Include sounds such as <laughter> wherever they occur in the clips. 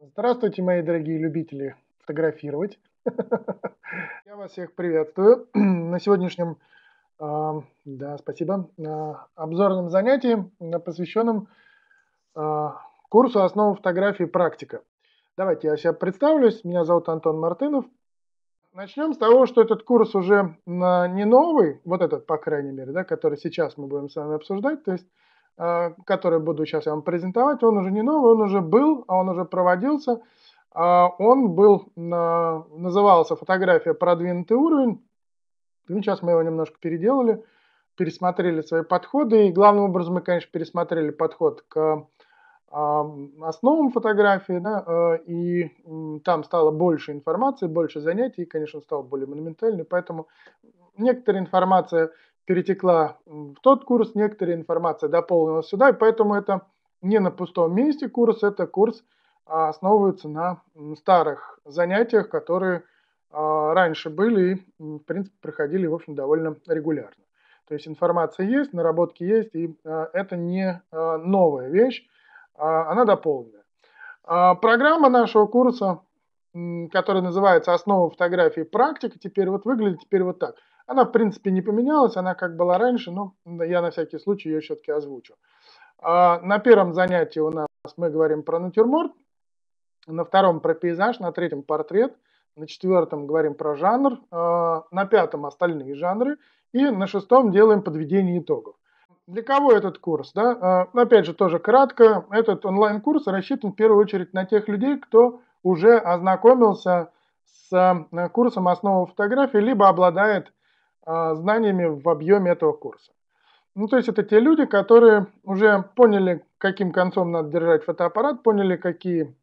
Здравствуйте, мои дорогие любители фотографировать. <laughs> Я вас всех приветствую <clears throat> на сегодняшнем, а, да, спасибо, а, обзорном занятии, посвященном а, курсу «Основы фотографии. Практика». Давайте я себя представлюсь. Меня зовут Антон Мартынов. Начнем с того, что этот курс уже не новый, вот этот, по крайней мере, да, который сейчас мы будем с вами обсуждать. То есть Э, который буду сейчас я вам презентовать, он уже не новый, он уже был, а он уже проводился. А, он был, назывался фотография «Продвинутый уровень». сейчас ну, мы его немножко переделали, пересмотрели свои подходы. И главным образом мы, конечно, пересмотрели подход к а, основам фотографии, да, э, и там стало больше информации, больше занятий, и, конечно, стал более монументальный, поэтому некоторая информация перетекла в тот курс, некоторая информация дополнилась сюда, и поэтому это не на пустом месте курс, это курс а, основывается на старых занятиях, которые а, раньше были и, в принципе, проходили, в общем, довольно регулярно. То есть информация есть, наработки есть, и а, это не новая вещь, она дополнена Программа нашего курса, которая называется «Основы фотографии практика», теперь вот выглядит теперь вот так – она, в принципе, не поменялась, она как была раньше, но я на всякий случай ее все-таки озвучу. А, на первом занятии у нас мы говорим про натюрморт, на втором про пейзаж, на третьем портрет, на четвертом говорим про жанр, а, на пятом остальные жанры и на шестом делаем подведение итогов. Для кого этот курс? Да? А, опять же, тоже кратко, этот онлайн-курс рассчитан в первую очередь на тех людей, кто уже ознакомился с э, курсом основы фотографии, либо обладает а, знаниями в объеме этого курса. Ну, то есть это те люди, которые уже поняли, каким концом надо держать фотоаппарат, поняли, какие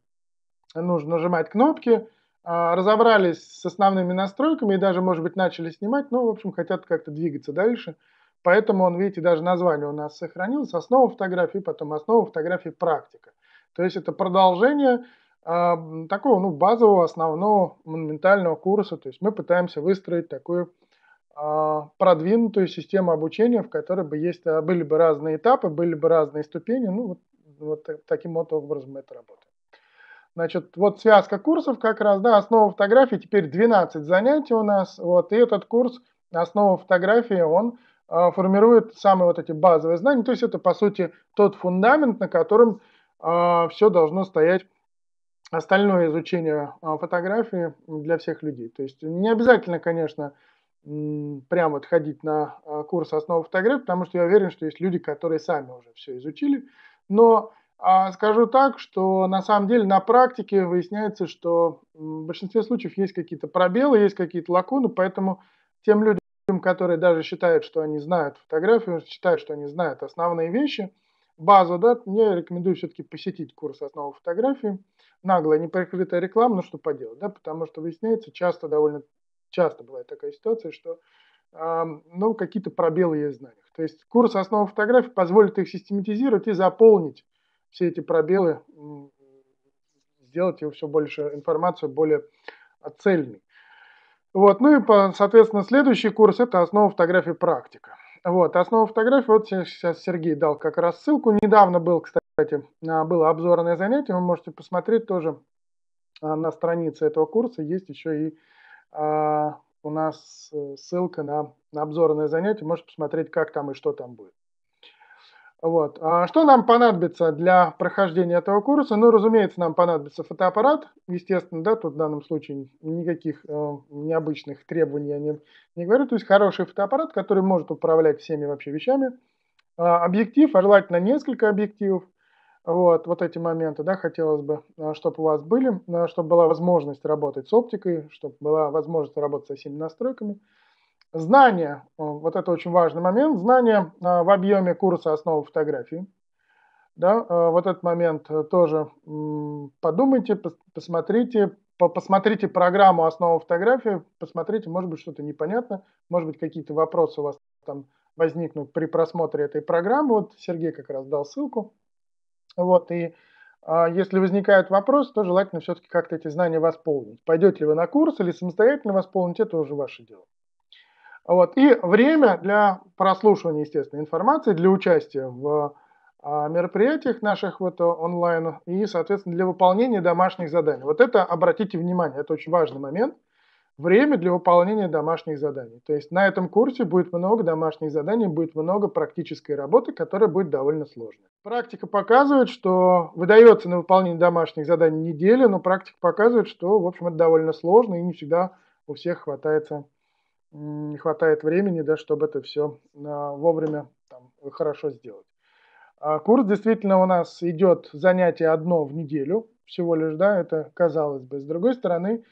нужно нажимать кнопки, а, разобрались с основными настройками и даже, может быть, начали снимать, но, в общем, хотят как-то двигаться дальше. Поэтому он, видите, даже название у нас сохранилось, основа фотографии, потом основа фотографии практика. То есть это продолжение а, такого ну, базового, основного, монументального курса. То есть мы пытаемся выстроить такую а, продвинутую систему обучения, в которой бы есть, а, были бы разные этапы, были бы разные ступени. Ну, вот, вот таким вот образом это работает. Значит, вот связка курсов как раз, да, основа фотографии, теперь 12 занятий у нас, вот, и этот курс «Основа фотографии», он э, формирует самые вот эти базовые знания, то есть это, по сути, тот фундамент, на котором э, все должно стоять остальное изучение фотографии для всех людей. То есть не обязательно, конечно, прям вот ходить на а, курс основы фотографии, потому что я уверен, что есть люди, которые сами уже все изучили. Но а, скажу так, что на самом деле на практике выясняется, что в большинстве случаев есть какие-то пробелы, есть какие-то лакуны, поэтому тем людям, которые даже считают, что они знают фотографию, считают, что они знают основные вещи, базу, да, я рекомендую все-таки посетить курс основы фотографии. Наглая, неприкрытая реклама, ну что поделать, да, потому что выясняется часто довольно часто бывает такая ситуация, что ну, какие-то пробелы есть в знаниях. То есть курс основы фотографии позволит их систематизировать и заполнить все эти пробелы, сделать его все больше, информацию более цельной. Вот, ну и, соответственно, следующий курс – это основа фотографии практика. Вот, основа фотографии, вот сейчас Сергей дал как раз ссылку. Недавно был, кстати, а, было обзорное занятие, вы можете посмотреть тоже а, на странице этого курса, есть еще и а, у нас э, ссылка на, на обзорное занятие, можете посмотреть, как там и что там будет. Вот. А что нам понадобится для прохождения этого курса? Ну, разумеется, нам понадобится фотоаппарат, естественно, да, тут в данном случае никаких э, необычных требований я не, не говорю. То есть хороший фотоаппарат, который может управлять всеми вообще вещами. А, объектив, а желательно несколько объективов. Вот, вот эти моменты, да, хотелось бы, а, чтобы у вас были, а, чтобы была возможность работать с оптикой, чтобы была возможность работать со всеми настройками. Знания, вот это очень важный момент, знания а, в объеме курса основы фотографии. Да, вот этот момент э, тоже подумайте, посмотрите, посмотрите программу основы фотографии, посмотрите, может быть, что-то непонятно, может быть, какие-то вопросы у вас там возникнут при просмотре этой программы. Вот Сергей как раз дал ссылку вот, и а, если возникают вопросы, то желательно все-таки как-то эти знания восполнить. Пойдете ли вы на курс или самостоятельно восполнить, это уже ваше дело. Вот. И время для прослушивания, естественно, информации, для участия в а, мероприятиях наших вот онлайн и, соответственно, для выполнения домашних заданий. Вот это обратите внимание, это очень важный момент – время для выполнения домашних заданий. То есть на этом курсе будет много домашних заданий, будет много практической работы, которая будет довольно сложной. Практика показывает, что выдается на выполнение домашних заданий неделя, но практика показывает, что, в общем, это довольно сложно и не всегда у всех хватается, не хватает времени, да, чтобы это все а, вовремя там, хорошо сделать. А, курс действительно у нас идет занятие одно в неделю всего лишь, да, это казалось бы. С другой стороны,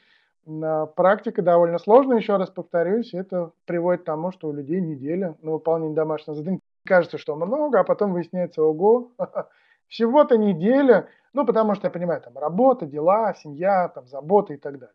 Практика довольно сложная, еще раз повторюсь, это приводит к тому, что у людей неделя на выполнение домашнего задания. Кажется, что много, а потом выясняется, ого, <laughs> всего-то неделя, ну, потому что, я понимаю, там работа, дела, семья, там забота и так далее.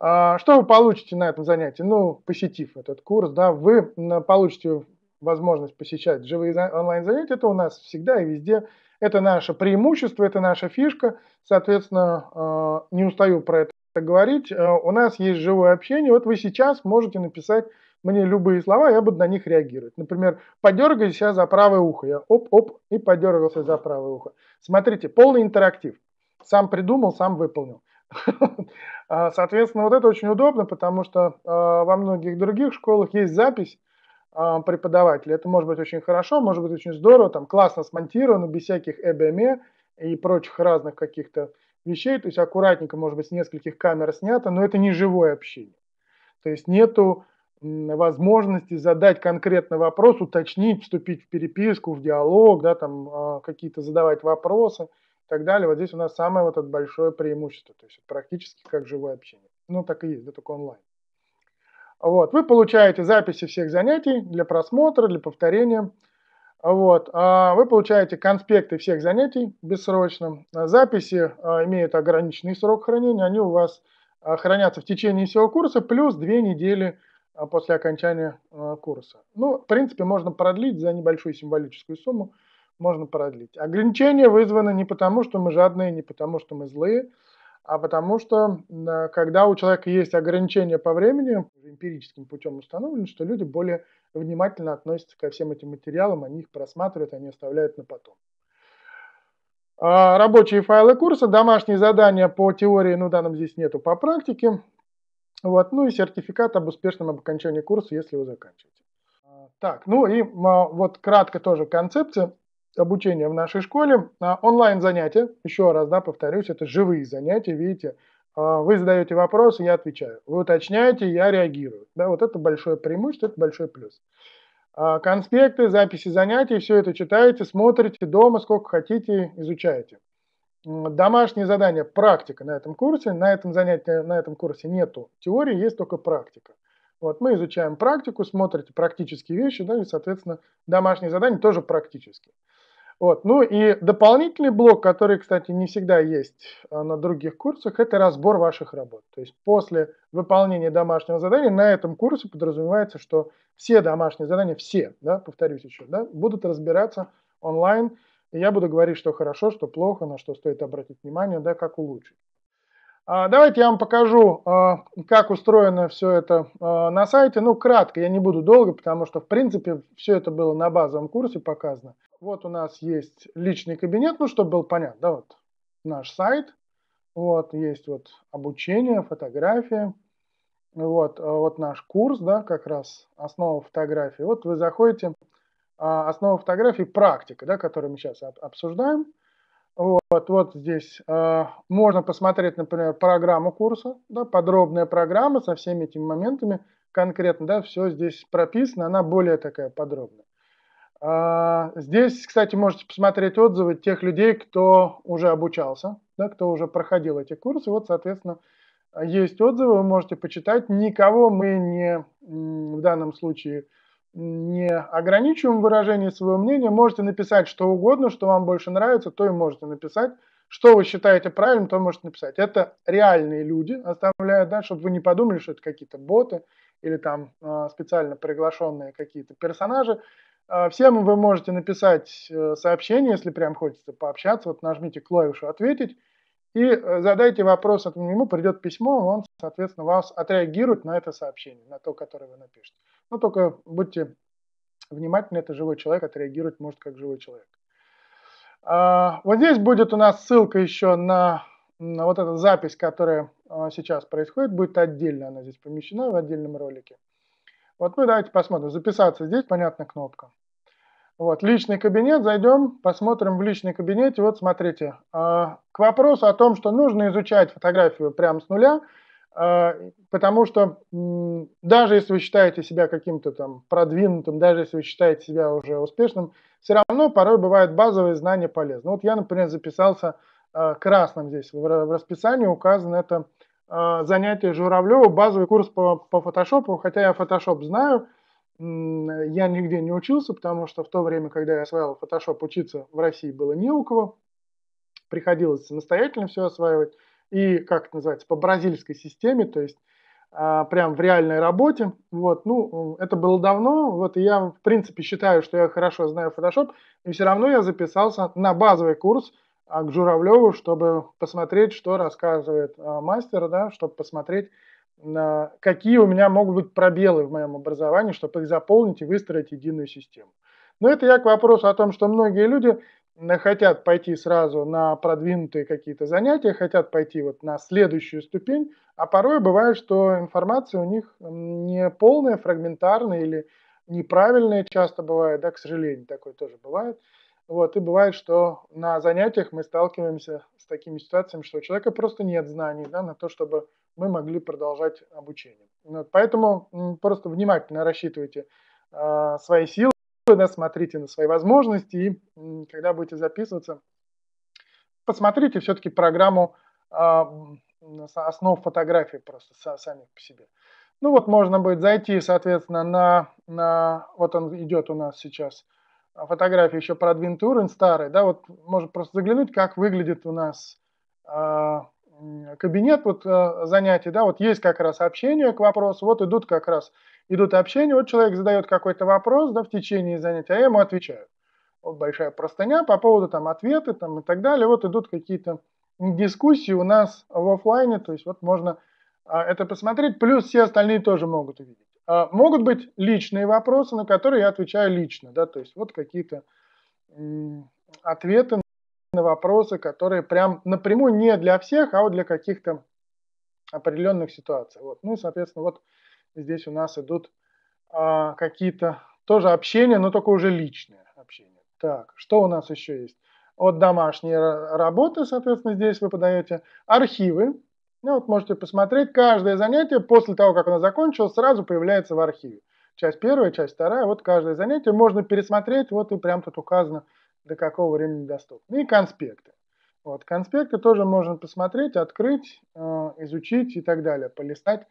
А что вы получите на этом занятии? Ну, посетив этот курс, да, вы получите возможность посещать живые онлайн занятия, это у нас всегда и везде это наше преимущество, это наша фишка. Соответственно, э, не устаю про это говорить. Э, у нас есть живое общение. Вот вы сейчас можете написать мне любые слова, я буду на них реагировать. Например, подергайся за правое ухо. Я оп-оп и подергался за правое ухо. Смотрите, полный интерактив. Сам придумал, сам выполнил. <laughs> Э, соответственно, вот это очень удобно, потому что во многих других школах есть запись, а, преподавателя. Это может быть очень хорошо, может быть очень здорово, там классно смонтировано, без всяких ЭБМ и прочих разных каких-то вещей, то есть аккуратненько, может быть, с нескольких камер снято, но это не живое общение. То есть нету возможности задать конкретно вопрос, уточнить, вступить в переписку, в диалог, да, там а, какие-то задавать вопросы и так далее. Вот здесь у нас самое вот это большое преимущество, то есть практически как живое общение. Ну, так и есть, да, только онлайн. Вот, вы получаете записи всех занятий для просмотра, для повторения. Вот, а вы получаете конспекты всех занятий бессрочно. Записи а, имеют ограниченный срок хранения, они у вас а, хранятся в течение всего курса, плюс две недели после окончания курса. Ну, в принципе, можно продлить за небольшую символическую сумму, можно продлить. Ограничения вызваны не потому, что мы жадные, не потому, что мы злые, а потому что когда у человека есть ограничения по времени, эмпирическим путем установлено, что люди более внимательно относятся ко всем этим материалам, они их просматривают, они оставляют на потом. А, рабочие файлы курса, домашние задания по теории, ну да, здесь нету, по практике. Вот, ну и сертификат об успешном окончании курса, если вы заканчиваете. А, так, ну и а, вот кратко тоже концепция. Обучение в нашей школе. А, Онлайн занятия, еще раз, да, повторюсь, это живые занятия, видите, а, вы задаете вопросы, я отвечаю. Вы уточняете, я реагирую. Да, вот это большое преимущество, это большой плюс. А, конспекты, записи занятий, все это читаете, смотрите дома, сколько хотите, изучаете. Домашние задания, практика на этом курсе. На этом занятии, на этом курсе нету теории, есть только практика. Вот мы изучаем практику, смотрите практические вещи, да, и, соответственно, домашние задания тоже практические. Вот. Ну и дополнительный блок, который, кстати, не всегда есть а, на других курсах, это разбор ваших работ. То есть после выполнения домашнего задания на этом курсе подразумевается, что все домашние задания, все, да, повторюсь еще, да, будут разбираться онлайн. И я буду говорить, что хорошо, что плохо, на что стоит обратить внимание, да, как улучшить. А, давайте я вам покажу, а, как устроено все это на сайте. Ну, кратко, я не буду долго, потому что, в принципе, все это было на базовом курсе показано вот у нас есть личный кабинет, ну, чтобы был понят, да, вот наш сайт, вот, есть вот обучение, фотография, вот, э, вот наш курс, да, как раз основа фотографии. Вот вы заходите, а, основа фотографии практика, да, которую мы сейчас обсуждаем. Вот, вот здесь э, можно посмотреть, например, программу курса, да, подробная программа со всеми этими моментами конкретно, да, все здесь прописано, она более такая подробная. А, здесь, кстати, можете посмотреть отзывы тех людей, кто уже обучался, да, кто уже проходил эти курсы. Вот, соответственно, есть отзывы, вы можете почитать. Никого мы не в данном случае не ограничиваем выражение своего мнения. Можете написать что угодно, что вам больше нравится, то и можете написать. Что вы считаете правильным, то можете написать. Это реальные люди, оставляют, да, чтобы вы не подумали, что это какие-то боты или там а, специально приглашенные какие-то персонажи. А, всем вы можете написать э, сообщение, если прям хочется пообщаться. Вот нажмите клавишу «Ответить» и э, задайте вопрос этому ему, придет письмо, он, соответственно, вас отреагирует на это сообщение, на то, которое вы напишете. Но ну, только будьте внимательны, это живой человек, отреагировать может как живой человек. А, вот здесь будет у нас ссылка еще на, на вот эту запись, которая а, сейчас происходит, будет отдельно она здесь помещена в отдельном ролике. Вот, ну давайте посмотрим. Записаться здесь, понятно, кнопка. Вот, личный кабинет, зайдем, посмотрим в личный кабинет. Вот смотрите, а, к вопросу о том, что нужно изучать фотографию прямо с нуля, а, потому что даже если вы считаете себя каким-то там продвинутым, даже если вы считаете себя уже успешным, все равно порой бывают базовые знания полезны. Вот я, например, записался а, красным здесь, в расписании указан это Э, занятия Журавлева, базовый курс по, по фотошопу, хотя я фотошоп знаю, я нигде не учился, потому что в то время, когда я осваивал фотошоп, учиться в России было не у кого, приходилось самостоятельно все осваивать, и, как это называется, по бразильской системе, то есть а, прям в реальной работе. Вот, ну, это было давно. Вот, и я, в принципе, считаю, что я хорошо знаю Photoshop, и все равно я записался на базовый курс а к Журавлеву, чтобы посмотреть, что рассказывает а, мастер, да, чтобы посмотреть, какие у меня могут быть пробелы в моем образовании, чтобы их заполнить и выстроить единую систему. Но это я к вопросу о том, что многие люди э, хотят пойти сразу на продвинутые какие-то занятия, хотят пойти вот на следующую ступень, а порой бывает, что информация у них не полная, фрагментарная или неправильная часто бывает, да, к сожалению, такое тоже бывает. Вот, и бывает, что на занятиях мы сталкиваемся с такими ситуациями, что у человека просто нет знаний да, на то, чтобы мы могли продолжать обучение. Ну, вот, поэтому просто внимательно рассчитывайте э, свои силы, да, смотрите на свои возможности, и когда будете записываться, посмотрите все-таки программу э, основ фотографии просто со, самих по себе. Ну вот можно будет зайти, соответственно, на, на вот он идет у нас сейчас а фотографии еще про Адвентурин старый, да, вот можно просто заглянуть, как выглядит у нас э, кабинет вот э, занятий, да, вот есть как раз общение к вопросу, вот идут как раз, идут общения, вот человек задает какой-то вопрос, да, в течение занятия, а я ему отвечаю. Вот большая простыня по поводу там ответы там и так далее, вот идут какие-то дискуссии у нас в офлайне, то есть вот можно э, это посмотреть, плюс все остальные тоже могут увидеть. А, могут быть личные вопросы, на которые я отвечаю лично, да, то есть вот какие-то ответы на вопросы, которые прям напрямую не для всех, а вот для каких-то определенных ситуаций. Вот. Ну и, соответственно, вот здесь у нас идут а, какие-то тоже общения, но только уже личные общения. Так, что у нас еще есть? От домашней работы, соответственно, здесь вы подаете архивы, ну вот можете посмотреть, каждое занятие после того, как оно закончилось, сразу появляется в архиве. Часть первая, часть вторая, вот каждое занятие можно пересмотреть, вот и прям тут указано, до какого времени доступно. И конспекты. Вот, конспекты тоже можно посмотреть, открыть, э, изучить и так далее, полистать.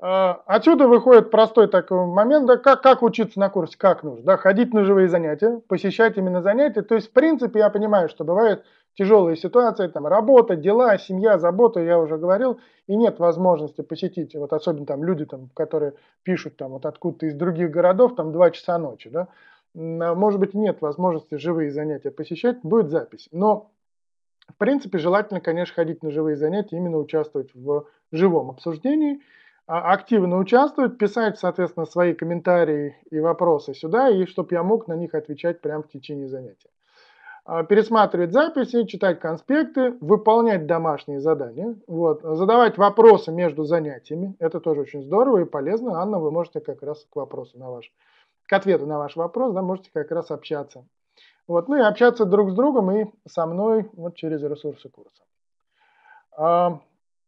А, отсюда выходит простой такой момент, да, как, как учиться на курсе, как нужно, да, ходить на живые занятия, посещать именно занятия. То есть, в принципе, я понимаю, что бывают тяжелые ситуации, там работа, дела, семья, забота, я уже говорил, и нет возможности посетить, вот особенно там люди, там, которые пишут там вот откуда-то из других городов, там 2 часа ночи, да, а, может быть, нет возможности живые занятия посещать, будет запись. Но в принципе, желательно, конечно, ходить на живые занятия, именно участвовать в живом обсуждении – а, активно участвовать, писать, соответственно, свои комментарии и вопросы сюда, и чтобы я мог на них отвечать прямо в течение занятия. А, пересматривать записи, читать конспекты, выполнять домашние задания, вот, задавать вопросы между занятиями. Это тоже очень здорово и полезно. Анна, вы можете как раз к вопросу на ваш, к ответу на ваш вопрос, да, можете как раз общаться. Вот, ну и общаться друг с другом и со мной вот через ресурсы курса. А,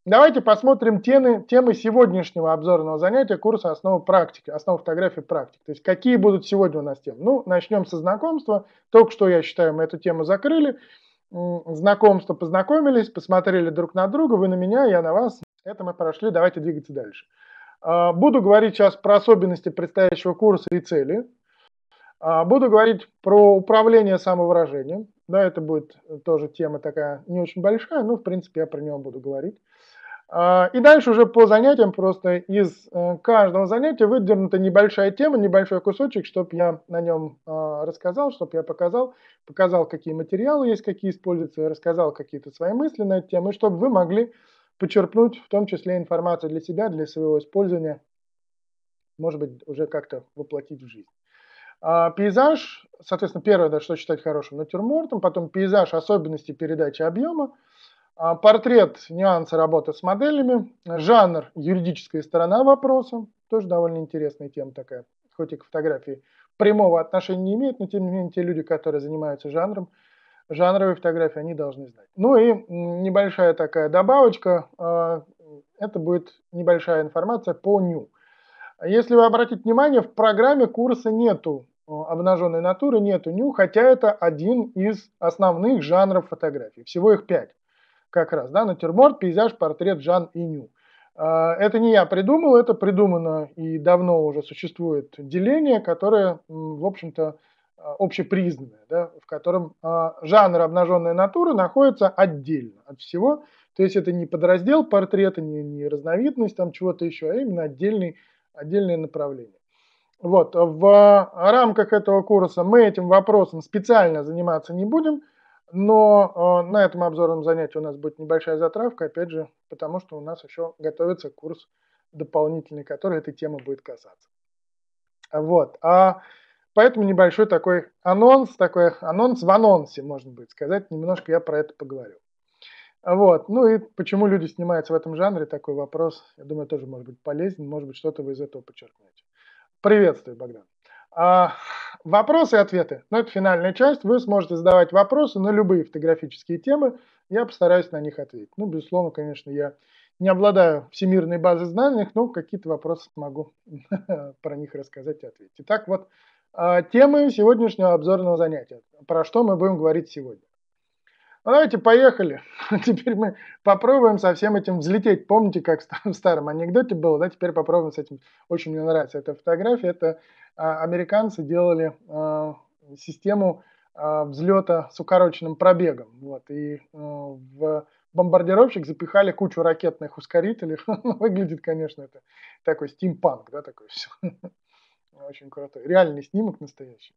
Давайте посмотрим темы, темы сегодняшнего обзорного занятия курса «Основы практики», «Основы фотографии практики. То есть какие будут сегодня у нас темы? Ну, начнем со знакомства. Только что, я считаю, мы эту тему закрыли. Знакомство познакомились, посмотрели друг на друга, вы на меня, я на вас. Это мы прошли, давайте двигаться дальше. А, буду говорить сейчас про особенности предстоящего курса и цели. А, буду говорить про управление самовыражением. Да, это будет тоже тема такая не очень большая, но, в принципе, я про нее буду говорить. А, и дальше уже по занятиям просто из э, каждого занятия выдернута небольшая тема, небольшой кусочек, чтобы я на нем а, рассказал, чтобы я показал, показал, какие материалы есть, какие используются, рассказал какие-то свои мысли на эту тему, и чтобы вы могли почерпнуть в том числе информацию для себя, для своего использования, может быть, уже как-то воплотить в жизнь. А, пейзаж, соответственно, первое, да, что считать хорошим натюрмортом, потом пейзаж, особенности передачи объема, а, портрет нюанса работы с моделями, жанр юридическая сторона вопроса, тоже довольно интересная тема такая, хоть и к фотографии прямого отношения не имеет, но тем не менее те люди, которые занимаются жанром, жанровые фотографии, они должны знать. Ну и небольшая такая добавочка, а, это будет небольшая информация по ню. Если вы обратите внимание, в программе курса нету а, обнаженной натуры, нету ню, хотя это один из основных жанров фотографии, всего их пять как раз, да, натюрморт, пейзаж, портрет Жан Иню. А, это не я придумал, это придумано и давно уже существует деление, которое, в общем-то, а, общепризнанное, да, в котором а, жанр обнаженная натура находится отдельно от всего. То есть это не подраздел портрета, не, не разновидность там чего-то еще, а именно отдельный, отдельное направление. Вот. В рамках этого курса мы этим вопросом специально заниматься не будем – но э, на этом обзорном занятии у нас будет небольшая затравка, опять же, потому что у нас еще готовится курс дополнительный, который этой темы будет касаться. Вот. А поэтому небольшой такой анонс, такой анонс в анонсе, можно будет сказать. Немножко я про это поговорю. Вот. Ну и почему люди снимаются в этом жанре, такой вопрос, я думаю, тоже может быть полезен, может быть, что-то вы из этого подчеркнете. Приветствую, Богдан. А, Вопросы и ответы. Но это финальная часть. Вы сможете задавать вопросы на любые фотографические темы. Я постараюсь на них ответить. Ну, безусловно, конечно, я не обладаю всемирной базой знаний, но какие-то вопросы могу <laughs> про них рассказать и ответить. Итак, вот а, темы сегодняшнего обзорного занятия. Про что мы будем говорить сегодня. Ну, давайте поехали. <laughs> Теперь мы попробуем со всем этим взлететь. Помните, как в старом анекдоте было, да? Теперь попробуем с этим. Очень мне нравится эта фотография. Это а, американцы делали а, систему а, взлета с укороченным пробегом. Вот, и а, в бомбардировщик запихали кучу ракетных ускорителей. <laughs> Ну, выглядит, конечно, это такой стимпанк, да, такой все. <laughs> Очень крутой. Реальный снимок настоящий.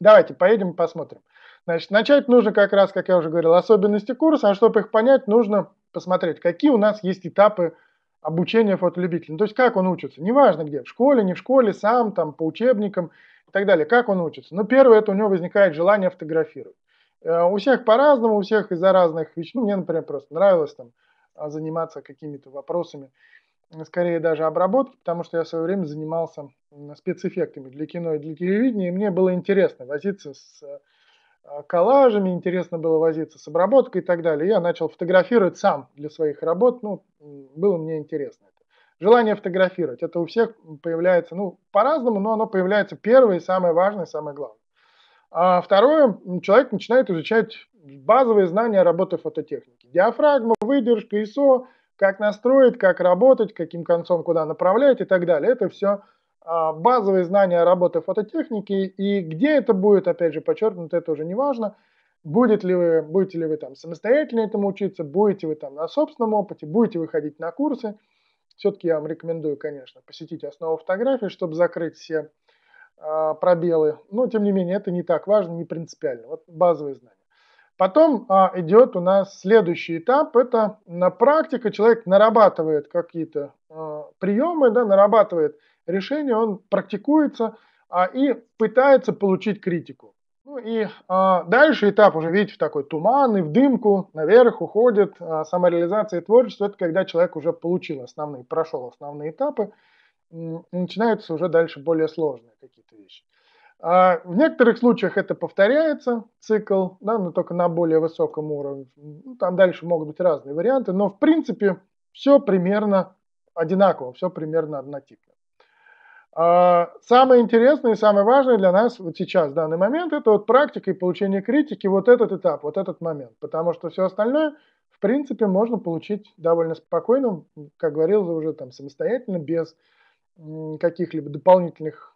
Давайте поедем и посмотрим. Значит, начать нужно как раз, как я уже говорил, особенности курса, а чтобы их понять, нужно посмотреть, какие у нас есть этапы обучения фотолюбителя. То есть как он учится, неважно где, в школе, не в школе, сам, там, по учебникам и так далее, как он учится. Но ну, первое, это у него возникает желание фотографировать. Э, у всех по-разному, у всех из-за разных вещей. Ну, мне, например, просто нравилось там а, заниматься какими-то вопросами, скорее даже обработки, потому что я в свое время занимался спецэффектами для кино и для телевидения, и мне было интересно возиться с э, коллажами, интересно было возиться с обработкой и так далее. Я начал фотографировать сам для своих работ, ну, было мне интересно. Желание фотографировать, это у всех появляется, ну, по-разному, но оно появляется первое, самое важное, самое главное. А второе, человек начинает изучать базовые знания работы фототехники. Диафрагма, выдержка, ISO, как настроить, как работать, каким концом куда направлять и так далее. Это все а, базовые знания работы фототехники и где это будет, опять же, подчеркнуто, это уже не важно. Будет ли вы, будете ли вы там самостоятельно этому учиться, будете вы там на собственном опыте, будете выходить на курсы. Все-таки я вам рекомендую, конечно, посетить основу фотографии, чтобы закрыть все э, пробелы. Но, тем не менее, это не так важно, не принципиально. Вот базовые знания. Потом а, идет у нас следующий этап, это на практика человек нарабатывает какие-то а, приемы, да, нарабатывает решения, он практикуется а, и пытается получить критику. Ну и а, дальше этап уже, видите, в такой туман и в дымку, наверх уходит а, самореализация и творчество. Это когда человек уже получил основные, прошел основные этапы, начинаются уже дальше более сложные какие-то вещи. А, в некоторых случаях это повторяется, цикл, да, но только на более высоком уровне. Ну, там дальше могут быть разные варианты, но в принципе все примерно одинаково, все примерно однотипно. А, самое интересное и самое важное для нас вот сейчас, в данный момент, это вот практика и получение критики, вот этот этап, вот этот момент. Потому что все остальное, в принципе, можно получить довольно спокойно, как говорил уже там самостоятельно, без каких-либо дополнительных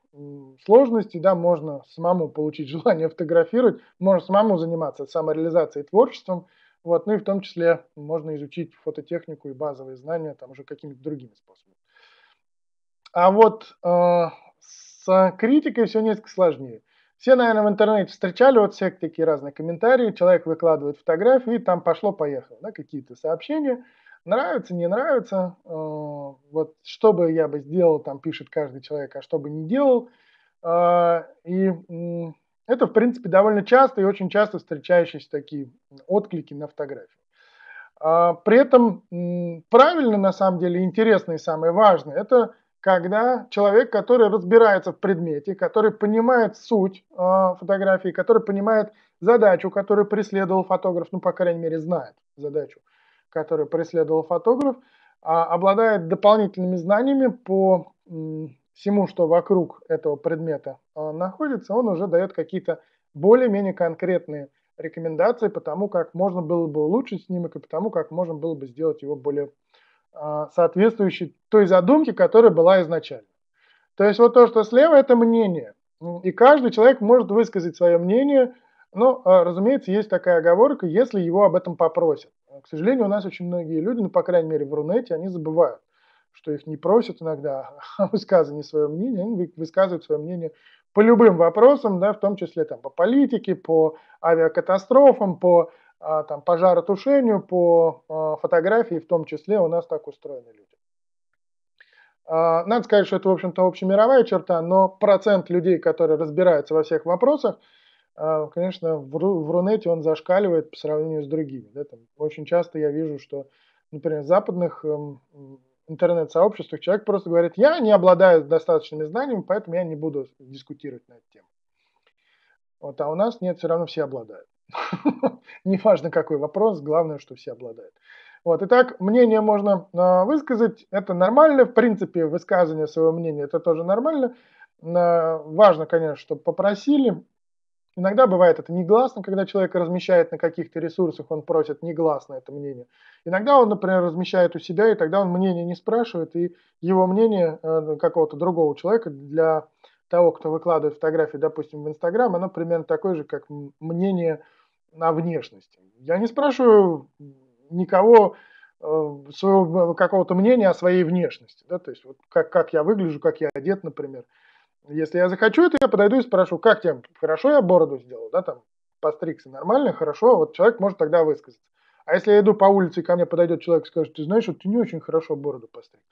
сложностей, да, можно самому получить <laughs> желание фотографировать, можно самому заниматься самореализацией творчеством, вот, ну и в том числе можно изучить фототехнику и базовые знания там уже какими-то другими способами. А вот э, с критикой все несколько сложнее. Все, наверное, в интернете встречали вот всякие такие разные комментарии. Человек выкладывает фотографии, и там пошло-поехало, да, какие-то сообщения. Нравится, не нравится. Э, вот что бы я бы сделал, там пишет каждый человек, а что бы не делал. Э, и э, это, в принципе, довольно часто и очень часто встречающиеся такие отклики на фотографии. А, при этом правильно, на самом деле, интересно и самое важное – это когда человек, который разбирается в предмете, который понимает суть э, фотографии, который понимает задачу, которую преследовал фотограф, ну, по крайней мере, знает задачу, которую преследовал фотограф, а, обладает дополнительными знаниями по м, всему, что вокруг этого предмета э, находится, он уже дает какие-то более-менее конкретные рекомендации по тому, как можно было бы улучшить снимок и по тому, как можно было бы сделать его более а, соответствующий той задумке, которая была изначально. То есть вот то, что слева, это мнение. И каждый человек может высказать свое мнение, но, а, разумеется, есть такая оговорка, если его об этом попросят. К сожалению, у нас очень многие люди, ну, по крайней мере, в Рунете, они забывают, что их не просят иногда <laughs> о высказывании своего мнения, они высказывают свое мнение по любым вопросам, да, в том числе там, по политике, по авиакатастрофам, по а, там, пожаротушению, по а, фотографии в том числе, у нас так устроены люди. А, надо сказать, что это, в общем-то, общемировая черта, но процент людей, которые разбираются во всех вопросах, конечно, в, в Рунете он зашкаливает по сравнению с другими. очень часто я вижу, что, например, в западных эм, интернет-сообществах человек просто говорит, я не обладаю достаточными знаниями, поэтому я не буду дискутировать на эту тему. Вот, а у нас нет, все равно все обладают. <laughs> Неважно, какой вопрос, главное, что все обладают. Вот, итак, мнение можно э, высказать, это нормально, в принципе, высказывание своего мнения, это тоже нормально. Э, важно, конечно, чтобы попросили. Иногда бывает это негласно, когда человек размещает на каких-то ресурсах, он просит негласно это мнение. Иногда он, например, размещает у себя, и тогда он мнение не спрашивает, и его мнение э, какого-то другого человека для того, кто выкладывает фотографии, допустим, в Инстаграм, оно примерно такое же, как мнение на внешности. Я не спрашиваю никого э, своего э, какого-то мнения о своей внешности, да, то есть вот как, как я выгляжу, как я одет, например. Если я захочу то я подойду и спрошу, как тебе, хорошо я бороду сделал, да, там, постригся нормально, хорошо, вот человек может тогда высказаться. А если я иду по улице, и ко мне подойдет человек и скажет, ты знаешь, что ты не очень хорошо бороду постриг,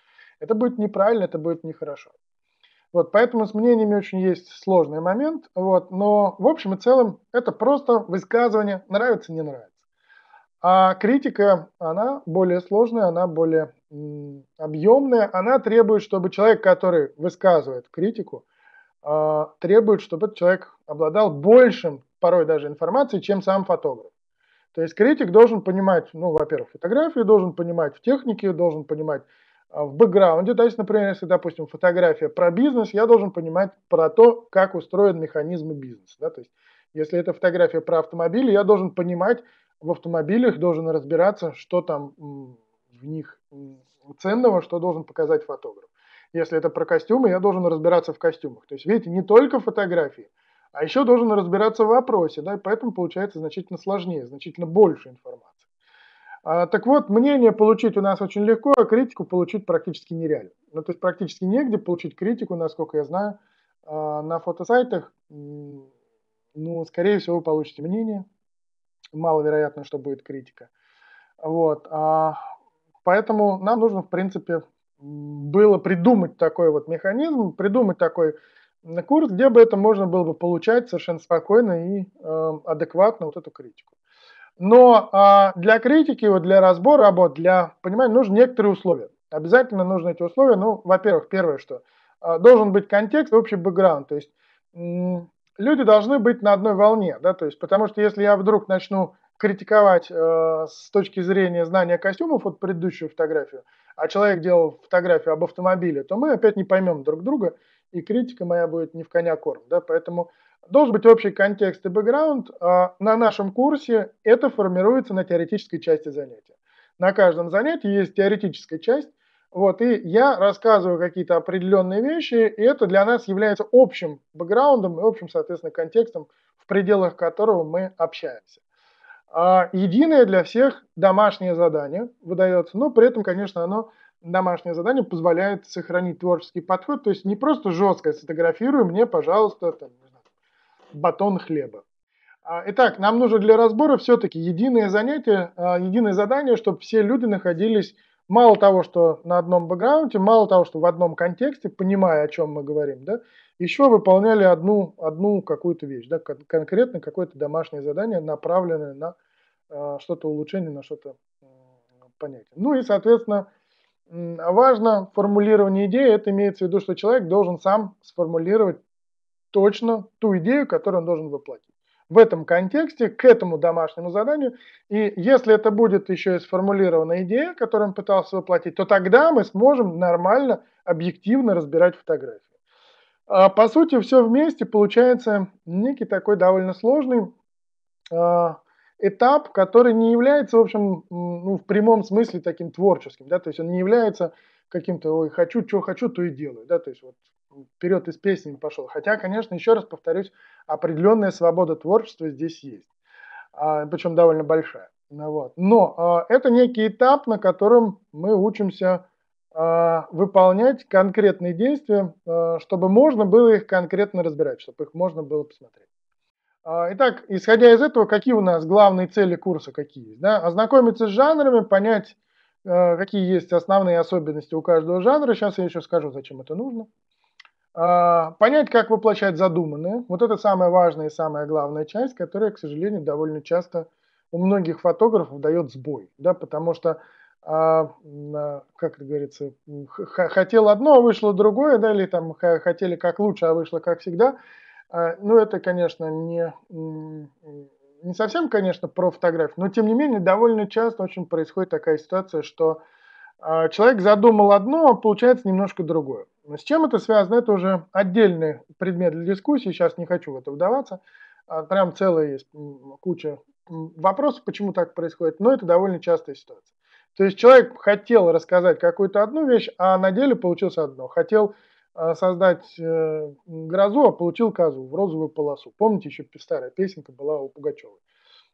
это будет неправильно, это будет нехорошо. Вот, поэтому с мнениями очень есть сложный момент. Вот, но в общем и целом это просто высказывание нравится, не нравится. А критика, она более сложная, она более объемная, она требует, чтобы человек, который высказывает критику, а, требует, чтобы этот человек обладал большим порой даже информацией, чем сам фотограф. То есть критик должен понимать, ну, во-первых, фотографию должен понимать в технике, должен понимать а, в бэкграунде, то есть, например, если, допустим, фотография про бизнес, я должен понимать про то, как устроен механизм бизнеса. Да? То есть, если это фотография про автомобили, я должен понимать в автомобилях, должен разбираться, что там в них ценного, что должен показать фотограф. Если это про костюмы, я должен разбираться в костюмах. То есть, видите, не только фотографии, а еще должен разбираться в вопросе, да, и поэтому получается значительно сложнее, значительно больше информации. А, так вот, мнение получить у нас очень легко, а критику получить практически нереально. Ну, то есть практически негде получить критику, насколько я знаю, а, на фотосайтах. Ну, скорее всего, вы получите мнение. Маловероятно, что будет критика. Вот. А, поэтому нам нужно, в принципе, было придумать такой вот механизм, придумать такой курс, где бы это можно было бы получать совершенно спокойно и э, адекватно вот эту критику. Но а, для критики, вот для разбора работ, для понимания нужны некоторые условия. Обязательно нужны эти условия. Ну, во-первых, первое, что а, должен быть контекст, общий бэкграунд. То есть м- люди должны быть на одной волне, да, то есть потому что если я вдруг начну критиковать э, с точки зрения знания костюмов вот предыдущую фотографию, а человек делал фотографию об автомобиле, то мы опять не поймем друг друга, и критика моя будет не в коня корм, да, поэтому Должен быть общий контекст и бэкграунд. А, на нашем курсе это формируется на теоретической части занятия. На каждом занятии есть теоретическая часть, вот, и я рассказываю какие-то определенные вещи, и это для нас является общим бэкграундом и общим, соответственно, контекстом, в пределах которого мы общаемся. А, единое для всех домашнее задание выдается, но при этом, конечно, оно домашнее задание позволяет сохранить творческий подход, то есть не просто жестко сфотографируй мне, пожалуйста, там, батон хлеба. А, итак, нам нужно для разбора все-таки единое занятие, а, единое задание, чтобы все люди находились мало того, что на одном бэкграунде, мало того, что в одном контексте, понимая, о чем мы говорим, да, еще выполняли одну, одну какую-то вещь, да, конкретно какое-то домашнее задание, направленное на а, что-то улучшение, на что-то понятие. Ну и, соответственно, важно формулирование идеи, это имеется в виду, что человек должен сам сформулировать точно ту идею, которую он должен воплотить. В этом контексте, к этому домашнему заданию, и если это будет еще и сформулирована идея, которую он пытался воплотить, то тогда мы сможем нормально, объективно разбирать фотографии. А, по сути, все вместе получается некий такой довольно сложный а, этап, который не является, в общем, ну, в прямом смысле таким творческим, да, то есть он не является каким-то, ой, хочу, что хочу, то и делаю, да, то есть вот вперед из песни пошел. Хотя, конечно, еще раз повторюсь, определенная свобода творчества здесь есть, а, причем довольно большая. Ну вот. Но а, это некий этап, на котором мы учимся а, выполнять конкретные действия, чтобы можно было их конкретно разбирать, чтобы их можно было посмотреть. Итак, исходя из этого, какие у нас главные цели курса, какие есть? Да? Ознакомиться с жанрами, понять, какие есть основные особенности у каждого жанра. Сейчас я еще скажу, зачем это нужно. А, понять, как воплощать задуманное. Вот это самая важная и самая главная часть, которая, к сожалению, довольно часто у многих фотографов дает сбой, да, потому что а, а, как это говорится, хотел одно, а вышло другое, да, или там хотели как лучше, а вышло как всегда. ну, это, конечно, не, не совсем, конечно, про фотографию, но, тем не менее, довольно часто очень происходит такая ситуация, что человек задумал одно, а получается немножко другое. С чем это связано? Это уже отдельный предмет для дискуссии, сейчас не хочу в это вдаваться. А, прям целая есть куча вопросов, почему так происходит, но это довольно частая ситуация. То есть человек хотел рассказать какую-то одну вещь, а на деле получилось одно. Хотел а, создать э, грозу, а получил козу в розовую полосу. Помните, еще старая песенка была у Пугачевой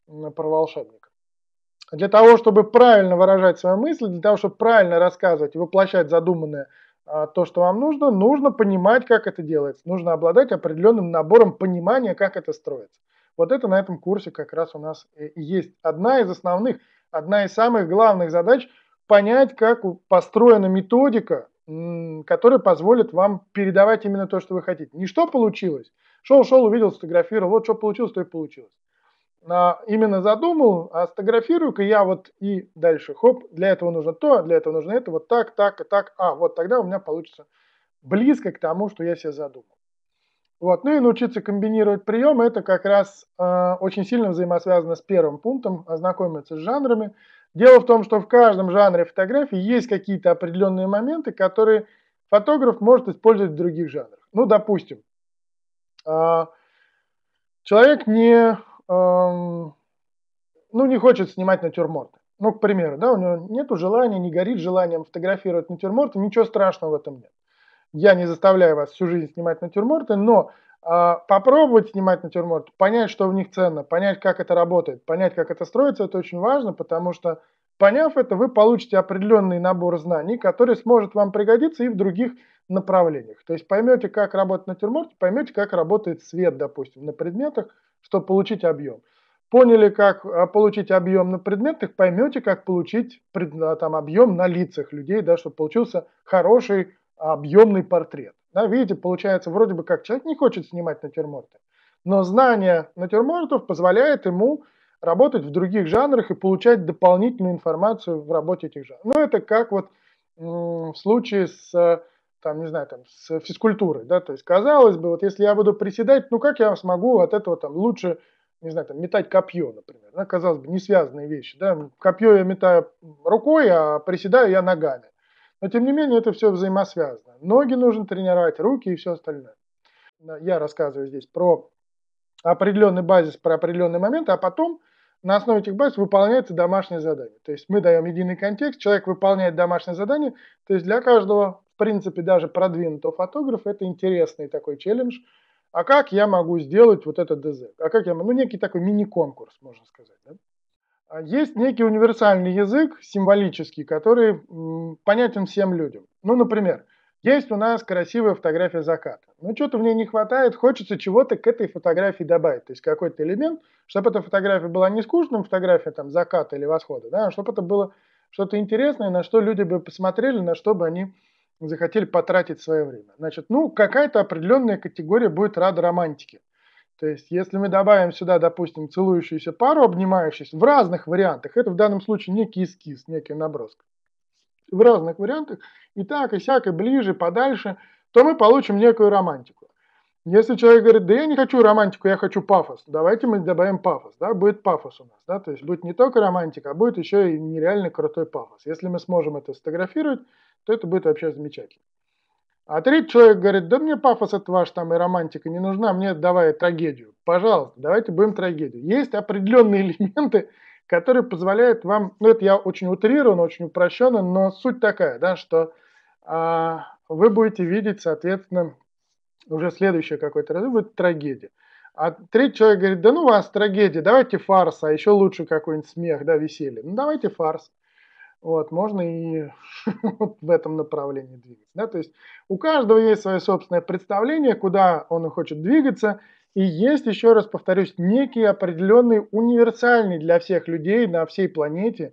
про волшебника. Для того, чтобы правильно выражать свои мысли, для того, чтобы правильно рассказывать и воплощать задуманное – а, то, что вам нужно, нужно понимать, как это делается. Нужно обладать определенным набором понимания, как это строится. Вот это на этом курсе как раз у нас есть одна из основных, одна из самых главных задач – понять, как построена методика, которая позволит вам передавать именно то, что вы хотите. Не что получилось. Шел-шел, увидел, сфотографировал, вот что получилось, то и получилось именно задумал, астографирую-ка я вот и дальше, хоп, для этого нужно то, для этого нужно это, вот так, так и так, а, вот тогда у меня получится близко к тому, что я себе задумал. Вот. Ну и научиться комбинировать приемы, это как раз э, очень сильно взаимосвязано с первым пунктом, ознакомиться с жанрами. Дело в том, что в каждом жанре фотографии есть какие-то определенные моменты, которые фотограф может использовать в других жанрах. Ну, допустим, э, человек не ну, не хочет снимать натюрморты. Ну, к примеру, да, у него нет желания, не горит желанием фотографировать натюрморты, ничего страшного в этом нет. Я не заставляю вас всю жизнь снимать натюрморты, но э, попробовать снимать натюрморты, понять, что в них ценно, понять, как это работает, понять, как это строится, это очень важно, потому что Поняв это, вы получите определенный набор знаний, который сможет вам пригодиться и в других направлениях. То есть поймете, как работать на натюрморте, поймете, как работает свет, допустим, на предметах, чтобы получить объем. Поняли, как э, получить объем на предметах, поймете, как получить э, там, объем на лицах людей, да, чтобы получился хороший объемный портрет. Да, видите, получается, вроде бы как человек не хочет снимать натюрморты, но знание натюрмортов позволяет ему работать в других жанрах и получать дополнительную информацию в работе этих жанров. Ну, это как вот в случае с там, не знаю, там, с физкультурой, да, то есть, казалось бы, вот если я буду приседать, ну, как я смогу от этого там лучше, не знаю, там, метать копье, например, да, казалось бы, не связанные вещи, да, копье я метаю рукой, а приседаю я ногами, но, тем не менее, это все взаимосвязано, ноги нужно тренировать, руки и все остальное. Я рассказываю здесь про определенный базис, про определенный момент, а потом – на основе этих баз выполняется домашнее задание. То есть мы даем единый контекст, человек выполняет домашнее задание. То есть для каждого, в принципе, даже продвинутого фотографа это интересный такой челлендж. А как я могу сделать вот это ДЗ? А как я, могу? ну, некий такой мини-конкурс, можно сказать. Да? А есть некий универсальный язык, символический, который понятен всем людям. Ну, например, есть у нас красивая фотография заката. Но что-то в ней не хватает, хочется чего-то к этой фотографии добавить. То есть какой-то элемент, чтобы эта фотография была не скучным фотография там, заката или восхода, да, а чтобы это было что-то интересное, на что люди бы посмотрели, на что бы они захотели потратить свое время. Значит, ну, какая-то определенная категория будет рада романтике. То есть, если мы добавим сюда, допустим, целующуюся пару, обнимающуюся в разных вариантах, это в данном случае некий эскиз, некий набросок в разных вариантах, и так, и сяк, и ближе, подальше, то мы получим некую романтику. Если человек говорит, да я не хочу романтику, я хочу пафос, давайте мы добавим пафос, да, будет пафос у нас, да, то есть будет не только романтика, а будет еще и нереально крутой пафос. Если мы сможем это сфотографировать, то это будет вообще замечательно. А третий человек говорит, да мне пафос от ваш там и романтика не нужна, мне давай трагедию. Пожалуйста, давайте будем трагедию. Есть определенные <laughs> элементы, который позволяет вам, ну это я очень утрированно, очень упрощенно, но суть такая, да, что а, вы будете видеть, соответственно, уже следующее какое-то раз будет трагедия. А третий человек говорит, да ну вас трагедия, давайте фарс, а еще лучше какой-нибудь смех, да, веселье. Ну давайте фарс. Вот, можно и <laughs> в этом направлении двигаться. Да? То есть у каждого есть свое собственное представление, куда он хочет двигаться – и есть, еще раз повторюсь, некий определенный универсальный для всех людей на всей планете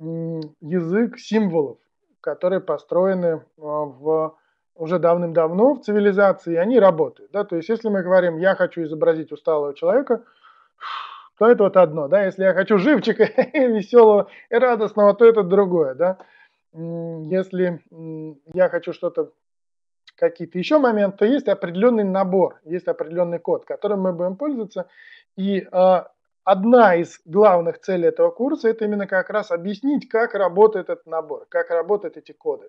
язык символов, которые построены а, в, уже давным-давно в цивилизации, и они работают. Да? То есть если мы говорим, я хочу изобразить усталого человека, то это вот одно. Да? Если я хочу живчика, <laughs> веселого и радостного, то это другое. Да? Если я хочу что-то какие-то еще моменты, есть определенный набор, есть определенный код, которым мы будем пользоваться. И э, одна из главных целей этого курса – это именно как раз объяснить, как работает этот набор, как работают эти коды.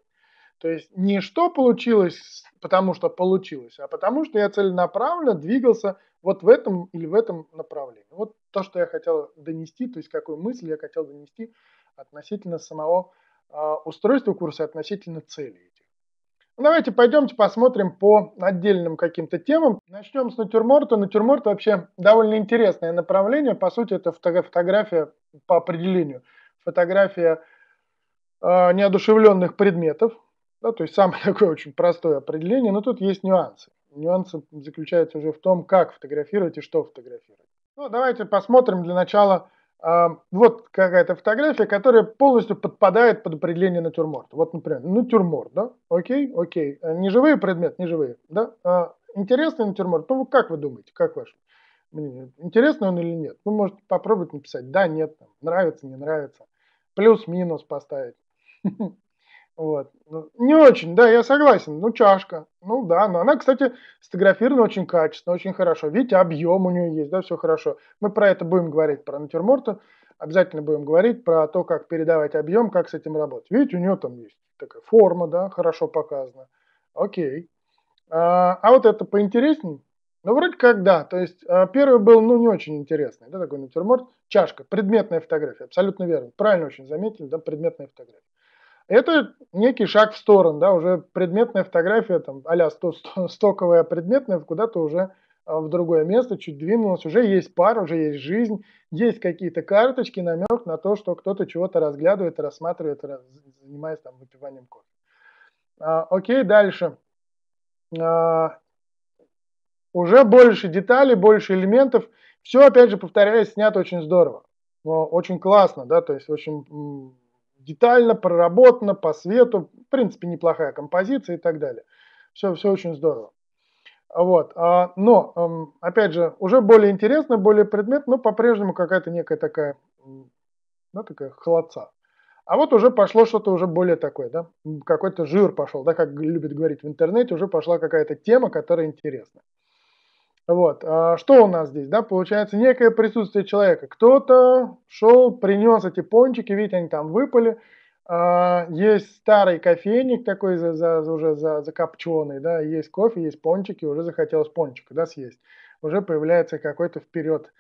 То есть не что получилось, потому что получилось, а потому что я целенаправленно двигался вот в этом или в этом направлении. Вот то, что я хотел донести, то есть какую мысль я хотел донести относительно самого э, устройства курса, относительно целей. Ну, давайте пойдемте посмотрим по отдельным каким-то темам. Начнем с натюрморта. Натюрморт вообще довольно интересное направление. По сути, это фотография по определению. Фотография э, неодушевленных предметов. Да, то есть самое <laughs> такое очень простое определение, но тут есть нюансы. Нюансы заключаются уже в том, как фотографировать и что фотографировать. Ну, давайте посмотрим для начала вот какая-то фотография, которая полностью подпадает под определение натюрморт. Вот, например, натюрморт, да? Окей, окей. Э, не Неживые предметы, неживые, да? А, интересный натюрморт. Ну, как вы думаете, как ваше Интересный он или нет? Вы ну, можете попробовать написать да, нет, нравится, не нравится. Плюс-минус поставить. <laughs> Вот. Ну, не очень, да, я согласен. Ну, чашка. Ну да, но она, кстати, сфотографирована очень качественно, очень хорошо. Видите, объем у нее есть, да, все хорошо. Мы про это будем говорить, про натюрморты. Обязательно будем говорить про то, как передавать объем, как с этим работать. Видите, у нее там есть такая форма, да, хорошо показана. Окей. А, а вот это поинтереснее. Ну, вроде как да. То есть а, первый был, ну, не очень интересный, да, такой натюрморт. Чашка, предметная фотография, абсолютно верно. Правильно очень заметили, да, предметная фотография это некий шаг в сторону, да, уже предметная фотография, там, а-ля стоковая предметная, куда-то уже а, в другое место, чуть двинулась, уже есть пара, уже есть жизнь, есть какие-то карточки, намек на то, что кто-то чего-то разглядывает, рассматривает, раз, занимаясь там выпиванием кофе. А, окей, дальше. А, уже больше деталей, больше элементов. Все, опять же, повторяюсь, снято очень здорово. Очень классно, да, то есть очень детально проработано по свету, в принципе, неплохая композиция и так далее. Все, все очень здорово. Вот. А, но, эм, опять же, уже более интересно, более предметно, но по-прежнему какая-то некая такая, да, ну, такая холодца. А вот уже пошло что-то уже более такое, да, какой-то жир пошел, да, как любят говорить в интернете, уже пошла какая-то тема, которая интересная. Вот. А что у нас здесь, да? Получается некое присутствие человека. Кто-то шел, принес эти пончики, видите, они там выпали. А, есть старый кофейник такой за, за, уже за, закопченный, да, есть кофе, есть пончики, уже захотелось пончика, да, съесть. Уже появляется какой-то вперед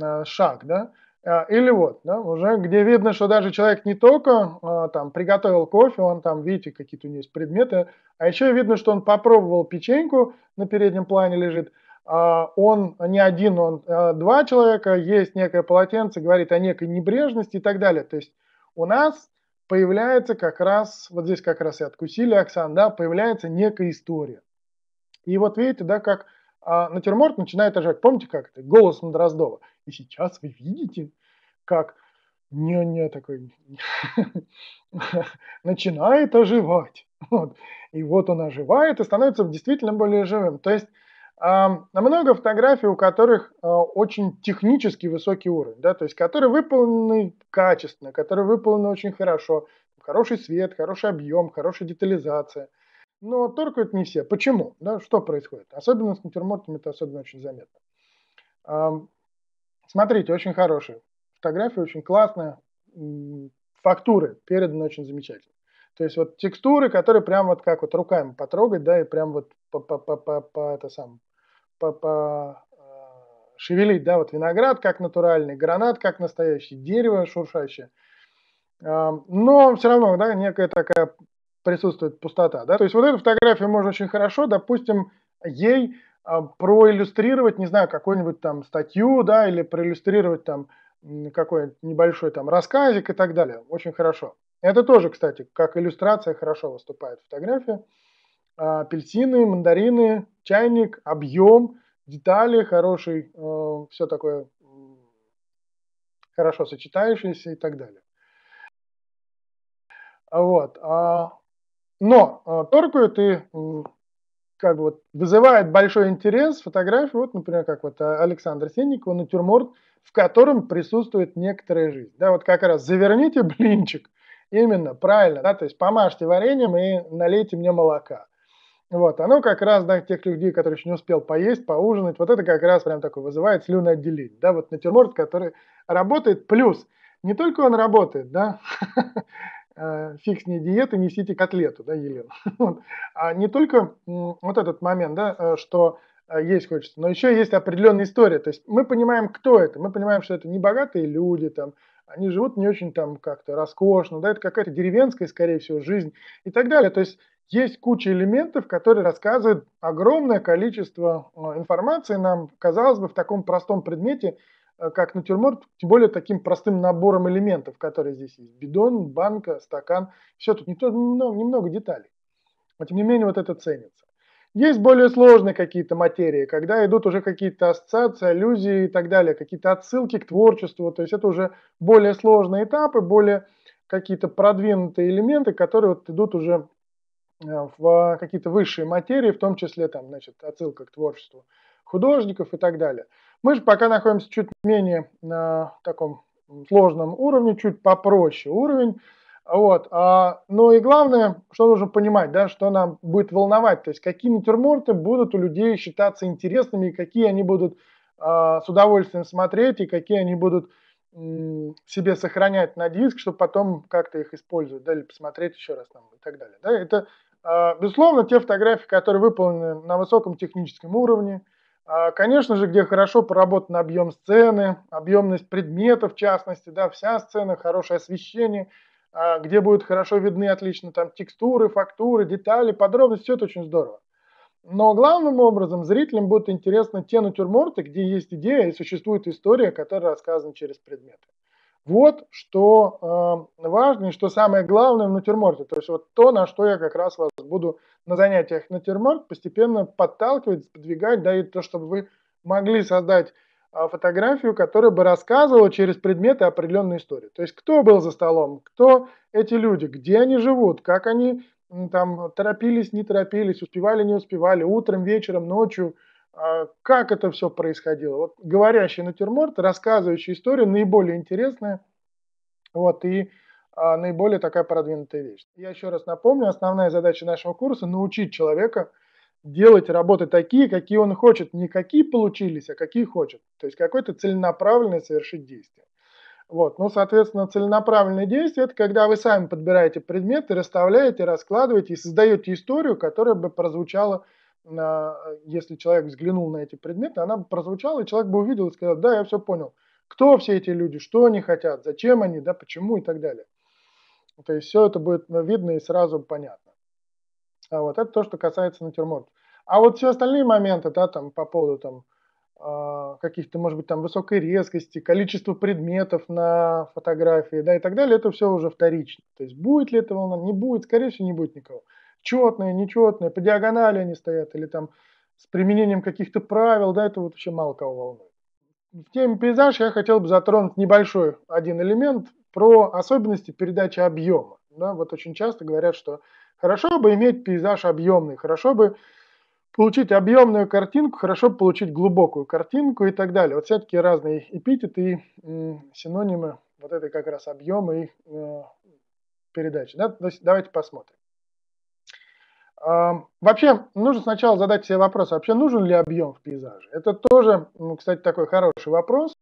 а, шаг, да. А, или вот, да, уже где видно, что даже человек не только а, там приготовил кофе, он там, видите, какие-то у него есть предметы, а еще видно, что он попробовал печеньку, на переднем плане лежит, а, он не один, он а, два человека, есть некое полотенце, говорит о некой небрежности и так далее. То есть у нас появляется как раз, вот здесь как раз и откусили Оксан, да, появляется некая история. И вот видите, да, как а, натюрморт начинает ржать. Помните, как это? голос Дроздова. И сейчас вы видите, как не-не такой <laughs> начинает оживать. Вот. И вот он оживает и становится действительно более живым. То есть много фотографий, у которых э, очень технически высокий уровень, да, то есть которые выполнены качественно, которые выполнены очень хорошо, хороший свет, хороший объем, хорошая детализация. Но торкают не все. Почему? Да, что происходит? Особенно с натюрмортами это особенно очень заметно. Смотрите, очень хорошие фотографии, очень классные Фактуры переданы очень замечательно. То есть вот текстуры, которые прям вот как вот руками потрогать, да, и прям вот по, по, по, по, по это сам по, по э, шевелить, да, вот виноград как натуральный, гранат как настоящий, дерево шуршащее. Эм, но все равно, да, некая такая присутствует пустота, да. То есть вот эту фотографию можно очень хорошо, допустим, ей э, проиллюстрировать, не знаю, какую-нибудь там статью, да, или проиллюстрировать там какой-нибудь небольшой там рассказик и так далее. Очень хорошо. Это тоже, кстати, как иллюстрация хорошо выступает фотография. А, апельсины, мандарины, чайник, объем, детали, хороший, э, все такое хорошо сочетающееся и так далее. А вот. А, но а, торкую ты как бы вот вызывает большой интерес фотографии, вот, например, как вот Александр Сенников, натюрморт, в котором присутствует некоторая жизнь. Да, вот как раз заверните <laughs> блинчик, именно, правильно, да, то есть помажьте вареньем и налейте мне молока. Вот, оно как раз, да, тех людей, которые еще не успел поесть, поужинать, вот это как раз прям такое вызывает слюноотделение, да, вот натюрморт, который работает, плюс не только он работает, да, <laughs> э, фиг с ней диеты, несите котлету, да, Елена, <laughs> а не только вот этот момент, да, э, что э, есть хочется, но еще есть определенная история, то есть мы понимаем, кто это, мы понимаем, что это не богатые люди, там, они живут не очень там как-то роскошно, да, это какая-то деревенская, скорее всего, жизнь и так далее. То есть есть куча элементов, которые рассказывают огромное количество э, информации нам, казалось бы, в таком простом предмете, э, как натюрморт, тем более таким простым набором элементов, которые здесь есть. Бидон, банка, стакан, все тут не то, немного, ну, немного деталей. Но тем не менее вот это ценится. Есть более сложные какие-то материи, когда идут уже какие-то ассоциации, аллюзии и так далее, какие-то отсылки к творчеству. То есть это уже более сложные этапы, более какие-то продвинутые элементы, которые вот идут уже э, в какие-то высшие материи, в том числе там, значит, отсылка к творчеству художников и так далее. Мы же пока находимся чуть менее на таком сложном уровне, чуть попроще уровень. Вот. А, ну и главное, что нужно понимать, да, что нам будет волновать, то есть какие натюрморты будут у людей считаться интересными, и какие они будут а, с удовольствием смотреть, и какие они будут м, себе сохранять на диск, чтобы потом как-то их использовать, да, или посмотреть еще раз там, и так далее. Да. Это, а, безусловно, те фотографии, которые выполнены на высоком техническом уровне, а, конечно же, где хорошо поработан объем сцены, объемность предметов, в частности, да, вся сцена, хорошее освещение – а, где будут хорошо видны отлично там текстуры, фактуры, детали, подробности, все это очень здорово. Но главным образом зрителям будет интересно те натюрморты, где есть идея и существует история, которая рассказана через предметы. Вот что э, важно и что самое главное в натюрморте. То есть вот то, на что я как раз вас буду на занятиях натюрморт постепенно подталкивать, подвигать, да и то, чтобы вы могли создать а, фотографию, которая бы рассказывала через предметы определенную историю. То есть кто был за столом, кто эти люди, где они живут, как они там торопились, не торопились, успевали, не успевали, утром, вечером, ночью, а, как это все происходило. Вот говорящий натюрморт, рассказывающий историю, наиболее интересная вот, и а, наиболее такая продвинутая вещь. Я еще раз напомню, основная задача нашего курса – научить человека делать работы такие, какие он хочет. Не какие получились, а какие хочет. То есть какое-то целенаправленное совершить действие. Вот. Ну, соответственно, целенаправленное действие – это когда вы сами подбираете предметы, расставляете, раскладываете и создаете историю, которая бы прозвучала, а, если человек взглянул на эти предметы, она бы прозвучала, и человек бы увидел и сказал, да, я все понял. Кто все эти люди, что они хотят, зачем они, да, почему и так далее. То есть все это будет ну, видно и сразу понятно. А вот это то, что касается натюрмортов. А вот все остальные моменты, да, там по поводу там а, каких-то, может быть, там высокой резкости, количество предметов на фотографии, да, и так далее, это все уже вторично. То есть будет ли это волна, не будет, скорее всего, не будет никого. Четные, нечетные, по диагонали они стоят, или там с применением каких-то правил, да, это вот вообще мало кого волнует. В теме пейзаж я хотел бы затронуть небольшой один элемент про особенности передачи объема. Да, вот очень часто говорят, что Хорошо бы иметь пейзаж объемный, хорошо бы получить объемную картинку, хорошо бы получить глубокую картинку и так далее. Вот всякие разные эпитеты и синонимы вот этой как раз объема и э, передачи. Да? давайте посмотрим. А, вообще, нужно сначала задать себе вопрос, вообще нужен ли объем в пейзаже? Это тоже, кстати, такой хороший вопрос,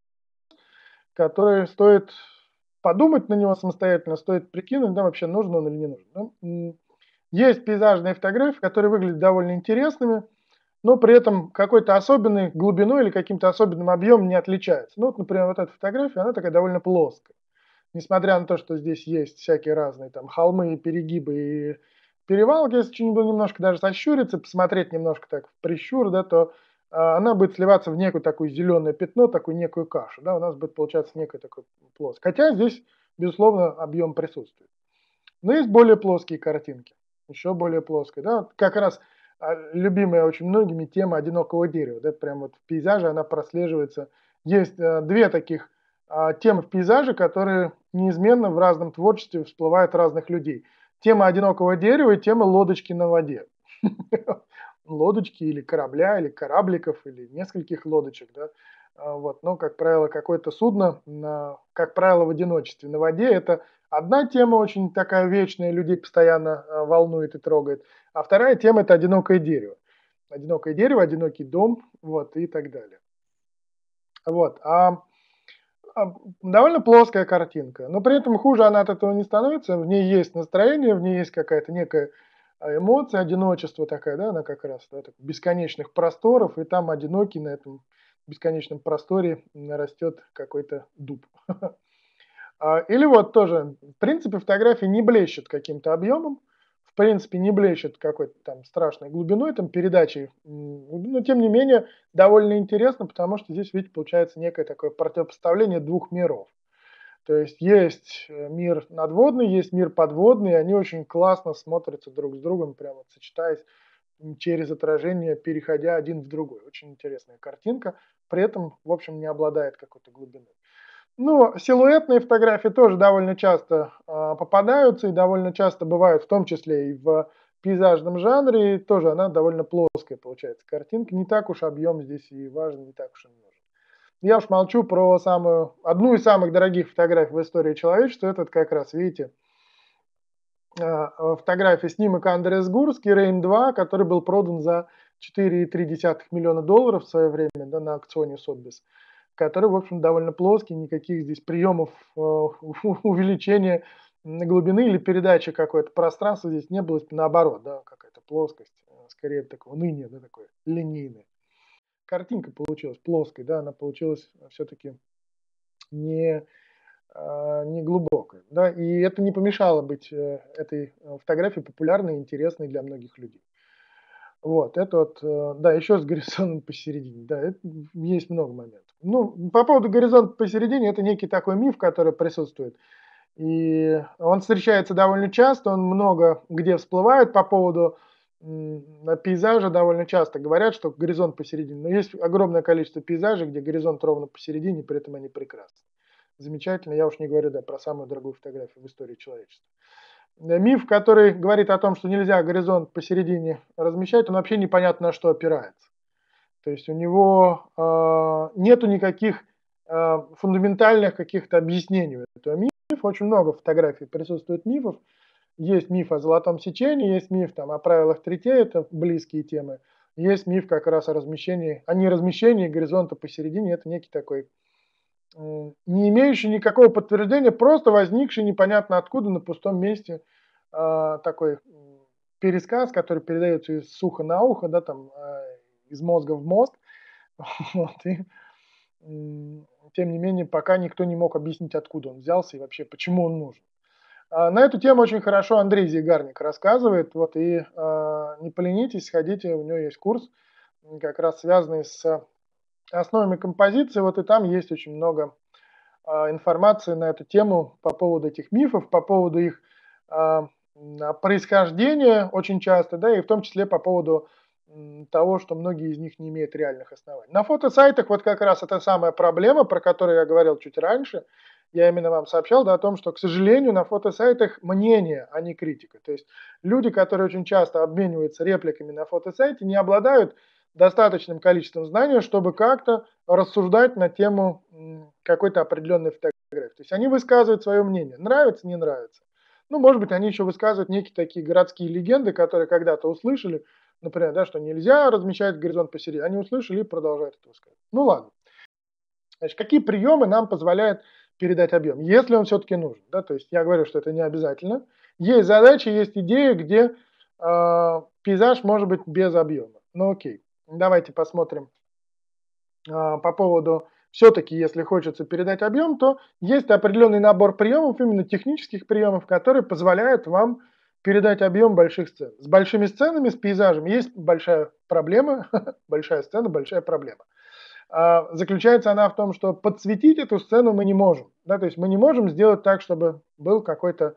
который стоит подумать на него самостоятельно, стоит прикинуть, да, вообще нужен он или не нужен. Ну, есть пейзажные фотографии, которые выглядят довольно интересными, но при этом какой-то особенной глубиной или каким-то особенным объемом не отличаются. Ну, вот, например, вот эта фотография, она такая довольно плоская. Несмотря на то, что здесь есть всякие разные там холмы, и перегибы и перевалки, если что-нибудь немножко даже сощуриться, посмотреть немножко так в прищур, да, то э, она будет сливаться в некое такое зеленое пятно, такую некую кашу, да, у нас будет получаться некая такая плоскость. Хотя здесь, безусловно, объем присутствует. Но есть более плоские картинки еще более плоской. Да? Вот как раз а, любимая очень многими тема одинокого дерева. Да? прямо вот в пейзаже она прослеживается. Есть э, две таких э, темы в пейзаже, которые неизменно в разном творчестве всплывают разных людей. Тема одинокого дерева и тема лодочки на воде. <laughs> лодочки или корабля, или корабликов, или нескольких лодочек, да, а, вот, но, как правило, какое-то судно, как правило, в одиночестве. На воде это одна тема очень такая вечная, людей постоянно а, волнует и трогает, а вторая тема – это одинокое дерево. Одинокое дерево, одинокий дом, вот, и так далее. Вот, а, а довольно плоская картинка, но при этом хуже она от этого не становится, в ней есть настроение, в ней есть какая-то некая а, эмоция, одиночества такая, да, она как раз, да, так, бесконечных просторов, и там одинокий на этом бесконечном просторе растет какой-то дуб. <laughs> А, или вот тоже, в принципе, фотографии не блещут каким-то объемом, в принципе, не блещут какой-то там страшной глубиной, там передачей, но тем не менее довольно интересно, потому что здесь, видите, получается некое такое противопоставление двух миров. То есть есть э, мир надводный, есть мир подводный, и они очень классно смотрятся друг с другом, прямо сочетаясь через отражение, переходя один в другой. Очень интересная картинка, при этом, в общем, не обладает какой-то глубиной. Ну, силуэтные фотографии тоже довольно часто э, попадаются и довольно часто бывают, в том числе и в пейзажном жанре. тоже она довольно плоская получается картинка. Не так уж объем здесь и важен, не так уж и много. Я уж молчу про самую, одну из самых дорогих фотографий в истории человечества. Этот как раз, видите, э, э, фотография снимок Андрея Сгурский Рейн-2, который был продан за 4,3 миллиона долларов в свое время да, на аукционе Сотбис, который, в общем, довольно плоский, никаких здесь приемов э, увеличения глубины или передачи какое-то пространства здесь не было, наоборот, да, какая-то плоскость, скорее такого ныне, да, такое линейное картинка получилась плоской, да, она получилась все-таки не, а, не глубокая. Да, и это не помешало быть э, этой э, фотографии популярной и интересной для многих людей. Вот, это вот, э, да, еще с горизонтом <laughs> посередине, да, это, есть много моментов. Ну, по поводу горизонта посередине, это некий такой миф, который присутствует. И он встречается довольно часто, он много где всплывает по поводу э, на пейзаже довольно часто говорят, что горизонт посередине. Но есть огромное количество пейзажей, где горизонт ровно посередине, при этом они прекрасны. Замечательно, я уж не говорю да, про самую дорогую фотографию в истории человечества. Э, миф, который говорит о том, что нельзя горизонт посередине размещать, он вообще непонятно на что опирается. То есть у него э, нету никаких э, фундаментальных каких-то объяснений этого мифа. Очень много фотографий присутствует мифов, есть миф о золотом сечении, есть миф там, о правилах третей, это близкие темы. Есть миф как раз о размещении, о неразмещении горизонта посередине, это некий такой, не имеющий никакого подтверждения, просто возникший непонятно откуда на пустом месте а, такой пересказ, который передается из суха на ухо, да, там, а, из мозга в мозг. <laughs> Вот, и, тем не менее, пока никто не мог объяснить, откуда он взялся и вообще, почему он нужен. А, на эту тему очень хорошо Андрей Зигарник рассказывает, вот и а, не поленитесь, сходите, у него есть курс, как раз связанный с основами композиции, вот и там есть очень много а, информации на эту тему по поводу этих мифов, по поводу их происхождения очень часто, да, и в том числе по поводу того, что многие из них не имеют реальных оснований. На фотосайтах вот как раз эта самая проблема, про которую я говорил чуть раньше – я именно вам сообщал, да, о том, что, к сожалению, на фотосайтах мнение, а не критика. То есть люди, которые очень часто обмениваются репликами на фотосайте, не обладают достаточным количеством знаний, чтобы как-то рассуждать на тему какой-то определенной фотографии. То есть они высказывают свое мнение, нравится, не нравится. Ну, может быть, они еще высказывают некие такие городские легенды, которые когда-то услышали, например, да, что нельзя размещать горизонт посередине. Они услышали и продолжают это высказывать. Ну ладно. Значит, какие приемы нам позволяет передать объем, если он все-таки нужен. Да? То есть я говорю, что это не обязательно. Есть задачи, есть идеи, где э, пейзаж может быть без объема. Ну окей, давайте посмотрим э, по поводу все-таки, если хочется передать объем, то есть определенный набор приемов, именно технических приемов, которые позволяют вам передать объем больших сцен. С большими сценами, с пейзажем есть большая проблема, <laughs> большая сцена, большая проблема – а, заключается она в том, что подсветить эту сцену мы не можем. Да, то есть мы не можем сделать так, чтобы был какой-то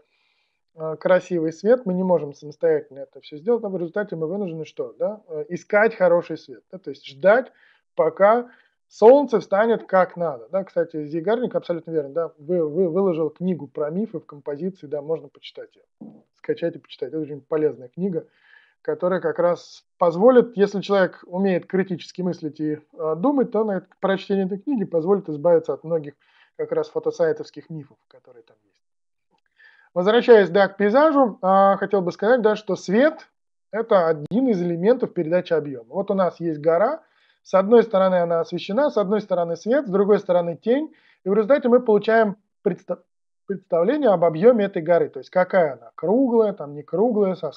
а, красивый свет, мы не можем самостоятельно это все сделать, но в результате мы вынуждены что? Да? Э, искать хороший свет, да? то есть ждать, пока солнце встанет как надо. Да? Кстати, Зигарник абсолютно верно, да? вы, вы выложил книгу про мифы в композиции, да, можно почитать ее, скачать и почитать, это очень полезная книга, которая как раз позволит, если человек умеет критически мыслить и э, думать, то на прочтение этой книги позволит избавиться от многих как раз фотосайтовских мифов, которые там есть. Возвращаясь да, к пейзажу, э, хотел бы сказать, да, что свет – это один из элементов передачи объема. Вот у нас есть гора, с одной стороны она освещена, с одной стороны свет, с другой стороны тень, и в результате мы получаем представление об объеме этой горы, то есть какая она, круглая, там не круглая, со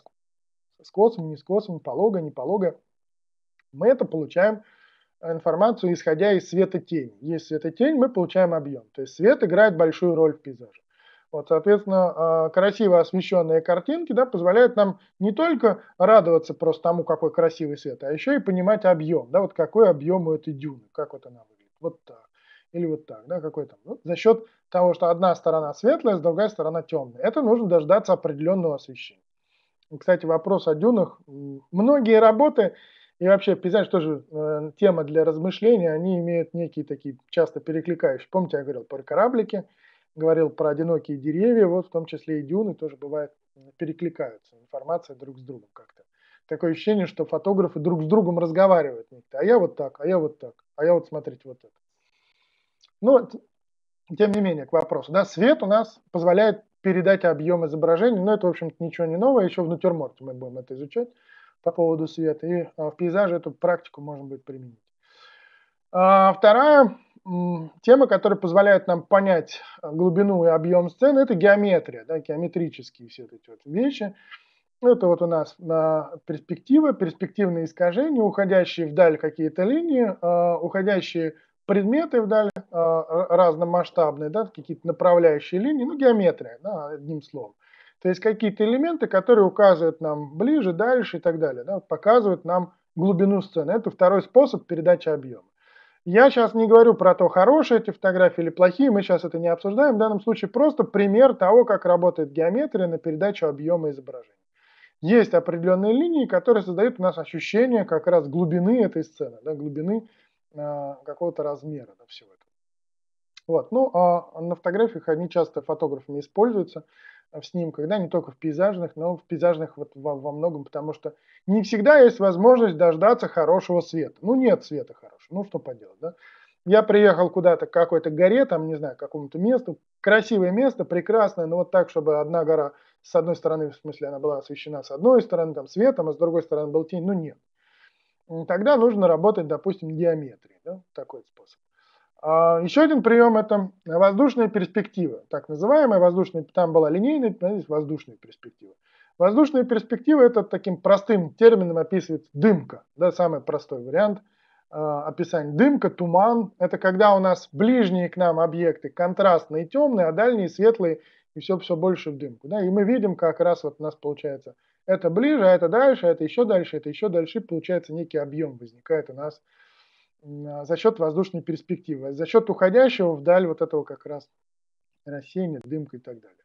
с косвами, не с косвами, полога, не полога. Мы это получаем э, информацию, исходя из света тени. Есть свет и тень, мы получаем объем. То есть свет играет большую роль в пейзаже. Вот, соответственно, э, красиво освещенные картинки да, позволяют нам не только радоваться просто тому, какой красивый свет, а еще и понимать объем. Да, вот какой объем у этой дюны, как вот она выглядит. Вот так. Или вот так. Да, какой там. Вот ну, за счет того, что одна сторона светлая, с другая сторона темная. Это нужно дождаться определенного освещения. Ну, кстати, вопрос о дюнах. Многие работы и вообще пейзаж тоже э, тема для размышления, они имеют некие такие часто перекликающие. Помните, я говорил про кораблики, говорил про одинокие деревья, вот в том числе и дюны тоже бывает перекликаются, информация друг с другом как-то. Такое ощущение, что фотографы друг с другом разговаривают. А я вот так, а я вот так, а я вот смотреть вот это. Но, тем не менее, к вопросу. Да, свет у нас позволяет передать объем изображения, но это, в общем-то, ничего не новое, еще в натюрморте мы будем это изучать по поводу света, и а, в пейзаже эту практику можно будет применить. А, вторая тема, которая позволяет нам понять а, глубину и объем сцены, это геометрия, да, геометрические все эти вот вещи. Это вот у нас перспектива, перспективные искажения, уходящие вдаль какие-то линии, уходящие предметы вдали а, разномасштабные, да, какие-то направляющие линии, ну, геометрия, да, одним словом. То есть какие-то элементы, которые указывают нам ближе, дальше и так далее, да, показывают нам глубину сцены. Это второй способ передачи объема. Я сейчас не говорю про то, хорошие эти фотографии или плохие, мы сейчас это не обсуждаем. В данном случае просто пример того, как работает геометрия на передачу объема изображения. Есть определенные линии, которые создают у нас ощущение как раз глубины этой сцены, да, глубины а, какого-то размера да, всего этого. Вот. Ну, а на фотографиях они часто фотографами используются а, в снимках, да, не только в пейзажных, но в пейзажных вот во, во многом, потому что не всегда есть возможность дождаться хорошего света. Ну, нет света хорошего, ну, что поделать, да. Я приехал куда-то к какой-то горе, там, не знаю, к какому-то месту, красивое место, прекрасное, но вот так, чтобы одна гора с одной стороны, в смысле, она была освещена с одной стороны, там, светом, а с другой стороны был тень, ну, нет тогда нужно работать, допустим, геометрией. Да? Такой способ. А, еще один прием – это воздушная перспектива. Так называемая воздушная, там была линейная, здесь воздушная перспектива. Воздушная перспектива – это таким простым термином описывается дымка. Да, самый простой вариант э, а, описания. Дымка, туман – это когда у нас ближние к нам объекты контрастные, темные, а дальние светлые, и все, все больше в дымку. Да? И мы видим как раз вот у нас получается – это ближе, а это дальше, а это еще дальше, а это еще дальше. И получается некий объем возникает у нас а, за счет воздушной перспективы, за счет уходящего вдаль вот этого как раз рассеяния, дымка и так далее.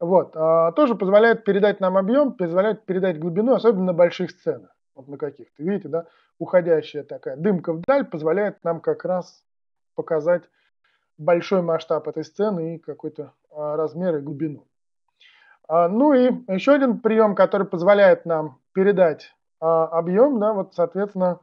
Вот, а, тоже позволяет передать нам объем, позволяет передать глубину, особенно на больших сценах, вот на каких-то, видите, да, уходящая такая дымка вдаль позволяет нам как раз показать большой масштаб этой сцены и какой-то а, размер и глубину. А, ну и еще один прием, который позволяет нам передать а, объем, да, вот, соответственно,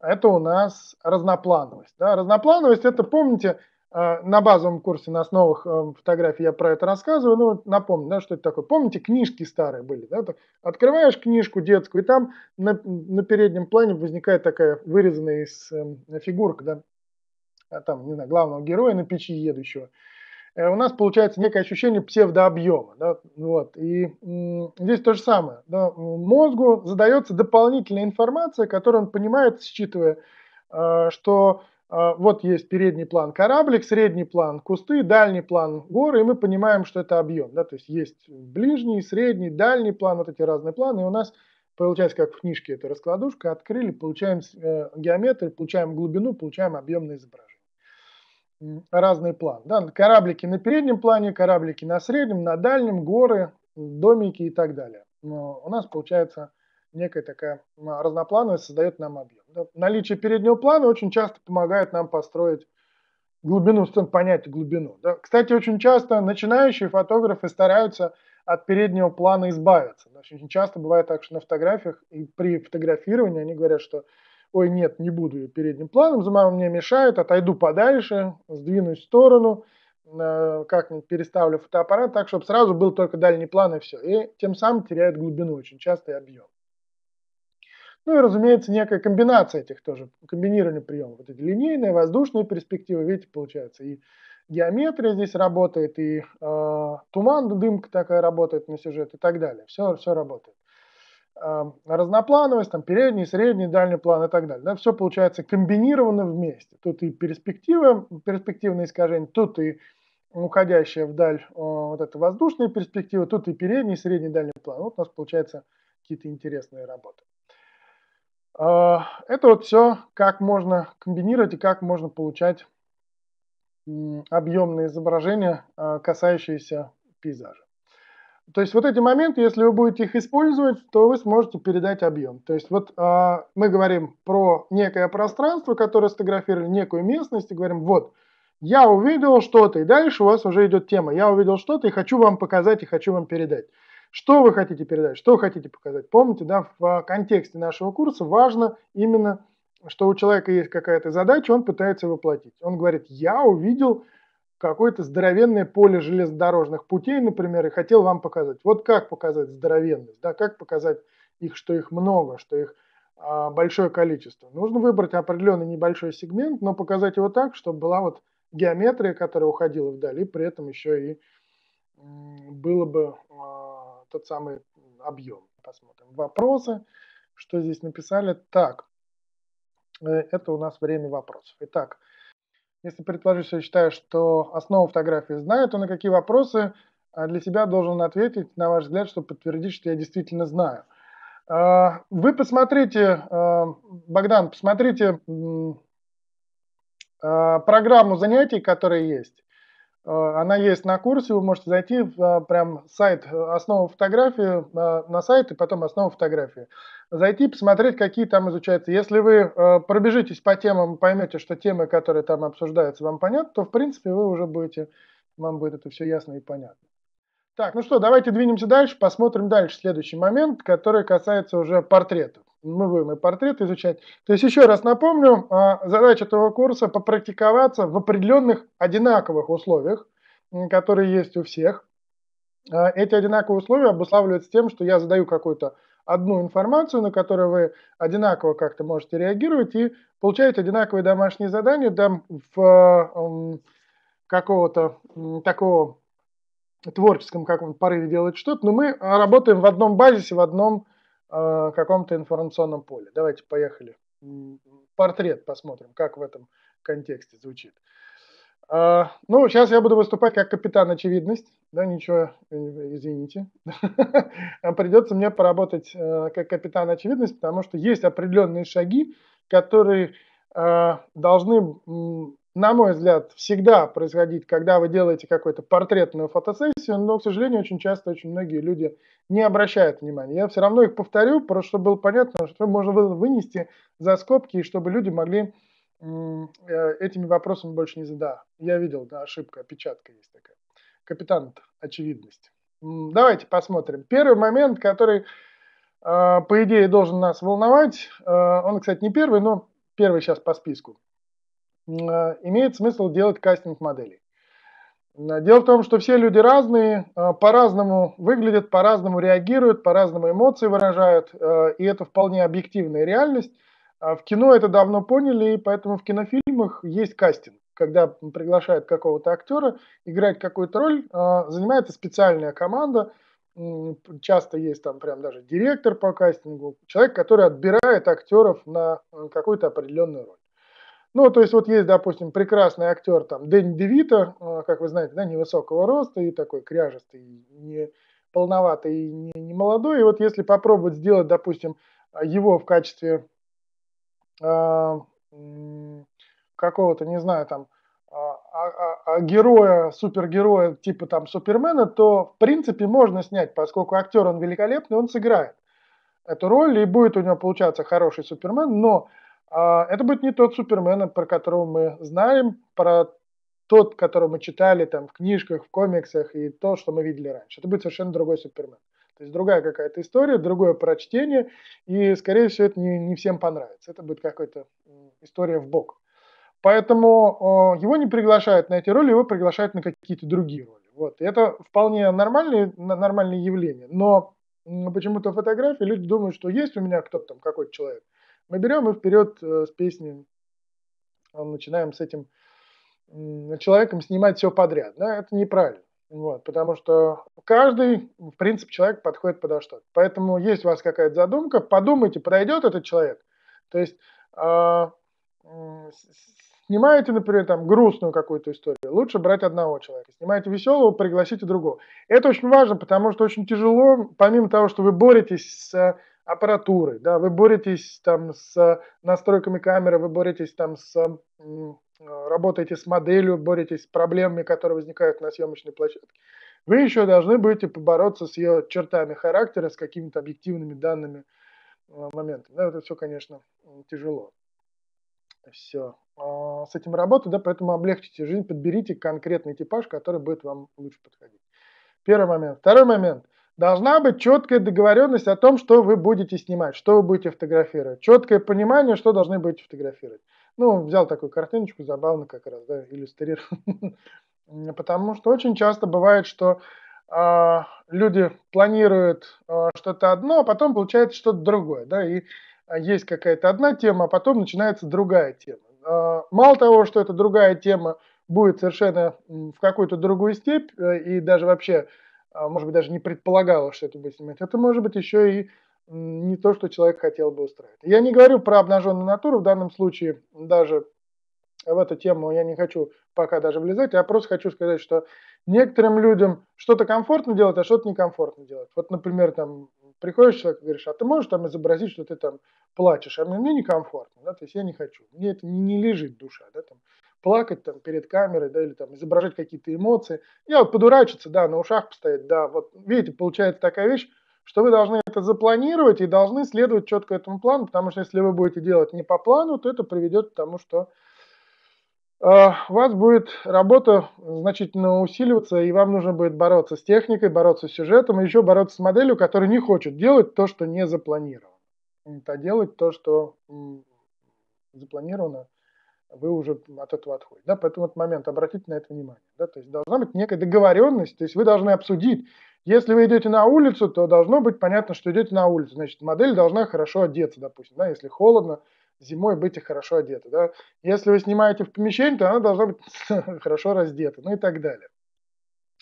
это у нас разноплановость. Да. Разноплановость – это, помните, а, на базовом курсе, на основах фотографий я про это рассказываю, ну, напомню, да, что это такое. Помните, книжки старые были, да? Открываешь книжку детскую, и там на, на переднем плане возникает такая вырезанная из э, фигурка, да, там, не знаю, главного героя на печи едущего. Э, у нас получается некое ощущение псевдообъема. Да? Вот. И здесь то же самое. Да? Мозгу задается дополнительная информация, которую он понимает, считывая, э, что э, вот есть передний план кораблик, средний план кусты, дальний план горы, и мы понимаем, что это объем. Да? То есть есть ближний, средний, дальний план, вот эти разные планы, и у нас получается, как в книжке, это раскладушка, открыли, получаем геометрию, получаем глубину, получаем объемное изображение разный план. Да? Кораблики на переднем плане, кораблики на среднем, на дальнем, горы, домики и так далее. Но у нас получается некая такая разноплановая, создает нам объем. Да? Наличие переднего плана очень часто помогает нам построить глубину, понять глубину. Да? Кстати, очень часто начинающие фотографы стараются от переднего плана избавиться. Очень часто бывает так, что на фотографиях и при фотографировании они говорят, что ой, нет, не буду передним планом, зуба мне мешают, отойду подальше, сдвинусь в сторону, э, как-нибудь переставлю фотоаппарат так, чтобы сразу был только дальний план и все. И тем самым теряет глубину очень часто и объем. Ну и, разумеется, некая комбинация этих тоже, комбинированный прием. Вот эти линейные, воздушные перспективы, видите, получается, и геометрия здесь работает, и э, туман, дымка такая работает на сюжет и так далее. Все, все работает разноплановость, там передний, средний, дальний план и так далее. Да, все получается комбинировано вместе. Тут и перспектива, перспективные искажения, тут и уходящая вдаль вот эта воздушная перспектива, тут и передний, и средний, дальний план. Вот у нас получается какие-то интересные работы. А, это вот все, как можно комбинировать и как можно получать объемные изображения, а, касающиеся пейзажа. То есть вот эти моменты, если вы будете их использовать, то вы сможете передать объем. То есть вот э, мы говорим про некое пространство, которое сфотографировали, некую местность, и говорим, вот, я увидел что-то, и дальше у вас уже идет тема. Я увидел что-то и хочу вам показать, и хочу вам передать. Что вы хотите передать, что вы хотите показать. Помните, да, в а, контексте нашего курса важно именно, что у человека есть какая-то задача, он пытается воплотить. Он говорит, я увидел какое-то здоровенное поле железнодорожных путей, например, и хотел вам показать. Вот как показать здоровенность, да, как показать их, что их много, что их а, большое количество. Нужно выбрать определенный небольшой сегмент, но показать его так, чтобы была вот геометрия, которая уходила вдали, при этом еще и было бы а, тот самый объем. Посмотрим. Вопросы, что здесь написали. Так, э, это у нас время вопросов. Итак, если предположить, что я считаю, что основу фотографии знаю, то на какие вопросы а, для себя должен ответить, на ваш взгляд, чтобы подтвердить, что я действительно знаю. А, вы посмотрите, а, Богдан, посмотрите программу занятий, которые есть. Э, она есть на курсе, вы можете зайти в э, прям сайт э, «Основа фотографии» на сайт и потом «Основа фотографии». Зайти, посмотреть, какие там изучаются. Если вы пробежитесь по темам поймете, что темы, которые там обсуждаются, вам понятны, то, в принципе, вы уже будете, вам будет это все ясно и понятно. Так, ну что, давайте двинемся дальше, посмотрим дальше следующий момент, который касается уже портрета мы будем и портреты изучать. То есть еще раз напомню, а, задача этого курса попрактиковаться в определенных одинаковых условиях, которые есть у всех. А, эти одинаковые условия обуславливаются тем, что я задаю какую-то одну информацию, на которую вы одинаково как-то можете реагировать и получаете одинаковые домашние задания да в какого-то такого творческом каком-то порыве делать что-то, но мы работаем в одном базисе, в одном э, каком-то информационном поле. Давайте поехали. Портрет посмотрим, как в этом контексте звучит. Э, ну, сейчас я буду выступать как капитан очевидность. Да, ничего, э, извините. <laughs> Придется мне поработать э, как капитан очевидность, потому что есть определенные шаги, которые должны на мой взгляд, всегда происходит, когда вы делаете какую-то портретную фотосессию, но, к сожалению, очень часто очень многие люди не обращают внимания. Я все равно их повторю, просто чтобы было понятно, что можно было вынести за скобки, и чтобы люди могли э, этими вопросами больше не задавать. Я видел, да, ошибка, опечатка есть такая. Капитан, очевидность. Давайте посмотрим. Первый момент, который, а, по идее, должен нас волновать, а, он, кстати, не первый, но первый сейчас по списку – Э, имеет смысл делать кастинг моделей. Э, дело в том, что все люди разные, э, по-разному выглядят, по-разному реагируют, по-разному эмоции выражают, и это вполне объективная реальность. В кино это давно поняли, и поэтому в кинофильмах есть кастинг, когда приглашают какого-то актера играть какую-то роль, занимается специальная команда, часто есть там прям даже директор по кастингу, человек, который отбирает актеров на какую-то определенную роль. Ну, то есть вот есть, допустим, прекрасный актер там Дэнни Девита, э, как вы знаете, да, невысокого роста и такой кряжестый, не полноватый, и не, не молодой. И вот если попробовать сделать, допустим, его в качестве э, какого-то, не знаю, там, а, а, а, а героя, супергероя типа там Супермена, то в принципе можно снять, поскольку актер он великолепный, он сыграет эту роль и будет у него получаться хороший Супермен, но а, это будет не тот Супермен, про которого мы знаем, про тот, которого мы читали там в книжках, в комиксах и то, что мы видели раньше. Это будет совершенно другой Супермен. То есть другая какая-то история, другое прочтение, и, скорее всего, это не, не всем понравится. Это будет какая-то история в бок. Поэтому э, его не приглашают на эти роли, его приглашают на какие-то другие роли. Вот. И это вполне нормальное, нормальное явление. Но почему-то фотографии люди думают, что есть у меня кто-то там, какой-то человек – мы берем и вперед э, с песни а начинаем с этим человеком снимать все подряд. Да, это неправильно. Вот, потому что каждый, в принципе, человек подходит подо что-то. Поэтому есть у вас какая-то задумка, подумайте, подойдет этот человек. То есть а, снимаете, например, там грустную какую-то историю, лучше брать одного человека. Снимаете веселого, пригласите другого. Это очень важно, потому что очень тяжело, помимо того, что вы боретесь с аппаратуры, да, вы боретесь там с настройками камеры, вы боретесь там с э, работаете с моделью, боретесь с проблемами, которые возникают на съемочной площадке. Вы еще должны будете побороться с ее чертами характера, с какими-то объективными данными э, моментами. Да, это все, конечно, тяжело. Все. А, с этим работаю, да, поэтому облегчите жизнь, подберите конкретный типаж, который будет вам лучше подходить. Первый момент. Второй момент – должна быть четкая договоренность о том, что вы будете снимать, что вы будете фотографировать. Четкое понимание, что должны будете фотографировать. Ну, взял такую картиночку, забавно как раз, да, иллюстрировал. <laughs> Потому что очень часто бывает, что э, люди планируют э, что-то одно, а потом получается что-то другое, да, и а, есть какая-то одна тема, а потом начинается другая тема. Э, мало того, что эта другая тема будет совершенно в какую-то другую степь э, и даже вообще а, может быть, даже не предполагала, что это будет снимать. Это может быть еще и не то, что человек хотел бы устраивать. Я не говорю про обнаженную натуру, в данном случае даже в эту тему я не хочу пока даже влезать, я просто хочу сказать, что некоторым людям что-то комфортно делать, а что-то некомфортно делать. Вот, например, там приходишь человек и говоришь, а ты можешь там изобразить, что ты там плачешь, а мне, мне некомфортно, да, то есть я не хочу, мне это не лежит душа, да, там, плакать там перед камерой, да, или там изображать какие-то эмоции. Я вот подурачиться, да, на ушах постоять, да, вот видите, получается такая вещь, что вы должны это запланировать и должны следовать четко этому плану, потому что если вы будете делать не по плану, то это приведет к тому, что э, у вас будет работа значительно усиливаться, и вам нужно будет бороться с техникой, бороться с сюжетом, и еще бороться с моделью, которая не хочет делать то, что не запланировано. А делать то, что запланировано, вы уже от этого отходите. Да? Поэтому этот момент, обратите на это внимание. Да? То есть должна быть некая договоренность, то есть вы должны обсудить. Если вы идете на улицу, то должно быть понятно, что идете на улицу. Значит, модель должна хорошо одеться, допустим. Да? Если холодно, зимой быть и хорошо одета. Да? Если вы снимаете в помещении, то она должна быть <laughs> хорошо раздета, ну и так далее.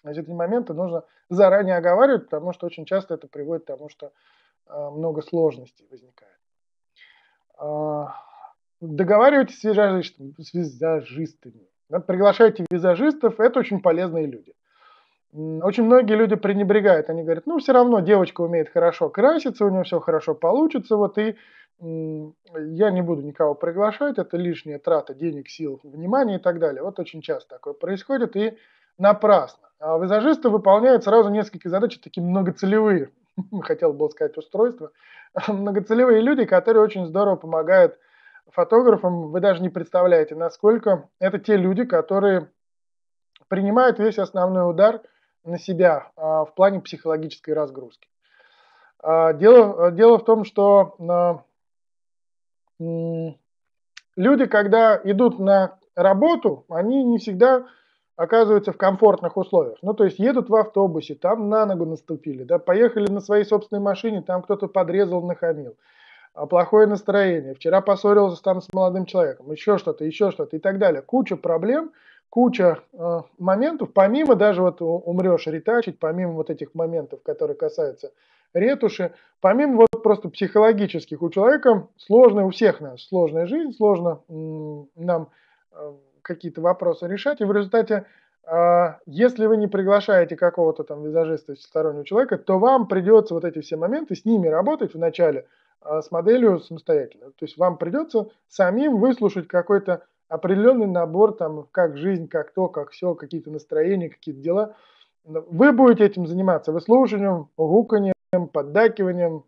Значит, эти моменты нужно заранее оговаривать, потому что очень часто это приводит к тому, что э, много сложностей возникает. А, договаривайтесь с, визажистом, с визажистами. приглашайте визажистов, это очень полезные люди. Очень многие люди пренебрегают, они говорят, ну все равно девочка умеет хорошо краситься, у нее все хорошо получится, вот и я не буду никого приглашать, это лишняя трата денег, сил, внимания и так далее. Вот очень часто такое происходит и напрасно. А визажисты выполняют сразу несколько задач, такие многоцелевые, <laughs> хотел бы сказать устройства, <laughs> многоцелевые люди, которые очень здорово помогают фотографом, вы даже не представляете, насколько это те люди, которые принимают весь основной удар на себя а, в плане психологической разгрузки. А, дело, дело в том, что а, люди, когда идут на работу, они не всегда оказываются в комфортных условиях. Ну, то есть едут в автобусе, там на ногу наступили, да, поехали на своей собственной машине, там кто-то подрезал, нахамил а плохое настроение, вчера поссорился там с молодым человеком, еще что-то, еще что-то и так далее. Куча проблем, куча э, моментов, помимо даже вот умрешь ретачить, помимо вот этих моментов, которые касаются ретуши, помимо вот просто психологических у человека сложная, у всех нас сложная жизнь, сложно м- нам э, какие-то вопросы решать, и в результате э, если вы не приглашаете какого-то там визажиста стороннего человека, то вам придется вот эти все моменты с ними работать вначале, а, с моделью самостоятельно. То есть вам придется самим выслушать какой-то определенный набор, там, как жизнь, как то, как все, какие-то настроения, какие-то дела. Вы будете этим заниматься выслушиванием, гуканием, поддакиванием.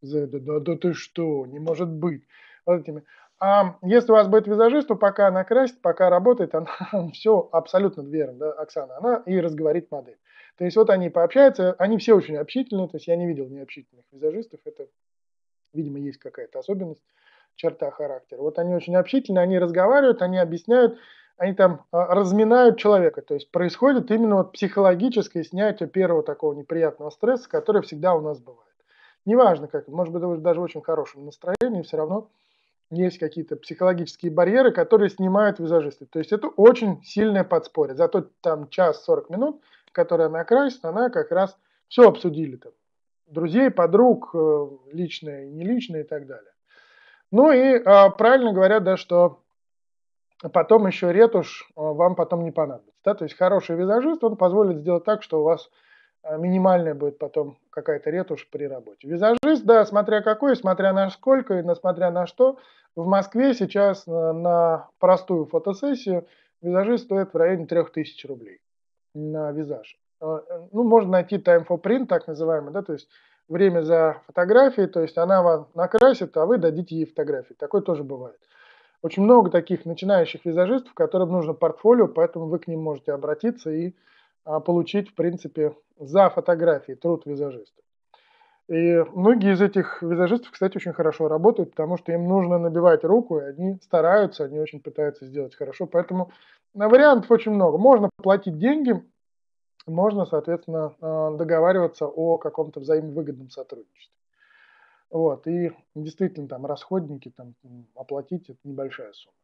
Да, да, да ты что, не может быть. Вот этими. А если у вас будет визажист, то пока она красит, пока работает, она все абсолютно верно, да, Оксана, она и разговорит модель. То есть вот они пообщаются, они все очень общительные, то есть я не видел необщительных визажистов, это видимо, есть какая-то особенность, черта характера. Вот они очень общительны, они разговаривают, они объясняют, они там а, разминают человека. То есть происходит именно вот психологическое снятие первого такого неприятного стресса, который всегда у нас бывает. Неважно как, может быть, даже в очень хорошем настроении, все равно есть какие-то психологические барьеры, которые снимают визажисты. То есть это очень сильное подспорье. Зато там час сорок минут, которая она красит, она как раз все обсудили там друзей, подруг, э, личные, не личные и так далее. Ну и а, правильно говорят, да, что потом еще ретушь э, вам потом не понадобится. Да? То есть хороший визажист, он позволит сделать так, что у вас э, минимальная будет потом какая-то ретушь при работе. Визажист, да, смотря какой, смотря на сколько и смотря на что, в Москве сейчас на простую фотосессию визажист стоит в районе 3000 рублей на визаж. Э, ну, можно найти time for print, так называемый, да, то есть время за фотографией, то есть она вам накрасит, а вы дадите ей фотографии. Такое тоже бывает. Очень много таких начинающих визажистов, которым нужно портфолио, поэтому вы к ним можете обратиться и а, получить, в принципе, за фотографии труд визажиста. И многие из этих визажистов, кстати, очень хорошо работают, потому что им нужно набивать руку, и они стараются, они очень пытаются сделать хорошо. Поэтому на вариантов очень много. Можно платить деньги, можно, соответственно, э, договариваться о каком-то взаимовыгодном сотрудничестве. Вот, и действительно там расходники там оплатить это небольшая сумма.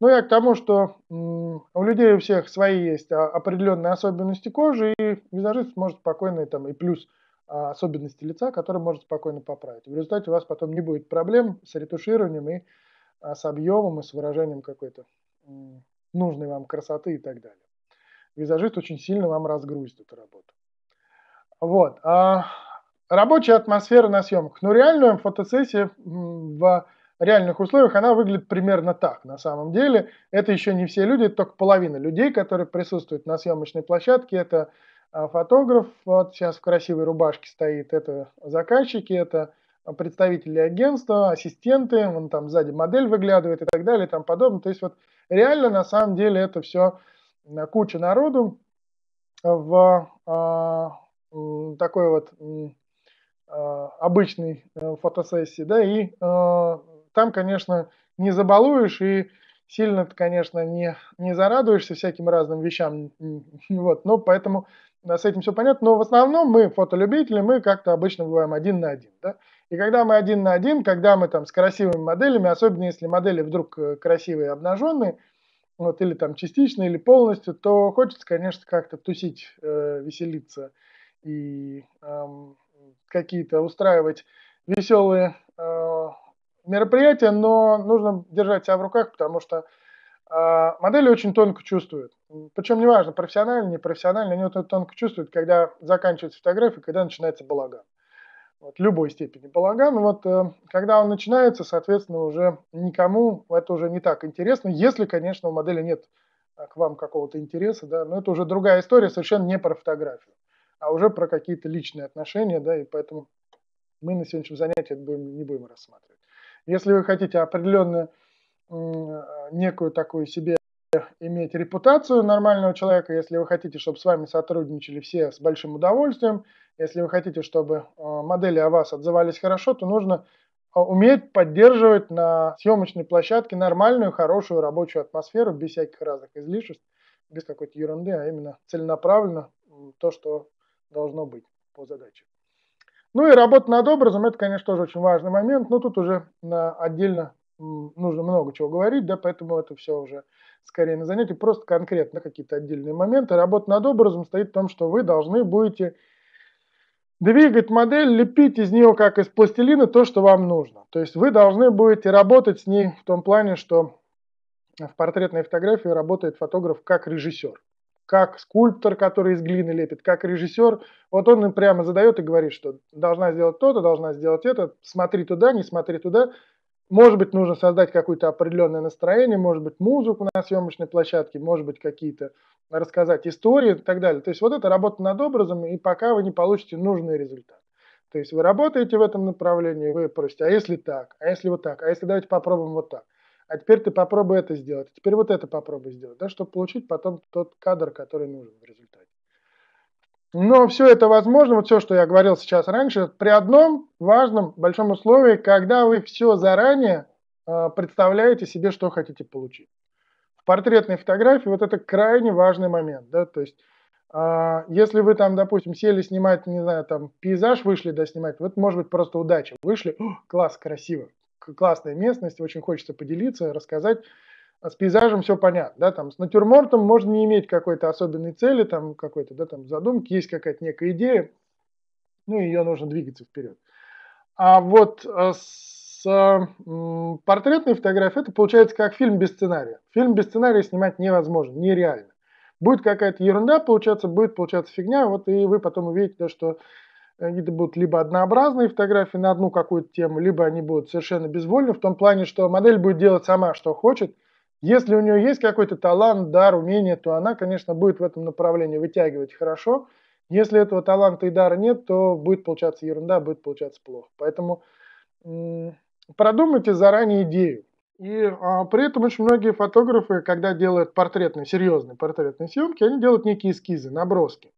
Ну я к тому, что у людей у всех свои есть а, определенные особенности кожи, и визажист может спокойно там и плюс а, особенности лица, которые может спокойно поправить. В результате у вас потом не будет проблем с ретушированием и а, с объемом и с выражением какой-то нужной вам красоты и так далее визажист очень сильно вам разгрузит эту работу. Вот. А рабочая атмосфера на съемках. Ну, реальная фотосессия в реальных условиях, она выглядит примерно так. На самом деле, это еще не все люди, это только половина людей, которые присутствуют на съемочной площадке. Это а, фотограф, вот сейчас в красивой рубашке стоит, это заказчики, это представители агентства, ассистенты, вон там сзади модель выглядывает и так далее и тому подобное. То есть вот реально на самом деле это все Э, куча народу в а, такой вот а, обычной э, фотосессии, да, и э, там, конечно, не забалуешь и сильно, конечно, не, не зарадуешься всяким разным вещам, вот, но поэтому с этим все понятно, но в основном мы, фотолюбители, мы как-то обычно бываем один на один, да, и когда мы один на один, когда мы там с красивыми моделями, особенно если модели вдруг красивые, обнаженные – вот, или там частично, или полностью, то хочется, конечно, как-то тусить, э, веселиться и э, какие-то устраивать веселые э, мероприятия, но нужно держать себя в руках, потому что э, модели очень тонко чувствуют. Причем неважно, профессионально, непрофессионально, они вот это тонко чувствуют, когда заканчивается фотография, когда начинается балаган. Э, вот, любой степени балаган. Ну вот э, когда он начинается, соответственно, уже никому это уже не так интересно, если, конечно, у модели нет э, к вам какого-то интереса, да, но это уже другая история, совершенно не про фотографию, а уже про какие-то личные отношения, да, и поэтому мы на сегодняшнем занятии это будем, не будем рассматривать. Если вы хотите определенно э, некую такую себе иметь репутацию нормального человека, если вы хотите, чтобы с вами сотрудничали все с большим удовольствием, если вы хотите, чтобы э, модели о вас отзывались хорошо, то нужно э, уметь поддерживать на съемочной площадке нормальную, хорошую рабочую атмосферу, без всяких разных излишеств, без какой-то ерунды, а именно целенаправленно то, что должно быть по задаче. Ну и работа над образом, это, конечно, тоже очень важный момент, но тут уже отдельно нужно много чего говорить, да, поэтому это все уже скорее на занятии, просто конкретно какие-то отдельные моменты. Работа над образом стоит в том, что вы должны будете двигать модель, лепить из нее, как из пластилина, то, что вам нужно. То есть вы должны будете работать с ней в том плане, что в портретной фотографии работает фотограф как режиссер, как скульптор, который из глины лепит, как режиссер. Вот он им прямо задает и говорит, что должна сделать то-то, должна сделать это, смотри туда, не смотри туда. Может быть, нужно создать какое-то определенное настроение, может быть, музыку на съемочной площадке, может быть, какие-то рассказать истории и так далее. То есть вот это работа над образом, и пока вы не получите нужный результат. То есть вы работаете в этом направлении, вы просите, а если так, а если вот так, а если давайте попробуем вот так, а теперь ты попробуй это сделать, а теперь вот это попробуй сделать, да, чтобы получить потом тот кадр, который нужен в результате. Но все это возможно, вот все, что я говорил сейчас раньше, при одном важном большом условии, когда вы все заранее а, представляете себе, что хотите получить. В портретной фотографии вот это крайне важный момент, да, то есть а, если вы там, допустим, сели снимать, не знаю, там пейзаж вышли, да, снимать, вот может быть просто удача, вышли, класс, красиво, классная местность, очень хочется поделиться, рассказать, с пейзажем все понятно, да, там с натюрмортом можно не иметь какой-то особенной цели, там какой-то, да, там задумки, есть какая-то некая идея, ну, ее нужно двигаться вперед. А вот э, с портретной фотографией это получается как фильм без сценария. Фильм без сценария снимать невозможно, нереально. Будет какая-то ерунда получаться, будет получаться фигня, вот и вы потом увидите, да, что э, это будут либо однообразные фотографии на одну какую-то тему, либо они будут совершенно безвольны, в том плане, что модель будет делать сама, что хочет – если у нее есть какой-то талант, дар, умение, то она, конечно, будет в этом направлении вытягивать хорошо. Если этого таланта и дара нет, то будет получаться ерунда, будет получаться плохо. Поэтому продумайте заранее идею. И а, при этом очень многие фотографы, когда делают портретные, серьезные портретные съемки, они делают некие эскизы, наброски.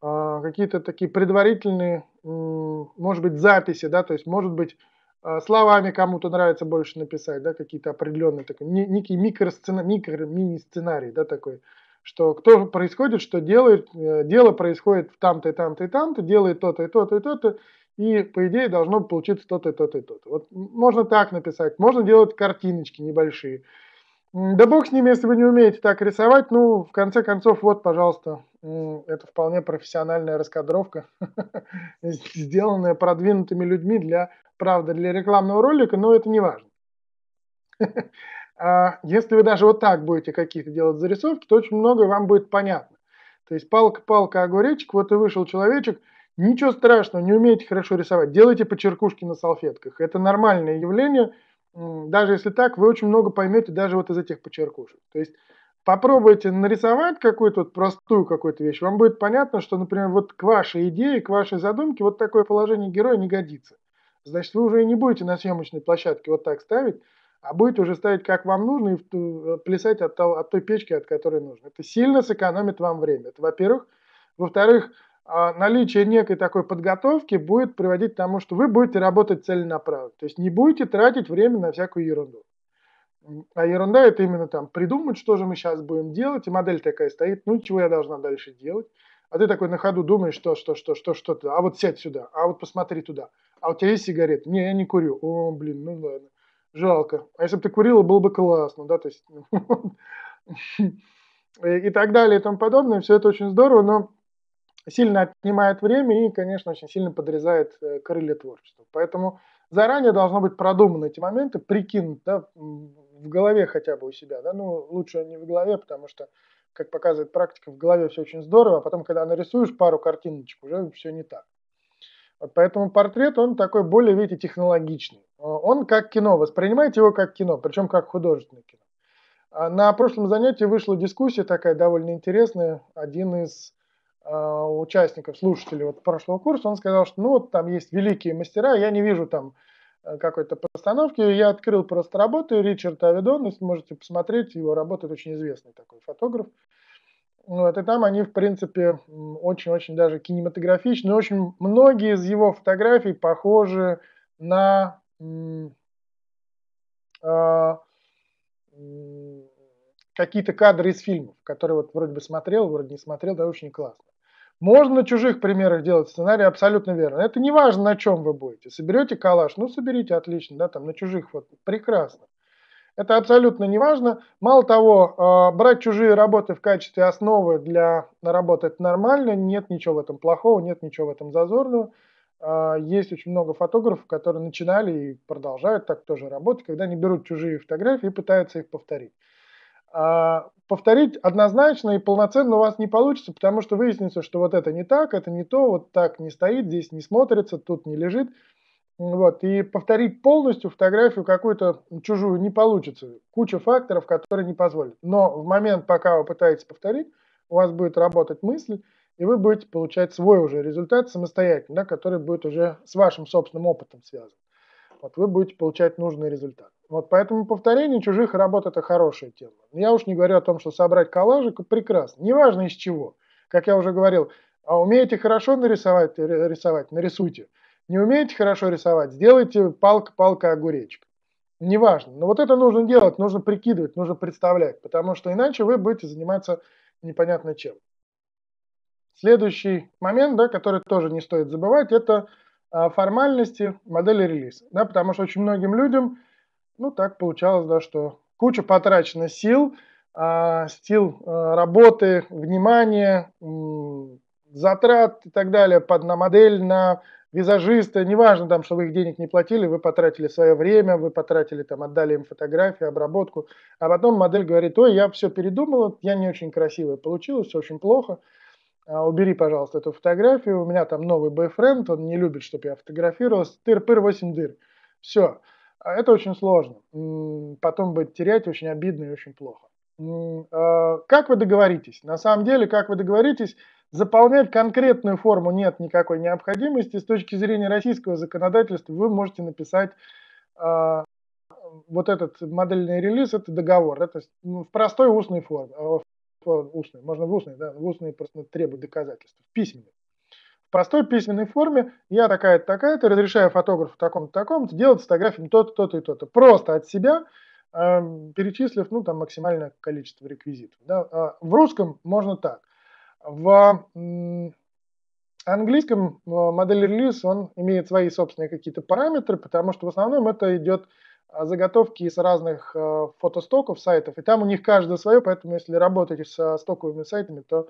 А, какие-то такие предварительные, может быть, записи, да, то есть, может быть, Э, словами кому-то нравится больше написать, да, какие-то определенные такой, некий микросценарий, микро, мини-сценарий, да, такой, что кто происходит, что делает, э, дело происходит в там-то и там-то и там-то, делает то-то и то-то и то-то, и, по идее, должно получиться то-то и то-то и то-то. Вот можно так написать, можно делать картиночки небольшие, да бог с ними, если вы не умеете так рисовать. Ну, в конце концов, вот, пожалуйста, это вполне профессиональная раскадровка, <laughs> сделанная продвинутыми людьми для, правда, для рекламного ролика, но это не важно. <laughs> А, если вы даже вот так будете какие-то делать зарисовки, то очень многое вам будет понятно. То есть палка-палка, огуречек, вот и вышел человечек, ничего страшного, не умеете хорошо рисовать, делайте почеркушки на салфетках. Это нормальное явление – даже если так, вы очень много поймете даже вот из этих почеркушек. То есть попробуйте нарисовать какую-то вот простую какую-то вещь, вам будет понятно, что, например, вот к вашей идее, к вашей задумке вот такое положение героя не годится. Значит, вы уже и не будете на съемочной площадке вот так ставить, а будете уже ставить как вам нужно и э, плясать от, того, от той печки, от которой нужно. Это сильно сэкономит вам время. Это, во-первых. Во-вторых, а, наличие некой такой подготовки будет приводить к тому, что вы будете работать целенаправленно. То есть не будете тратить время на всякую ерунду. А ерунда это именно там придумать, что же мы сейчас будем делать, и модель такая стоит, ну чего я должна дальше делать. А ты такой на ходу думаешь, что, что, что, что, что, то а вот сядь сюда, а вот посмотри туда, а у тебя есть сигарет? Не, я не курю. О, блин, ну ладно, жалко. А если бы ты курила, было бы классно, да, то есть <laughs> и так далее и тому подобное, все это очень здорово, но сильно отнимает время и, конечно, очень сильно подрезает э, крылья творчества. Поэтому заранее должно быть продуманы эти моменты, прикинут да, в голове хотя бы у себя. Да? Ну, лучше не в голове, потому что, как показывает практика, в голове все очень здорово, а потом, когда нарисуешь пару картиночек, уже все не так. Вот поэтому портрет, он такой более, видите, технологичный. Он как кино, воспринимайте его как кино, причем как художественное кино. А на прошлом занятии вышла дискуссия такая довольно интересная. Один из а, участников, слушателей вот прошлого курса, он сказал, что ну вот там есть великие мастера, я не вижу там э, какой-то постановки. Я открыл просто работу Ричарда Авидона, если можете посмотреть, его работает очень известный такой фотограф. Вот, и там они, в принципе, очень-очень даже кинематографичны. Ну, очень многие из его фотографий похожи на а, какие-то кадры из фильмов, которые вот вроде бы смотрел, вроде не смотрел, да очень классно. Можно на чужих примерах делать сценарий, абсолютно верно. Это не важно, на чем вы будете. Соберете калаш, ну соберите, отлично, да, там на чужих, вот, прекрасно. Это абсолютно не важно. Мало того, а, брать чужие работы в качестве основы для работы это нормально, нет ничего в этом плохого, нет ничего в этом зазорного. А, есть очень много фотографов, которые начинали и продолжают так тоже работать, когда они берут чужие фотографии и пытаются их повторить. А, повторить однозначно и полноценно у вас не получится, потому что выяснится, что вот это не так, это не то, вот так не стоит, здесь не смотрится, тут не лежит. Вот. И повторить полностью фотографию какую-то чужую не получится. Куча факторов, которые не позволят. Но в момент, пока вы пытаетесь повторить, у вас будет работать мысль, и вы будете получать свой уже результат самостоятельно, да, который будет уже с вашим собственным опытом связан вот вы будете получать нужный результат. Вот поэтому повторение чужих работ – это хорошая тема. Я уж не говорю о том, что собрать коллажик – прекрасно. Неважно из чего. Как я уже говорил, а умеете хорошо нарисовать, рисовать – нарисуйте. Не умеете хорошо рисовать – сделайте палка-палка-огуречек. Неважно. Но вот это нужно делать, нужно прикидывать, нужно представлять, потому что иначе вы будете заниматься непонятно чем. Следующий момент, да, который тоже не стоит забывать, это а, формальности модели релиза, да, потому что очень многим людям, ну, так получалось, да, что куча потрачено сил, а, сил а, работы, внимания, затрат и так далее под, на модель, на визажиста, неважно там, что вы их денег не платили, вы потратили свое время, вы потратили там, отдали им фотографии, обработку, а потом модель говорит, ой, я все передумала, я не очень красивая получилась, все очень плохо, а, убери, пожалуйста, эту фотографию, у меня там новый бойфренд, он не любит, чтобы я фотографировался, тыр-пыр, восемь дыр. Все. А, это очень сложно. Потом будет терять очень обидно и очень плохо. А, как вы договоритесь? На самом деле, как вы договоритесь, заполнять конкретную форму нет никакой необходимости. С точки зрения российского законодательства вы можете написать вот этот модельный релиз, это договор, это ну, в простой устной форме, в Устные, можно в устной, да, в устной просто требуют доказательств, в письменной. В простой письменной форме я такая-то, такая-то, разрешаю фотографу такому-то, такому-то делать с фотографиями то-то, то-то и то-то. Просто от себя э, перечислив, ну, там, максимальное количество реквизитов. Да. А в русском можно так. В английском э, модель релиз, он имеет свои собственные какие-то параметры, потому что в основном это идет а, заготовки из разных э, фотостоков, сайтов, и там у них каждое свое, поэтому если работаете со стоковыми сайтами, то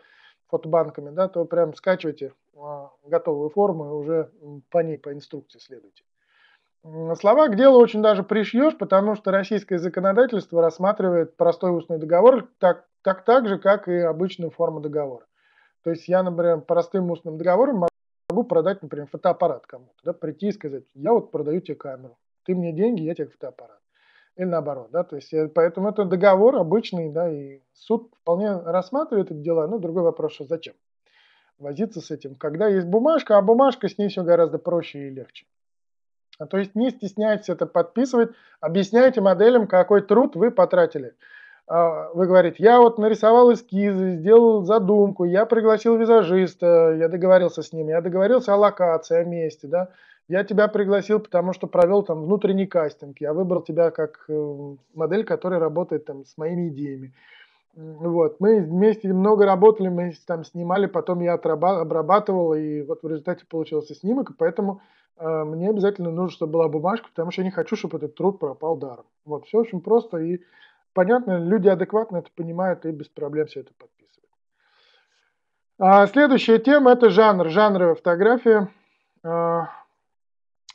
фотобанками, да, то прям скачивайте а, готовую форму и уже по ней, по инструкции следуйте. Слова к делу очень даже пришьешь, потому что российское законодательство рассматривает простой устный договор так, так, так же, как и обычную форму договора. То есть я, например, простым устным договором могу продать, например, фотоаппарат кому-то, да, прийти и сказать, я вот продаю тебе камеру ты мне деньги, я тебе фотоаппарат. Или наоборот, да, то есть, поэтому это договор обычный, да, и суд вполне рассматривает эти дела, но другой вопрос, что зачем возиться с этим, когда есть бумажка, а бумажка с ней все гораздо проще и легче. А То есть не стесняйтесь это подписывать, объясняйте моделям, какой труд вы потратили а, вы говорите, я вот нарисовал эскизы, сделал задумку, я пригласил визажиста, я договорился с ним, я договорился о локации, о месте, да, я тебя пригласил, потому что провел там внутренний кастинг, я выбрал тебя как э, модель, которая работает там с моими идеями. Вот, мы вместе много работали, мы там снимали, потом я обрабатывал, и вот в результате получился снимок, поэтому э, мне обязательно нужно, чтобы была бумажка, потому что я не хочу, чтобы этот труд пропал даром. Вот, все очень просто и понятно, люди адекватно это понимают и без проблем все это подписывают. А следующая тема – это жанр, жанровая фотография. А,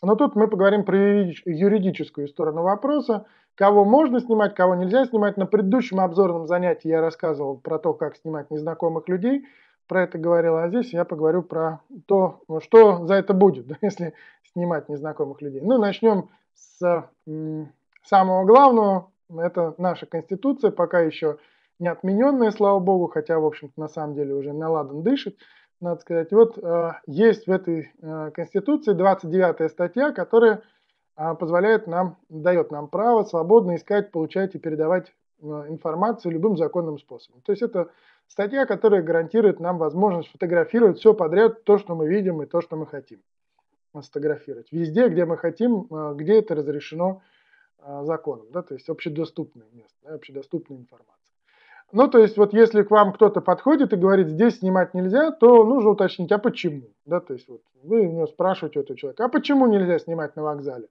но тут мы поговорим про юридическую сторону вопроса, кого можно снимать, кого нельзя снимать. На предыдущем обзорном занятии я рассказывал про то, как снимать незнакомых людей, про это говорил, а здесь я поговорю про то, ну, что за это будет, <laughs> если снимать незнакомых людей. Ну, начнем с самого главного, это наша Конституция, пока еще не отмененная, слава богу, хотя, в общем-то, на самом деле уже наладан дышит надо сказать. Вот а, есть в этой а, Конституции 29 статья, которая а, позволяет нам, дает нам право свободно искать, получать и передавать информацию любым законным способом. То есть это статья, которая гарантирует нам возможность фотографировать все подряд, то, что мы видим и то, что мы хотим сфотографировать. Везде, где мы хотим, где это разрешено законом, да, то есть общедоступное место, да, общедоступная информация. Ну, то есть, вот если к вам кто-то подходит и говорит, здесь снимать нельзя, то нужно уточнить, а почему? Да, то есть, вот вы у него спрашиваете у этого человека, а почему нельзя снимать на вокзале?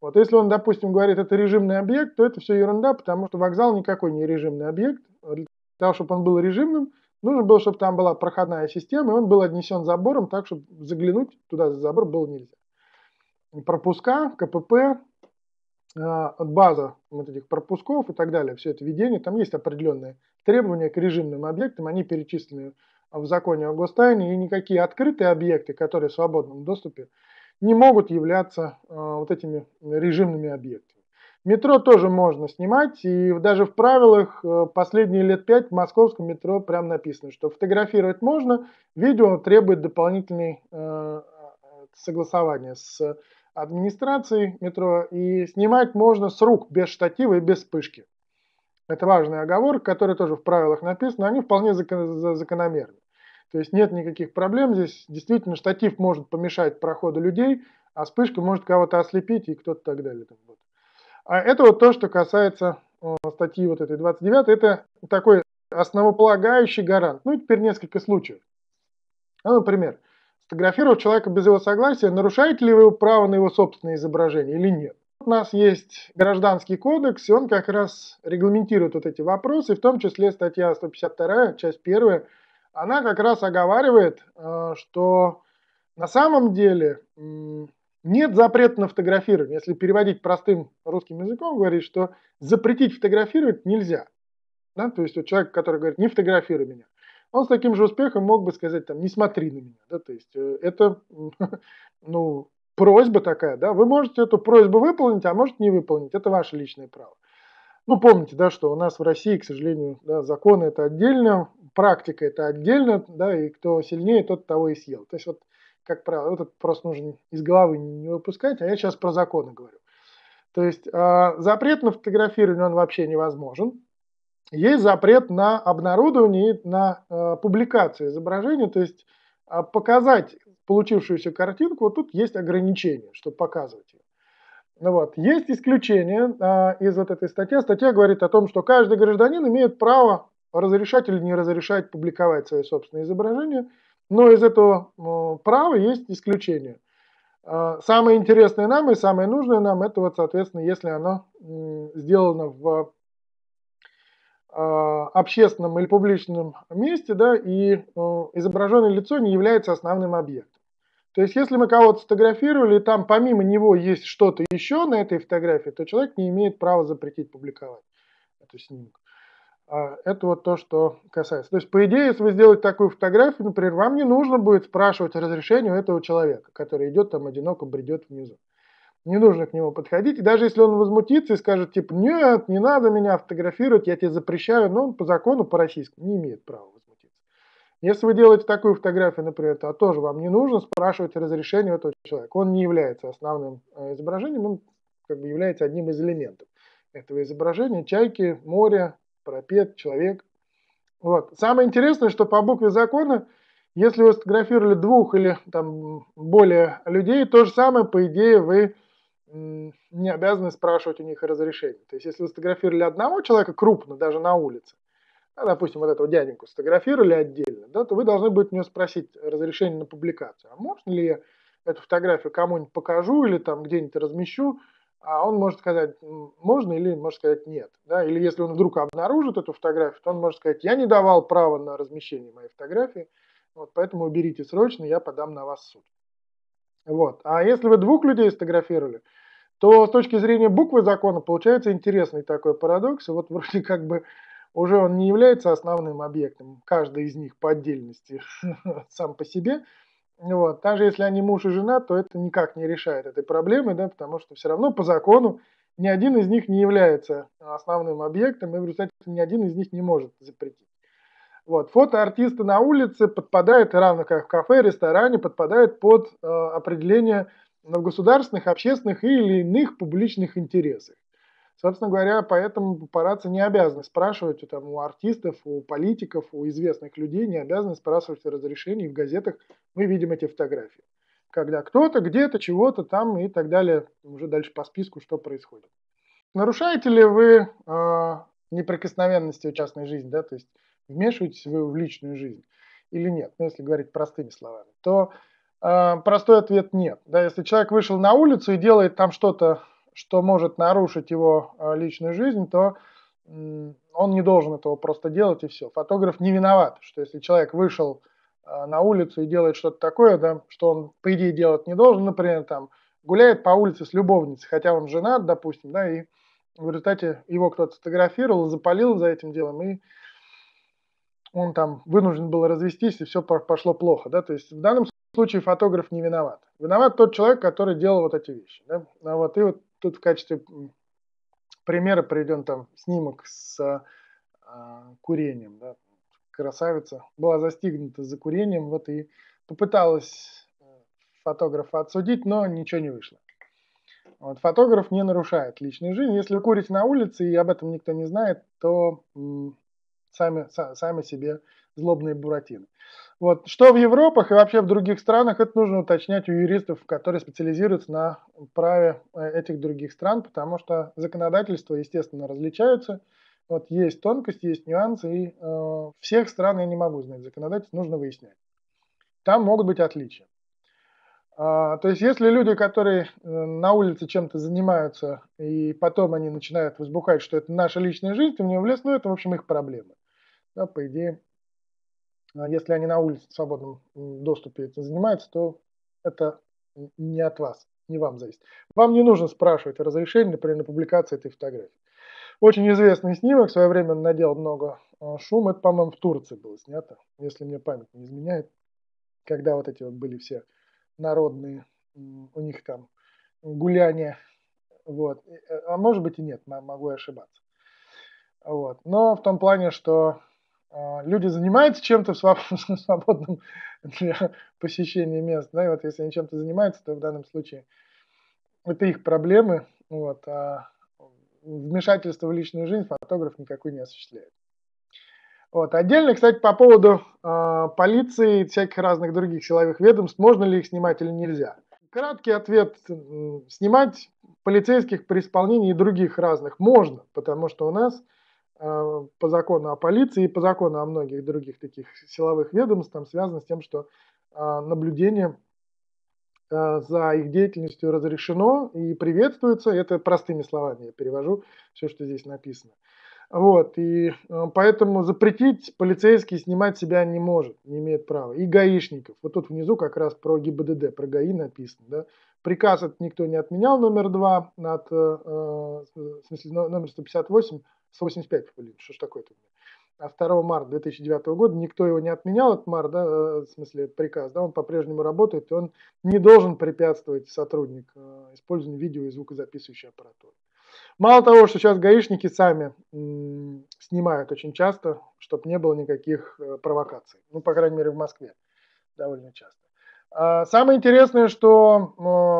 Вот если он, допустим, говорит, это режимный объект, то это все ерунда, потому что вокзал никакой не режимный объект. Для того, чтобы он был режимным, нужно было, чтобы там была проходная система, и он был отнесен забором так, чтобы заглянуть туда за забор было нельзя. Пропуска, КПП, а, база вот этих пропусков и так далее, все это введение, там есть определенные требования к режимным объектам, они перечислены в законе о гостайне, и никакие открытые объекты, которые в свободном доступе, не могут являться а, вот этими режимными объектами. Метро тоже можно снимать, и даже в правилах э, последние лет пять в московском метро прям написано, что фотографировать можно, видео требует дополнительной э, согласования с администрации метро, и снимать можно с рук, без штатива и без вспышки. Это важный оговор, который тоже в правилах написана, они вполне закон, закономерны. То есть нет никаких проблем здесь. Действительно, штатив может помешать проходу людей, а вспышка может кого-то ослепить и кто-то так далее. А это вот то, что касается э, статьи вот этой 29, это такой основополагающий гарант. Ну и теперь несколько случаев. Ну, например, сфотографировав человека без его согласия, нарушаете ли вы право на его собственное изображение или нет. У нас есть гражданский кодекс, и он как раз регламентирует вот эти вопросы, в том числе статья 152, часть 1, она как раз оговаривает, э, что на самом деле нет запрета на фотографирование. Если переводить простым русским языком, говорит, что запретить фотографировать нельзя. Да? То есть вот человек, который говорит, не фотографируй меня он с таким же успехом мог бы сказать, там, не смотри на меня, да, то есть э, это, <laughs> ну, просьба такая, да, вы можете эту просьбу выполнить, а можете не выполнить, это ваше личное право. Ну, помните, да, что у нас в России, к сожалению, да, законы это отдельно, практика это отдельно, да, и кто сильнее, тот того и съел. То есть вот, как правило, вот это просто нужно из головы не выпускать, а я сейчас про законы говорю. То есть э, запрет на фотографирование, он вообще невозможен, есть запрет на обнародование и на э, публикацию изображения, то есть э, показать получившуюся картинку, вот тут есть ограничение, чтобы показывать ее. Ну вот. Есть исключение э, а, из вот этой статьи. Статья говорит о том, что каждый гражданин имеет право разрешать или не разрешать публиковать свои собственные изображения, но из этого э, права есть исключение. Э, а, самое интересное нам и самое нужное нам, это вот, соответственно, если оно э, сделано в а, общественном или публичном месте, да, и э, изображенное лицо не является основным объектом. То есть, если мы кого-то сфотографировали, и там помимо него есть что-то еще на этой фотографии, то человек не имеет права запретить публиковать эту снимку. А, это вот то, что касается. То есть, по идее, если вы сделаете такую фотографию, например, вам не нужно будет спрашивать разрешение у этого человека, который идет там одиноко, бредет внизу не нужно к нему подходить. И даже если он возмутится и скажет, типа, нет, не надо меня фотографировать, я тебе запрещаю, но он по закону, по российскому, не имеет права возмутиться. Если вы делаете такую фотографию, например, то тоже вам не нужно спрашивать разрешение у этого человека. Он не является основным э, изображением, он как бы является одним из элементов этого изображения. Чайки, море, парапет, человек. Вот. Самое интересное, что по букве закона если вы сфотографировали двух или там более людей, то же самое, по идее, вы не обязаны спрашивать у них разрешение. То есть, если вы сфотографировали одного человека крупно, даже на улице, допустим, вот этого дяденьку сфотографировали отдельно, да, то вы должны будете у него спросить разрешение на публикацию. А можно ли я эту фотографию кому-нибудь покажу или там где-нибудь размещу, а он может сказать можно или может сказать нет. Да? Или если он вдруг обнаружит эту фотографию, то он может сказать, я не давал права на размещение моей фотографии, вот, поэтому уберите срочно, я подам на вас в суд. Вот. А если вы двух людей сфотографировали, то с точки зрения буквы закона получается интересный такой парадокс. И вот вроде как бы уже он не является основным объектом, каждый из них по отдельности <laughs> сам по себе. Вот. Даже если они муж и жена, то это никак не решает этой проблемы, да, потому что все равно по закону ни один из них не является основным объектом, и в результате ни один из них не может запретить. Вот. Фото артиста на улице подпадает, равно как в кафе, ресторане, подпадает под э, определение в государственных, общественных или иных публичных интересах. Собственно говоря, поэтому папарацци не обязаны спрашивать там, у артистов, у политиков, у известных людей, не обязаны спрашивать разрешений. В газетах мы видим эти фотографии. Когда кто-то, где-то, чего-то там и так далее, уже дальше по списку, что происходит. Нарушаете ли вы э, а, неприкосновенности частной жизни, да, то есть вмешиваетесь вы в личную жизнь или нет, ну, если говорить простыми словами, то а, простой ответ – нет. Да, если человек вышел на улицу и делает там что-то, что может нарушить его а, личную жизнь, то он не должен этого просто делать и все. Фотограф не виноват, что если человек вышел а, на улицу и делает что-то такое, да, что он, по идее, делать не должен, например, там, гуляет по улице с любовницей, хотя он женат, допустим, да, и в результате его кто-то сфотографировал, запалил за этим делом, и он там вынужден был развестись, и все пошло плохо, да, то есть в данном в случае фотограф не виноват. Виноват тот человек, который делал вот эти вещи. Да? А вот, и вот тут в качестве примера приведен там снимок с э, курением. Да? Красавица была застигнута за курением, вот и попыталась э, фотографа отсудить, но ничего не вышло. Вот, фотограф не нарушает личную жизнь. Если вы курите на улице и об этом никто не знает, то м, сами, са, сами себе злобные буратины. Вот. Что в Европах и вообще в других странах, это нужно уточнять у юристов, которые специализируются на праве э, этих других стран, потому что законодательства, естественно, различаются. Вот есть тонкость, есть нюансы, и э, всех стран я не могу знать. Законодательство нужно выяснять. Там могут быть отличия. Э, то есть, если люди, которые э, на улице чем-то занимаются, и потом они начинают возбухать, что это наша личная жизнь, ты в нее ну это, в общем, их проблемы. Да, по идее, а если они на улице в свободном доступе этим занимаются, то это не от вас, не вам зависит. Вам не нужно спрашивать разрешение, например, на публикации этой фотографии. Очень известный снимок, в свое время надел много а, шума, это, по-моему, в Турции было снято, если мне память не изменяет, когда вот эти вот были все народные, у них там гуляния, вот, э, а может быть и нет, могу ошибаться. Вот. Но в том плане, что а, люди занимаются чем-то <laughs> в свободном для посещения мест, да, и вот если они чем-то занимаются, то в данном случае это их проблемы, вот, а вмешательство в личную жизнь фотограф никакой не осуществляет. Вот. Отдельно, кстати, по поводу э, полиции и всяких разных других силовых ведомств, можно ли их снимать или нельзя. Краткий ответ. Снимать полицейских при исполнении и других разных можно, потому что у нас Э, по закону о полиции и по закону о многих других таких силовых ведомствах связано с тем, что э, наблюдение э, за их деятельностью разрешено и приветствуется. Это простыми словами я перевожу все, что здесь написано. Вот, и поэтому запретить полицейский снимать себя не может, не имеет права. И гаишников. Вот тут внизу как раз про ГИБДД, про ГАИ написано. Да? Приказ этот никто не отменял, номер 2, над, э, в смысле, номер 158 185 блин, что ж такое-то. А 2 марта 2009 года никто его не отменял, этот мар, да, э, в смысле приказ, да, он по-прежнему работает, и он не должен препятствовать сотрудник э, использованию видео и звукозаписывающей аппаратуры. Мало того, что сейчас гаишники сами снимают очень часто, чтобы не было никаких э, провокаций. Ну, по крайней мере, в Москве довольно часто. А, самое интересное, что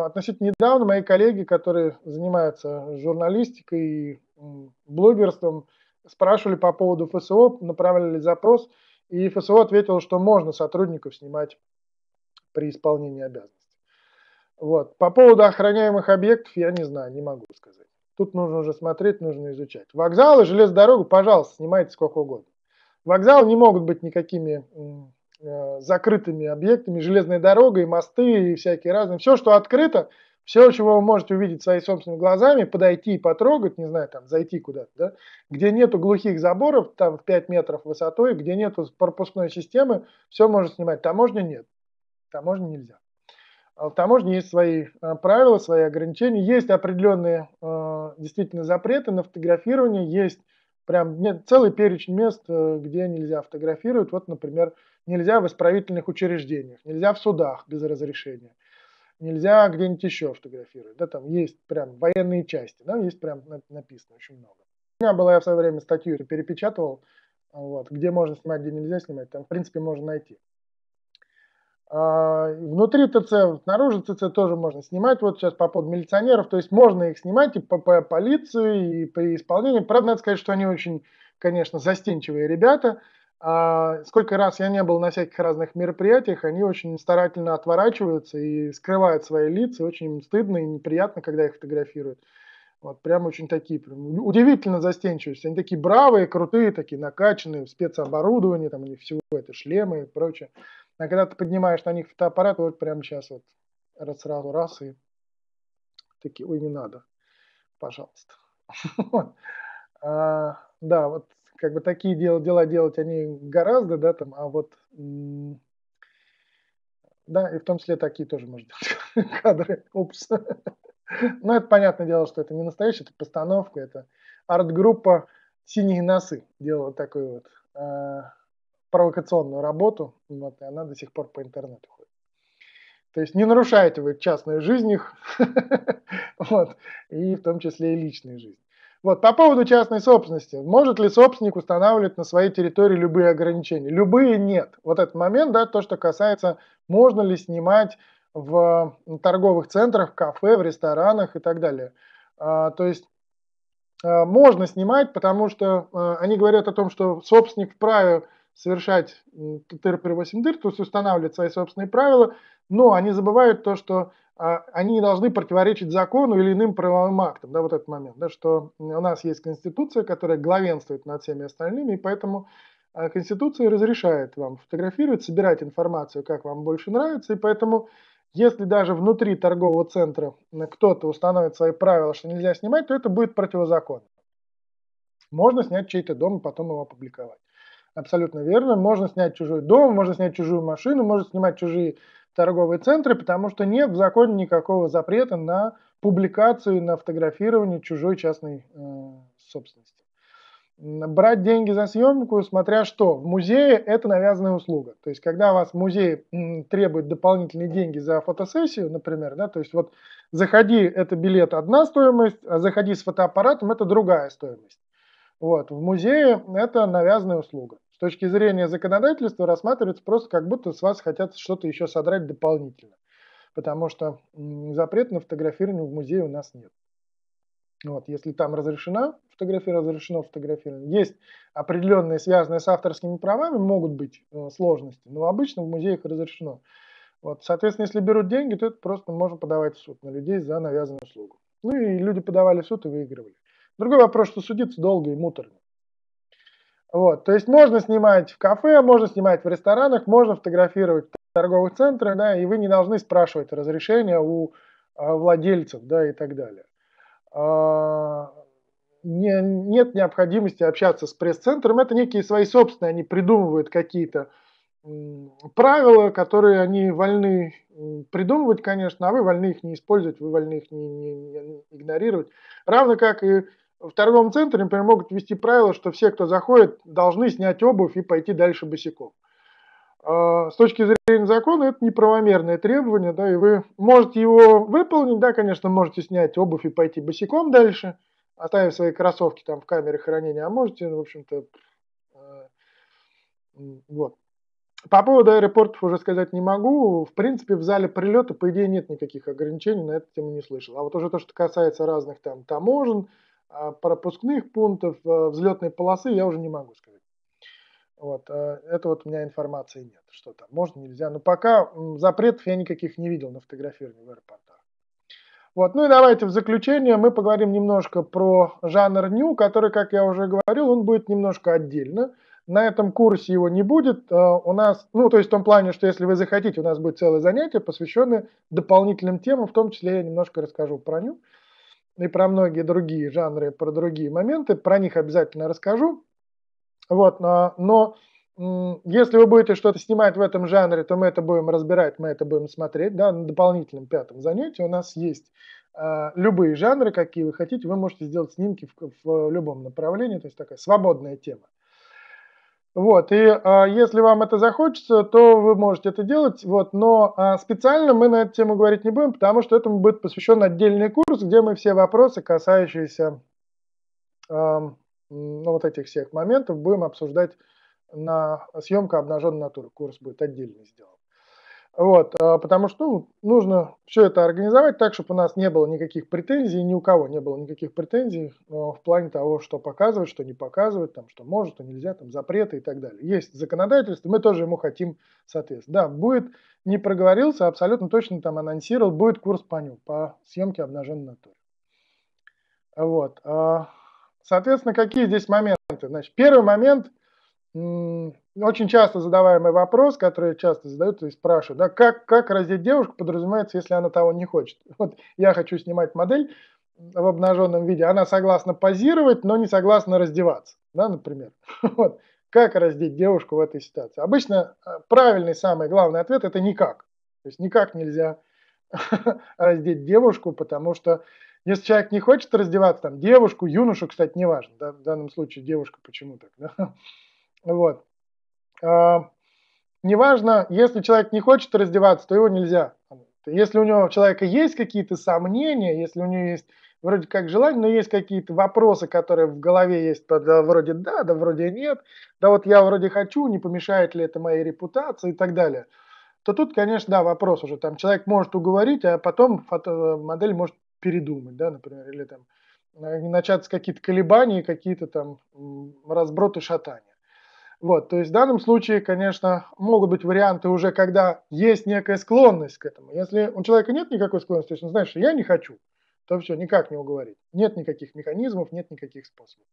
относительно недавно мои коллеги, которые занимаются журналистикой и блогерством, спрашивали по поводу ФСО, направляли запрос, и ФСО ответил, что можно сотрудников снимать при исполнении обязанностей. Вот. По поводу охраняемых объектов я не знаю, не могу сказать. Тут нужно уже смотреть, нужно изучать. Вокзалы, железную дорогу, пожалуйста, снимайте сколько угодно. Вокзалы не могут быть никакими Э, закрытыми объектами, железная дорога и мосты и всякие разные. Все, что открыто, все, чего вы можете увидеть своими собственными глазами, подойти и потрогать, не знаю, там, зайти куда-то, да, где нету глухих заборов, там, в 5 метров высотой, где нету пропускной системы, все можно снимать. Таможни нет, таможни нельзя. А в таможне есть свои э, правила, свои ограничения, есть определенные э, действительно запреты на фотографирование, есть прям нет, целый перечень мест, где нельзя фотографировать. Вот, например, Нельзя в исправительных учреждениях, нельзя в судах без разрешения, нельзя где-нибудь еще фотографировать. Да, там есть прям военные части, да, есть прям написано очень много. У меня была, я в свое время статью перепечатывал, вот, где можно снимать, где нельзя снимать, там, в принципе, можно найти. А, внутри ТЦ, снаружи ТЦ тоже можно снимать, вот сейчас по поводу милиционеров, то есть можно их снимать и по, по полиции, и при исполнении. Правда, надо сказать, что они очень, конечно, застенчивые ребята, а сколько раз я не был на всяких разных мероприятиях, они очень старательно отворачиваются и скрывают свои лица, и очень им стыдно и неприятно, когда их фотографируют. Вот прям очень такие, прям, удивительно застенчивые, Они такие бравые, крутые, такие накачанные, в спецоборудовании, там у них всего это, шлемы и прочее. А когда ты поднимаешь на них фотоаппарат, вот прямо сейчас вот раз сразу раз и такие, ой, не надо, пожалуйста. <laughs> А, да, вот как бы такие дела, дела делать они гораздо, да, там, а вот да, и в том числе такие тоже можно делать <laughs> кадры. Упс. Но ну, это понятное дело, что это не настоящая, это постановка, это арт-группа «Синие носы» делала такую вот э, провокационную работу, вот, и она до сих пор по интернету ходит. То есть не нарушаете вы частную жизнь их, <laughs> вот, и в том числе и личную жизнь. Вот, по поводу частной собственности. Может ли собственник устанавливать на своей территории любые ограничения? Любые нет. Вот этот момент, да, то, что касается, можно ли снимать в торговых центрах, в кафе, в ресторанах и так далее. А, то есть а, можно снимать, потому что а, они говорят о том, что собственник вправе совершать ТТР при 8 дыр, то есть устанавливать свои собственные правила, но они забывают то, что а, они не должны противоречить закону или иным правовым актам, да, вот этот момент, да, что у нас есть Конституция, которая главенствует над всеми остальными, и поэтому а, Конституция разрешает вам фотографировать, собирать информацию, как вам больше нравится, и поэтому если даже внутри торгового центра кто-то установит свои правила, что нельзя снимать, то это будет противозаконно. Можно снять чей-то дом и потом его опубликовать. Абсолютно верно. Можно снять чужой дом, можно снять чужую машину, можно снимать чужие торговые центры, потому что нет в законе никакого запрета на публикацию, на фотографирование чужой частной э, собственности. Брать деньги за съемку, смотря что, в музее это навязанная услуга. То есть, когда вас музей требует дополнительные деньги за фотосессию, например, да, то есть вот заходи, это билет одна стоимость, а заходи с фотоаппаратом, это другая стоимость. Вот, в музее это навязанная услуга точки зрения законодательства рассматривается просто как будто с вас хотят что-то еще содрать дополнительно, потому что запрет на фотографирование в музее у нас нет. Вот, если там разрешена фотографирование, разрешено фотографирование. Есть определенные связанные с авторскими правами, могут быть э, сложности, но обычно в музеях разрешено. Вот, соответственно, если берут деньги, то это просто можно подавать в суд на людей за навязанную услугу. Ну и люди подавали в суд и выигрывали. Другой вопрос, что судиться долго и муторно. Вот, то есть можно снимать в кафе, можно снимать в ресторанах, можно фотографировать в торговых центрах, да, и вы не должны спрашивать разрешения у э, владельцев, да, и так далее. А, не, нет необходимости общаться с пресс-центром, это некие свои собственные, они придумывают какие-то правила, которые они вольны придумывать, конечно, а вы вольны их не использовать, вы вольны их не, не, не игнорировать. Равно как и в торговом центре, например, могут ввести правило, что все, кто заходит, должны снять обувь и пойти дальше босиком. А, с точки зрения закона это неправомерное требование, да, и вы можете его выполнить, да, конечно, можете снять обувь и пойти босиком дальше, оставив свои кроссовки там в камере хранения, а можете, ну, в общем-то, а, вот. По поводу аэропортов уже сказать не могу. В принципе, в зале прилета, по идее, нет никаких ограничений, на эту тему не слышал. А вот уже то, что касается разных там таможен, а, пропускных пунктов, а, взлетной полосы я уже не могу сказать. Вот, а, это вот у меня информации нет, что там можно, нельзя. Но пока запретов я никаких не видел на фотографировании в аэропортах. Вот, ну и давайте в заключение мы поговорим немножко про жанр ню, который, как я уже говорил, он будет немножко отдельно. На этом курсе его не будет. У нас, ну, то есть в том плане, что если вы захотите, у нас будет целое занятие, посвященное дополнительным темам, в том числе я немножко расскажу про ню и про многие другие жанры, про другие моменты, про них обязательно расскажу. Вот, но, но если вы будете что-то снимать в этом жанре, то мы это будем разбирать, мы это будем смотреть, да, на дополнительном пятом занятии у нас есть э, любые жанры, какие вы хотите, вы можете сделать снимки в, в любом направлении, то есть такая свободная тема. Вот, и э, если вам это захочется, то вы можете это делать, вот, но э, специально мы на эту тему говорить не будем, потому что этому будет посвящен отдельный курс, где мы все вопросы, касающиеся э, ну, вот этих всех моментов, будем обсуждать на съемка обнаженной натуры. Курс будет отдельно сделан. Вот, а, потому что ну, нужно все это организовать так, чтобы у нас не было никаких претензий, ни у кого не было никаких претензий а, в плане того, что показывать, что не показывать, там, что может, что нельзя, там, запреты и так далее. Есть законодательство, мы тоже ему хотим соответствовать. Да, будет, не проговорился, абсолютно точно там анонсировал, будет курс по нему, по съемке обнаженной натуры. Вот. А, соответственно, какие здесь моменты? Значит, первый момент – очень часто задаваемый вопрос, который часто задают и спрашивают, да, как, как раздеть девушку подразумевается, если она того не хочет. <laughs> Вот я хочу снимать модель в обнаженном виде, она согласна позировать, но не согласна раздеваться, да, например. <laughs> Вот. Как раздеть девушку в этой ситуации? Обычно э, правильный самый главный ответ – это никак. То есть никак нельзя <laughs> раздеть девушку, потому что если человек не хочет раздеваться, там, девушку, юношу, кстати, неважно, да, в данном случае девушка почему так, да, вот, Э, неважно, если человек не хочет раздеваться, то его нельзя. Если у него у человека есть какие-то сомнения, если у него есть вроде как желание, но есть какие-то вопросы, которые в голове есть, да, вроде да, да вроде нет, да вот я вроде хочу, не помешает ли это моей репутации и так далее, то тут, конечно, да, вопрос уже, там человек может уговорить, а потом фото модель может передумать, да, например, или там э, начаться какие-то колебания, какие-то там разброты, шатания. Вот, то есть в данном случае, конечно, могут быть варианты уже, когда есть некая склонность к этому. Если у человека нет никакой склонности, то есть он знает, что я не хочу, то все, никак не уговорить. Нет никаких механизмов, нет никаких способов.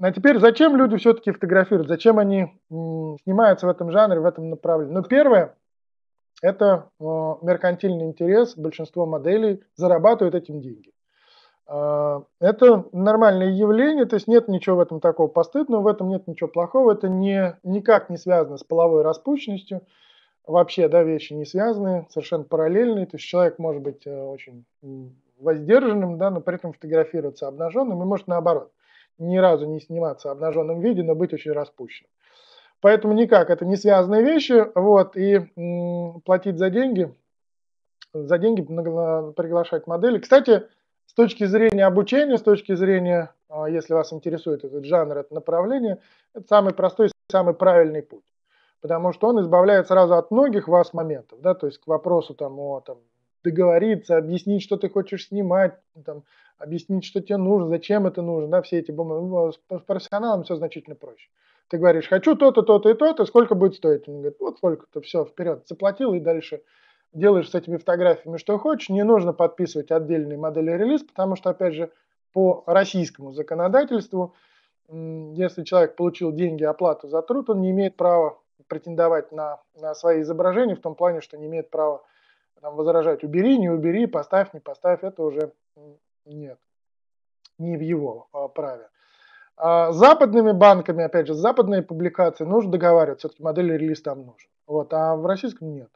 А теперь, зачем люди все-таки фотографируют? Зачем они снимаются в этом жанре, в этом направлении? Ну, первое, это меркантильный интерес. Большинство моделей зарабатывают этим деньги. А, это нормальное явление, то есть нет ничего в этом такого постыдного, в этом нет ничего плохого, это не, никак не связано с половой распущенностью, вообще да, вещи не связаны, совершенно параллельные, то есть человек может быть э, очень воздержанным, да, но при этом фотографироваться обнаженным и может наоборот, ни разу не сниматься в обнаженном виде, но быть очень распущенным. Поэтому никак, это не связанные вещи, вот, и м, платить за деньги, за деньги приглашать модели. Кстати, точки зрения обучения, с точки зрения, а, если вас интересует этот жанр, это направление, это самый простой, самый правильный путь. Потому что он избавляет сразу от многих вас моментов, да, то есть к вопросу там, о там, договориться, объяснить, что ты хочешь снимать, там, объяснить, что тебе нужно, зачем это нужно, да, все эти бумаги. С профессионалом все значительно проще. Ты говоришь, хочу то-то, то-то и то-то, сколько будет стоить? Он говорит, вот сколько-то, все, вперед, заплатил и дальше делаешь с этими фотографиями что хочешь, не нужно подписывать отдельные модели релиз, потому что, опять же, по российскому законодательству, если человек получил деньги, оплату за труд, он не имеет права претендовать на, на свои изображения в том плане, что не имеет права там, возражать «убери, не убери, поставь, не поставь», это уже нет, не в его а, праве. А с западными банками, опять же, с западной публикацией нужно договариваться, все-таки модель релиз там нужен. Вот, а в российском нет.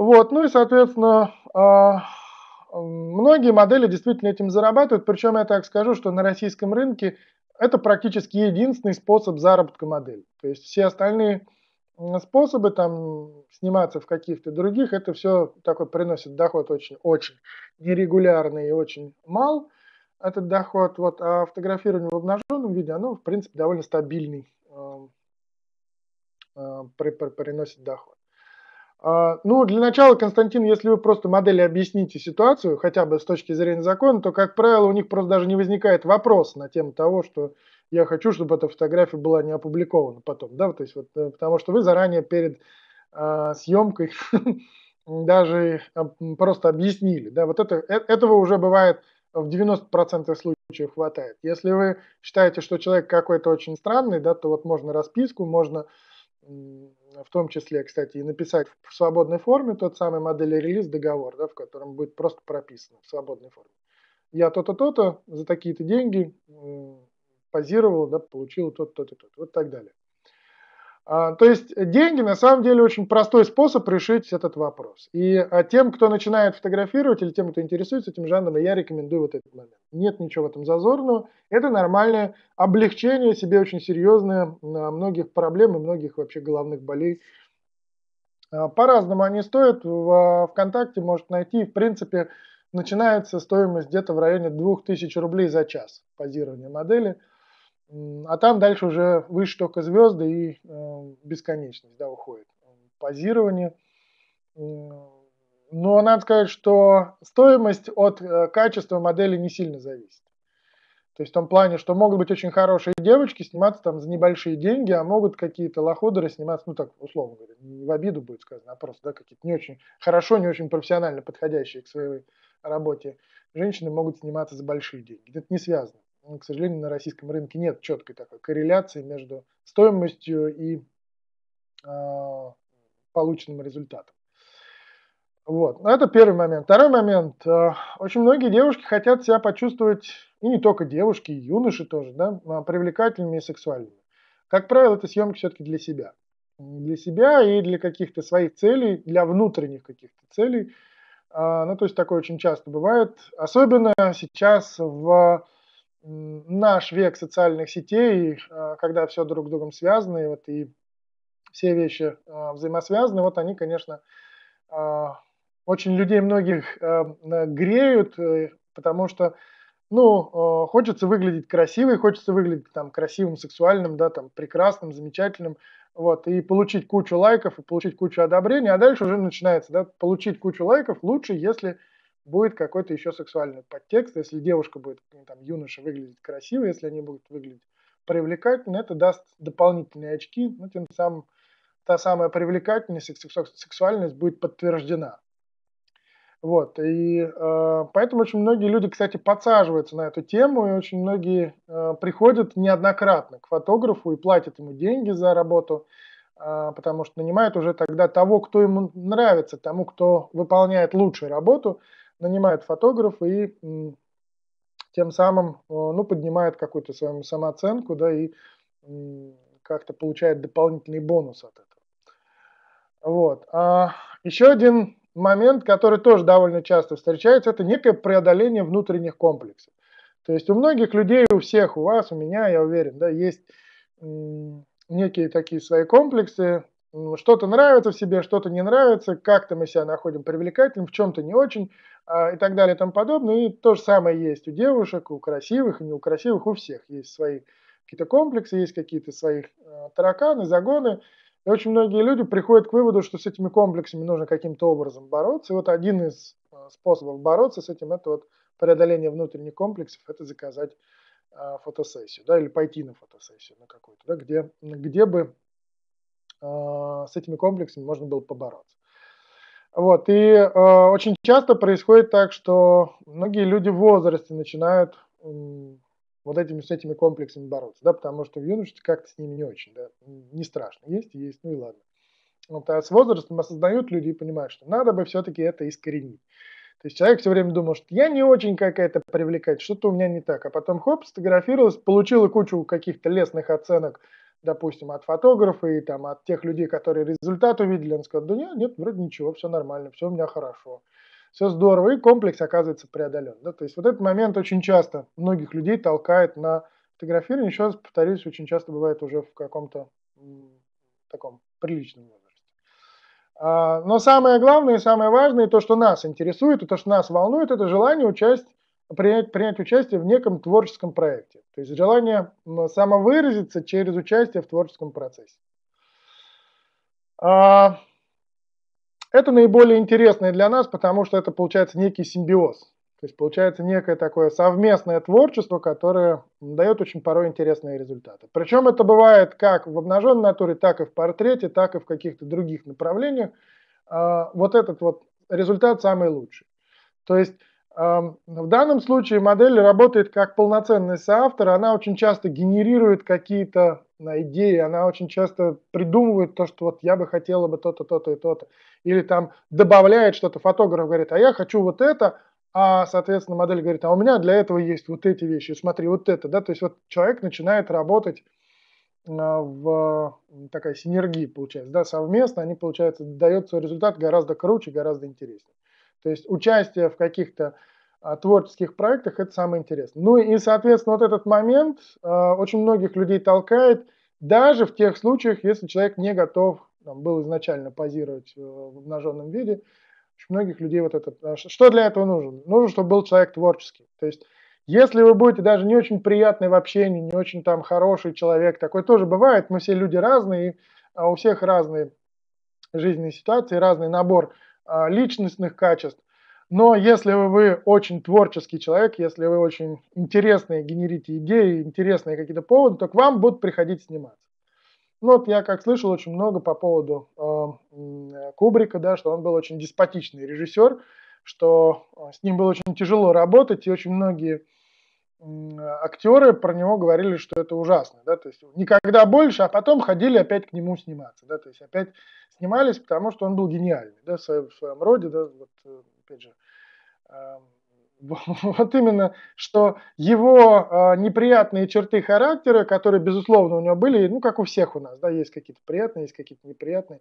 Вот, ну и, соответственно, а, многие модели действительно этим зарабатывают, причем я так скажу, что на российском рынке это практически единственный способ заработка модели. То есть все остальные способы там сниматься в каких-то других, это все такой приносит доход очень-очень нерегулярный и очень мал этот доход. Вот, а фотографирование в обнаженном виде, оно, в принципе, довольно стабильный а, а, приносит доход. А, ну, для начала, Константин, если вы просто модели объясните ситуацию, хотя бы с точки зрения закона, то, как правило, у них просто даже не возникает вопрос на тему того, что я хочу, чтобы эта фотография была не опубликована потом, да, то есть вот, э, потому что вы заранее перед а, <laughs> э, съемкой даже просто объяснили, да, вот это, э, этого уже бывает в 90% случаев хватает. Если вы считаете, что человек какой-то очень странный, да, то вот можно расписку, можно в том числе, кстати, и написать в свободной форме тот самый модель релиз договор, да, в котором будет просто прописано в свободной форме. Я то-то, то-то за такие-то деньги позировал, да, получил то-то, то-то, то-то, вот так далее. А, то есть деньги на самом деле очень простой способ решить этот вопрос. И а, тем, кто начинает фотографировать или тем, кто интересуется этим жанром, я рекомендую вот этот момент. Нет ничего в этом зазорного. Это нормальное облегчение себе очень серьезное многих проблем и многих вообще головных болей. А, по-разному они стоят. В ВКонтакте может найти, в принципе, начинается стоимость где-то в районе 2000 рублей за час позирования модели – а там дальше уже выше только звезды и э, бесконечность, да, уходит. Позирование. Но надо сказать, что стоимость от э, качества модели не сильно зависит. То есть в том плане, что могут быть очень хорошие девочки, сниматься там за небольшие деньги, а могут какие-то лоходеры сниматься, ну так условно говоря, не в обиду будет сказано, а просто да, какие-то не очень хорошо, не очень профессионально подходящие к своей работе женщины могут сниматься за большие деньги. Это не связано ну, к сожалению, на российском рынке нет четкой такой корреляции между стоимостью и э, полученным результатом. Вот, ну, это первый момент. Второй момент. А, очень многие девушки хотят себя почувствовать, и не только девушки, и юноши тоже, да, а, привлекательными и сексуальными. Как правило, это съемки все-таки для себя. Для себя и для каких-то своих целей, для внутренних каких-то целей. ну, то есть такое очень часто бывает. Особенно сейчас в наш век социальных сетей, а, когда все друг с другом связано, и, вот, и все вещи а, взаимосвязаны, вот они, конечно, а, очень людей многих греют, э, потому что ну, хочется выглядеть красивой, хочется выглядеть там красивым, сексуальным, да, там прекрасным, замечательным, вот, и получить кучу лайков, и получить кучу одобрений, а дальше уже начинается, да, получить кучу лайков лучше, если будет какой-то еще сексуальный подтекст. Если девушка будет, ну, там, юноша выглядеть красиво, если они будут выглядеть привлекательно, это даст дополнительные очки, ну, тем самым та самая привлекательность и сексуальность будет подтверждена. Вот, и э, поэтому очень многие люди, кстати, подсаживаются на эту тему, и очень многие э, приходят неоднократно к фотографу и платят ему деньги за работу, э, потому что нанимают уже тогда того, кто ему нравится, тому, кто выполняет лучшую работу, нанимает фотографа и тем самым э, ну, поднимает какую-то свою самооценку, да, и как-то получает дополнительный бонус от этого. Вот. А еще один момент, который тоже довольно часто встречается, это некое преодоление внутренних комплексов. То есть у многих людей, у всех, у вас, у меня, я уверен, да, есть некие такие свои комплексы, что-то нравится в себе, что-то не нравится, как-то мы себя находим привлекательным, в чем-то не очень а, и так далее и тому подобное. И то же самое есть у девушек, у красивых и не у красивых, у всех есть свои какие-то комплексы, есть какие-то свои а, тараканы, загоны. И очень многие люди приходят к выводу, что с этими комплексами нужно каким-то образом бороться. И вот один из а, способов бороться с этим – это вот преодоление внутренних комплексов, это заказать фотосессию, да, или пойти на фотосессию на какую-то, да, где, где бы а, с этими комплексами можно было побороться. Вот, и э, очень часто происходит так, что многие люди в возрасте начинают э, вот этими, с этими комплексами бороться, да, потому что в юности как-то с ними не очень, да, не страшно, есть и есть, ну и ладно. Вот, а с возрастом осознают люди и понимают, что надо бы все-таки это искоренить. То есть человек все время думал, что я не очень какая-то привлекать, что-то у меня не так. А потом хоп, сфотографировалась, получила кучу каких-то лестных оценок, допустим, от фотографа и там, от тех людей, которые результат увидели, он сказал, да нет, нет, вроде ничего, все нормально, все у меня хорошо, все здорово, и комплекс оказывается преодолен. Да? То есть вот этот момент очень часто многих людей толкает на фотографирование, еще раз повторюсь, очень часто бывает уже в каком-то таком приличном возрасте. А, но самое главное и самое важное, то, что нас интересует, и то, что нас волнует, это желание участь принять, принять участие в неком творческом проекте. То есть желание самовыразиться через участие в творческом процессе. А, это наиболее интересное для нас, потому что это получается некий симбиоз. То есть получается некое такое совместное творчество, которое дает очень порой интересные результаты. Причем это бывает как в обнаженной натуре, так и в портрете, так и в каких-то других направлениях. А, вот этот вот результат самый лучший. То есть в данном случае модель работает как полноценный соавтор, она очень часто генерирует какие-то а, идеи, она очень часто придумывает то, что вот я бы хотела бы то-то, то-то и то-то. Или там добавляет что-то, фотограф говорит, а я хочу вот это, а, соответственно, модель говорит, а у меня для этого есть вот эти вещи, смотри, вот это, да, то есть вот человек начинает работать а, в такая синергии получается, да, совместно они, получается, дается результат гораздо круче, гораздо интереснее. То есть участие в каких-то а, творческих проектах это самое интересное. Ну и, соответственно, вот этот момент а, очень многих людей толкает, даже в тех случаях, если человек не готов там, был изначально позировать э, в обнаженном виде. Очень многих людей вот это... А, что для этого нужно? Нужно, чтобы был человек творческий. То есть если вы будете даже не очень приятный в общении, не очень там хороший человек, такой тоже бывает, мы все люди разные, у всех разные жизненные ситуации, разный набор а, личностных качеств. Но если вы очень творческий человек, если вы очень интересные, генерите идеи, интересные какие-то поводы, то к вам будут приходить сниматься. Ну, вот я как слышал очень много по поводу э, Кубрика, да, что он был очень деспотичный режиссер, что а, с ним было очень тяжело работать, и очень многие актеры про него говорили, что это ужасно, да, то есть никогда больше, а потом ходили опять к нему сниматься, да, то есть опять снимались, потому что он был гениальный, да, в своем, в своем роде, да, вот, э, опять же, эм, <laughs> вот именно, что его э, неприятные черты характера, которые, безусловно, у него были, ну, как у всех у нас, да, есть какие-то приятные, есть какие-то неприятные,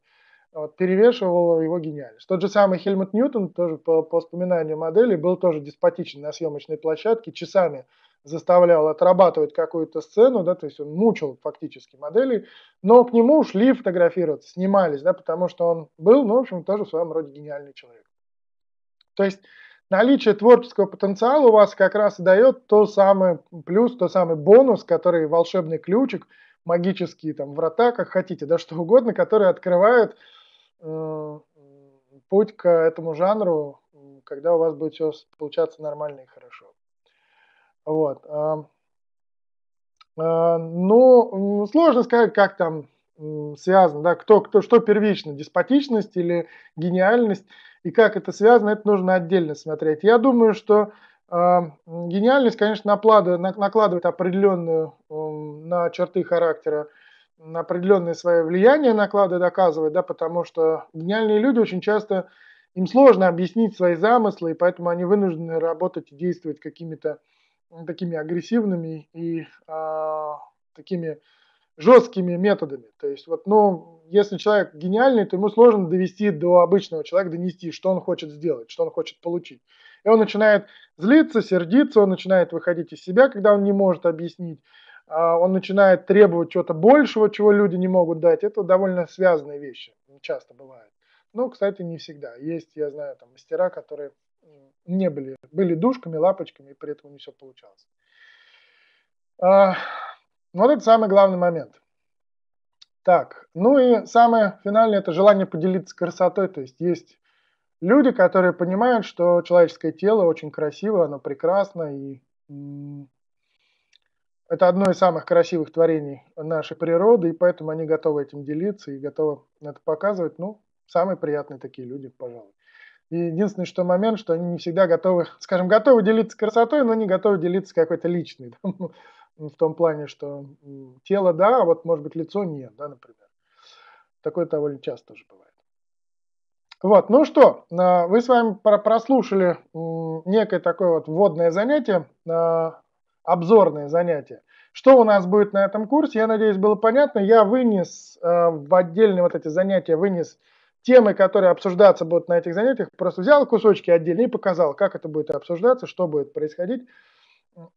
вот, перевешивала его гениальность. Тот же самый Хельмут Ньютон, тоже по, по воспоминанию модели, был тоже деспотичен на съемочной площадке, часами заставлял отрабатывать какую-то сцену, да, то есть он мучил фактически модели, но к нему шли фотографироваться, снимались, да, потому что он был, ну, в общем, тоже в своем роде гениальный человек. То есть наличие творческого потенциала у вас как раз и дает то самый плюс, то самый бонус, который волшебный ключик, магические там врата, как хотите, да что угодно, которые открывают э, путь к этому жанру, когда у вас будет все получаться нормально и хорошо. Вот. А, а, ну, сложно сказать, как там связано, да, кто, кто, что первично, деспотичность или гениальность, и как это связано, это нужно отдельно смотреть. Я думаю, что а, гениальность, конечно, накладывает, определенную на черты характера, на определенное свое влияние накладывает, оказывает, да, потому что гениальные люди очень часто, им сложно объяснить свои замыслы, и поэтому они вынуждены работать и действовать какими-то э, такими агрессивными и э, такими жесткими методами. То есть вот, ну, если человек гениальный, то ему сложно довести до обычного человека, донести, что он хочет сделать, что он хочет получить. И он начинает злиться, сердиться, он начинает выходить из себя, когда он не может объяснить. А, он начинает требовать чего-то большего, чего люди не могут дать. Это довольно связанные вещи, часто бывает. Ну, кстати, не всегда. Есть, я знаю, там мастера, которые не были, были душками, лапочками, и при этом не все получалось. А, вот это самый главный момент. Так, ну и самое финальное – это желание поделиться красотой. То есть есть люди, которые понимают, что человеческое тело очень красиво, оно прекрасно, и это одно из самых красивых творений нашей природы, и поэтому они готовы этим делиться и готовы это показывать. Ну, самые приятные такие люди, пожалуй единственный что момент, что они не всегда готовы, <laughs> скажем, готовы делиться красотой, но не готовы делиться какой-то личной. <laughs> Там, ну, в том плане, что тело, да, а вот, может быть, лицо нет, да, например. Такое довольно часто тоже бывает. Вот, ну что, а, вы с вами прослушали некое такое вот вводное занятие, а, обзорное занятие. Что у нас будет на этом курсе, я надеюсь, было понятно. Я вынес а, в отдельные вот эти занятия, вынес темы, которые обсуждаться будут на этих занятиях, просто взял кусочки отдельно и показал, как это будет обсуждаться, что будет происходить.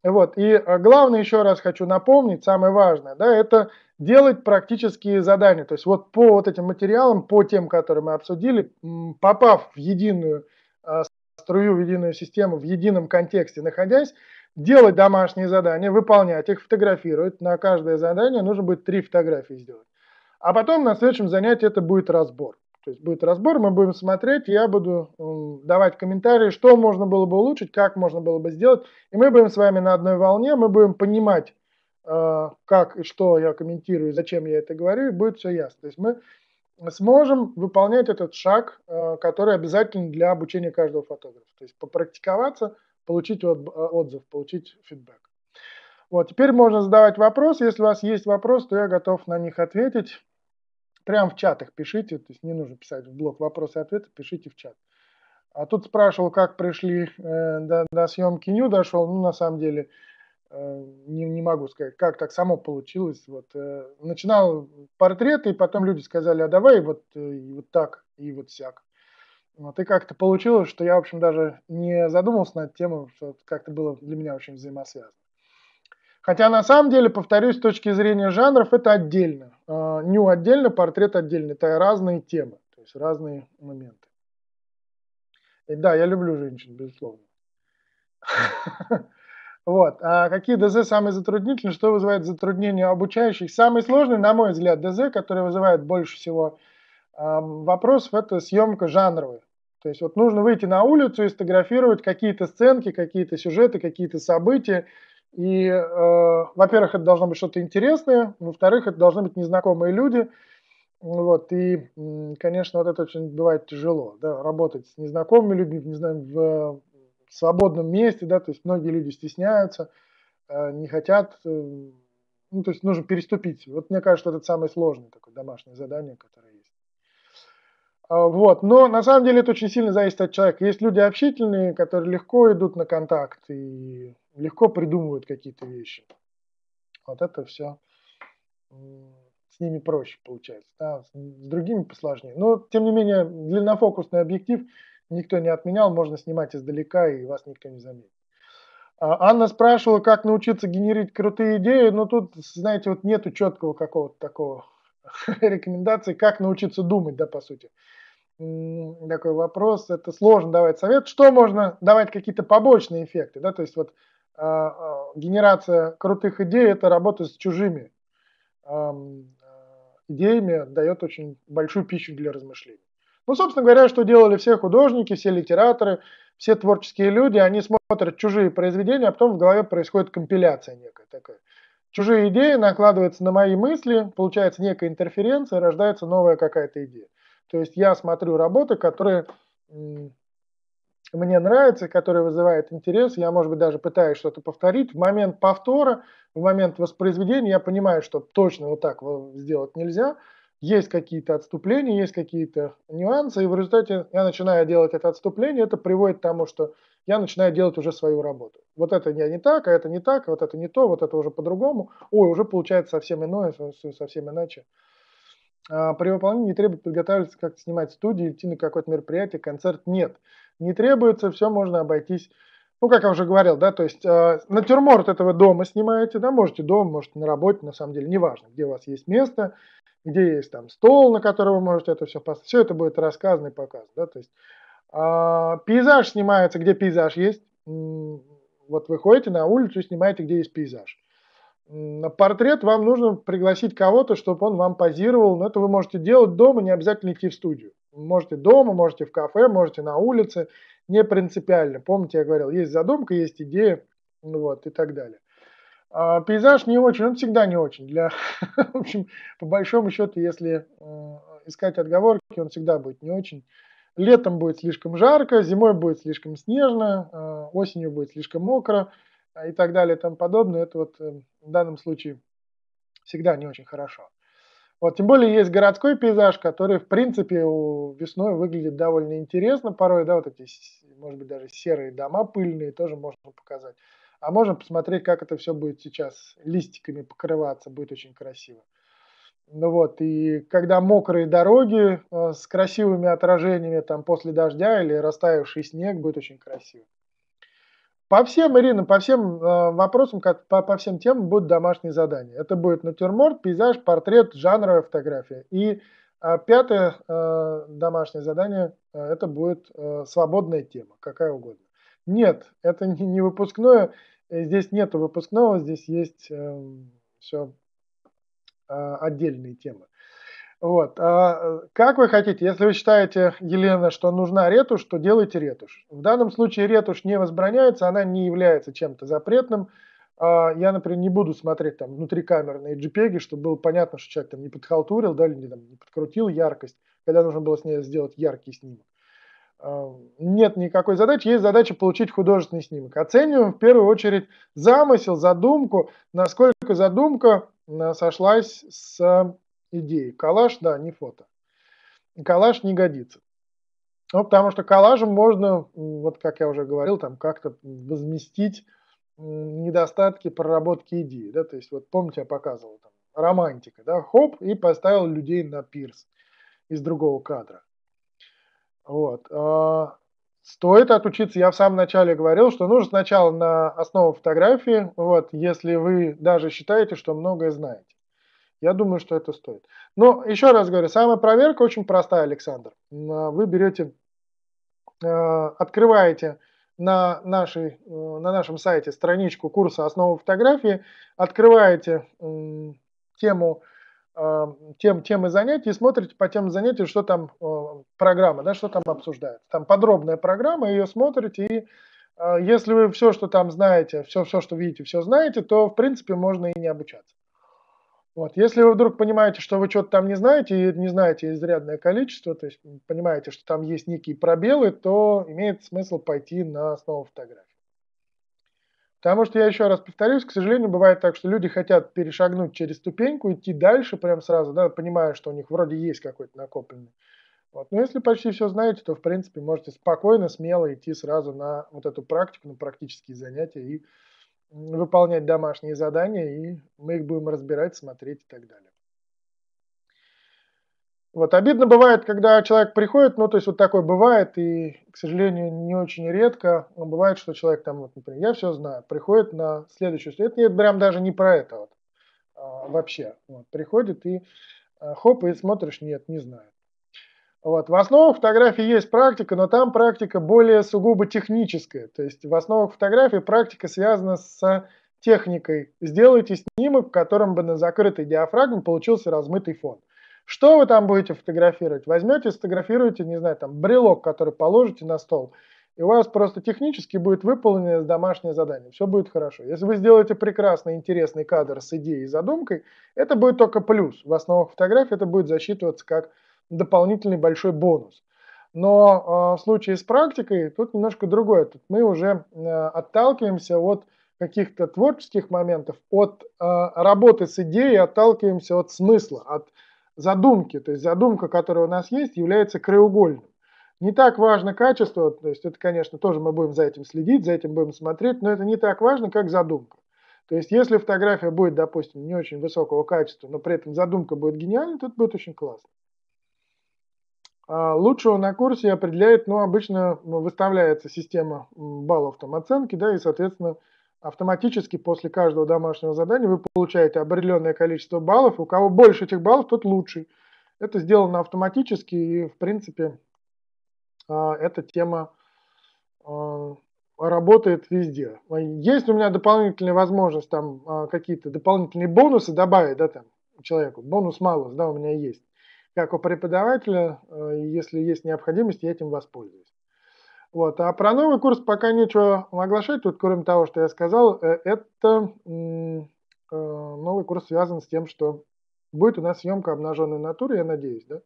Вот. И а, главное, еще раз хочу напомнить, самое важное, да, это делать практические задания. То есть вот по вот этим материалам, по тем, которые мы обсудили, попав в единую а, струю, в единую систему, в едином контексте находясь, делать домашние задания, выполнять их, фотографировать. На каждое задание нужно будет три фотографии сделать. А потом на следующем занятии это будет разбор. То есть будет разбор, мы будем смотреть, я буду давать комментарии, что можно было бы улучшить, как можно было бы сделать. И мы будем с вами на одной волне, мы будем понимать, э, как и что я комментирую, зачем я это говорю, и будет все ясно. То есть мы сможем выполнять этот шаг, э, который обязательно для обучения каждого фотографа. То есть попрактиковаться, получить э, отзыв, получить фидбэк. Вот, теперь можно задавать вопрос. Если у вас есть вопрос, то я готов на них ответить. Прям в чатах пишите, то есть не нужно писать в блог. вопросы и ответы, пишите в чат. А тут спрашивал, как пришли э, до, до съемки Ню дошел. Ну, на самом деле, э, не, не могу сказать, как так само получилось. Вот, э, начинал портреты, и потом люди сказали, а давай вот, э, вот так, и вот всяк". Вот, и как-то получилось, что я, в общем, даже не задумывался над тем, что как-то было для меня очень взаимосвязано. Хотя на самом деле, повторюсь, с точки зрения жанров это отдельно. А, Ню отдельно, портрет отдельно. Это разные темы, то есть разные моменты. И да, я люблю женщин, безусловно. <laughs> Вот. А какие ДЗ самые затруднительные? Что вызывает затруднения обучающих? Самый сложный, на мой взгляд, ДЗ, который вызывает больше всего вопросов, это съемка жанровая. То есть вот нужно выйти на улицу и сфотографировать какие-то сценки, какие-то сюжеты, какие-то события, и, э, во-первых, это должно быть что-то интересное, во-вторых, это должны быть незнакомые люди. Вот, и, конечно, вот это очень бывает тяжело, да, работать с незнакомыми людьми, не знаю, в свободном месте, да, то есть многие люди стесняются, э, не хотят, э, ну, то есть нужно переступить. Вот мне кажется, это самое сложное такое домашнее задание, которое есть. А, вот. Но на самом деле это очень сильно зависит от человека. Есть люди общительные, которые легко идут на контакт и легко придумывают какие-то вещи. Вот это все с ними проще получается, да, с другими посложнее. Но, тем не менее, длиннофокусный объектив никто не отменял, можно снимать издалека, и вас никто не заметит. А, Анна спрашивала, как научиться генерить крутые идеи, но тут, знаете, вот нету четкого какого-то такого <laughs> рекомендации, как научиться думать, да, по сути. Такой вопрос, это сложно давать совет. Что можно давать какие-то побочные эффекты, да, то есть вот а, а, генерация крутых идей – это работа с чужими а, идеями, дает очень большую пищу для размышлений. Ну, собственно говоря, что делали все художники, все литераторы, все творческие люди, они смотрят чужие произведения, а потом в голове происходит компиляция некая такая. Чужие идеи накладываются на мои мысли, получается некая интерференция, рождается новая какая-то идея. То есть я смотрю работы, которые мне нравится, который вызывает интерес, я, может быть, даже пытаюсь что-то повторить. В момент повтора, в момент воспроизведения я понимаю, что точно вот так сделать нельзя. Есть какие-то отступления, есть какие-то нюансы, и в результате я начинаю делать это отступление, это приводит к тому, что я начинаю делать уже свою работу. Вот это я не так, а это не так, а вот это не то, вот это уже по-другому. Ой, уже получается совсем иное, совсем иначе. А, при выполнении не требует подготовиться, как снимать студию, идти на какое-то мероприятие, концерт. Нет не требуется, все можно обойтись. Ну, как я уже говорил, да, то есть э, натюрморт этого дома снимаете, да, можете дом можете на работе, на самом деле, неважно, где у вас есть место, где есть там стол, на который вы можете это все поставить, все это будет рассказано и показано, да, то есть э, пейзаж снимается, где пейзаж есть, вот вы ходите на улицу и снимаете, где есть пейзаж на портрет вам нужно пригласить кого-то, чтобы он вам позировал. Но это вы можете делать дома, не обязательно идти в студию. Можете дома, можете в кафе, можете на улице, не принципиально. Помните, я говорил, есть задумка, есть идея, ну вот, и так далее. А, пейзаж не очень, он всегда не очень. Для, <laughs> в общем, по большому счету, если искать отговорки, он всегда будет не очень. Летом будет слишком жарко, зимой будет слишком снежно, а, осенью будет слишком мокро и так далее и тому подобное, это вот эм, в данном случае всегда не очень хорошо. Вот, тем более есть городской пейзаж, который, в принципе, у весной выглядит довольно интересно порой, да, вот эти, может быть, даже серые дома пыльные тоже можно показать. А можно посмотреть, как это все будет сейчас листиками покрываться, будет очень красиво. Ну вот, и когда мокрые дороги э, с красивыми отражениями там после дождя или растаявший снег, будет очень красиво. По всем, Ирина, по всем э, вопросам, как, по, по всем темам будут домашние задания. Это будет натюрморт, пейзаж, портрет, жанровая фотография. И э, пятое э, домашнее задание э, – это будет э, свободная тема, какая угодно. Нет, это не, не выпускное, э, здесь нету выпускного, здесь есть э, эм, все э, отдельные темы. Вот. А как вы хотите, если вы считаете, Елена, что нужна ретушь, то делайте ретушь. В данном случае ретушь не возбраняется, она не является чем-то запретным. А, я, например, не буду смотреть там внутрикамерные JPEG, чтобы было понятно, что человек там не подхалтурил, да, или не, там, не подкрутил яркость, когда нужно было с ней сделать яркий снимок. А, нет никакой задачи, есть задача получить художественный снимок. Оцениваем в первую очередь замысел, задумку, насколько задумка а, сошлась с идеи. Калаш, да, не фото. Калаш не годится. Ну, потому что коллажем можно, вот как я уже говорил, там как-то возместить недостатки проработки идеи. Да? То есть, вот помните, я показывал там, романтика, да, хоп, и поставил людей на пирс из другого кадра. Вот. А, стоит отучиться. Я в самом начале говорил, что нужно сначала на основу фотографии, вот, если вы даже считаете, что многое знаете. Я думаю, что это стоит. Но еще раз говорю, самая проверка очень простая, Александр. А, вы берете, э, открываете на, нашей, э, на нашем сайте страничку курса «Основы фотографии», открываете тему э, тем, темы занятий и смотрите по тем занятиям, что там программа, да, что там обсуждается. Там подробная программа, ее смотрите, и если вы все, что там знаете, все, все, что видите, все знаете, то, в принципе, можно и не обучаться. Вот. Если вы вдруг понимаете, что вы что-то там не знаете, и не знаете изрядное количество, то есть понимаете, что там есть некие пробелы, то имеет смысл пойти на основу фотографии. Потому что я еще раз повторюсь, к сожалению, бывает так, что люди хотят перешагнуть через ступеньку, идти дальше прям сразу, да, понимая, что у них вроде есть какой-то накопленный. Вот. Но если почти все знаете, то, в принципе, можете спокойно, смело идти сразу на вот эту практику, на практические занятия и выполнять домашние задания, и мы их будем разбирать, смотреть и так далее. Вот обидно бывает, когда человек приходит, ну то есть вот такое бывает, и, к сожалению, не очень редко, но бывает, что человек там, вот, например, я все знаю, приходит на следующую встречу, это прям даже не про это вот, а, вообще, вот, приходит и а, хоп, и смотришь, нет, не знаю. Вот. В основах фотографии есть практика, но там практика более сугубо техническая. То есть в основах фотографии практика связана с техникой. Сделайте снимок, в котором бы на закрытой диафрагме получился размытый фон. Что вы там будете фотографировать? Возьмете, сфотографируете, не знаю, там брелок, который положите на стол, и у вас просто технически будет выполнено домашнее задание. Все будет хорошо. Если вы сделаете прекрасный, интересный кадр с идеей и задумкой, это будет только плюс. В основах фотографии это будет засчитываться как дополнительный большой бонус. Но а, в случае с практикой тут немножко другое. Тут мы уже а, отталкиваемся от каких-то творческих моментов, от а, работы с идеей, отталкиваемся от смысла, от задумки. То есть задумка, которая у нас есть, является краеугольным. Не так важно качество, то есть это, конечно, тоже мы будем за этим следить, за этим будем смотреть, но это не так важно, как задумка. То есть если фотография будет, допустим, не очень высокого качества, но при этом задумка будет гениальной, то это будет очень классно. А, лучшего на курсе определяет, ну, обычно выставляется система баллов там оценки, да, и, соответственно, автоматически после каждого домашнего задания вы получаете определенное количество баллов. У кого больше этих баллов, тот лучший. Это сделано автоматически, и, в принципе, а, эта тема а, работает везде. Есть у меня дополнительная возможность там какие-то дополнительные бонусы добавить, да, там, человеку. Бонус малус, да, у меня есть как у преподавателя, э, если есть необходимость, я этим воспользуюсь. Вот. А про новый курс пока нечего оглашать, тут кроме того, что я сказал, э, это э, новый курс связан с тем, что будет у нас съемка обнаженной натуры, я надеюсь, да?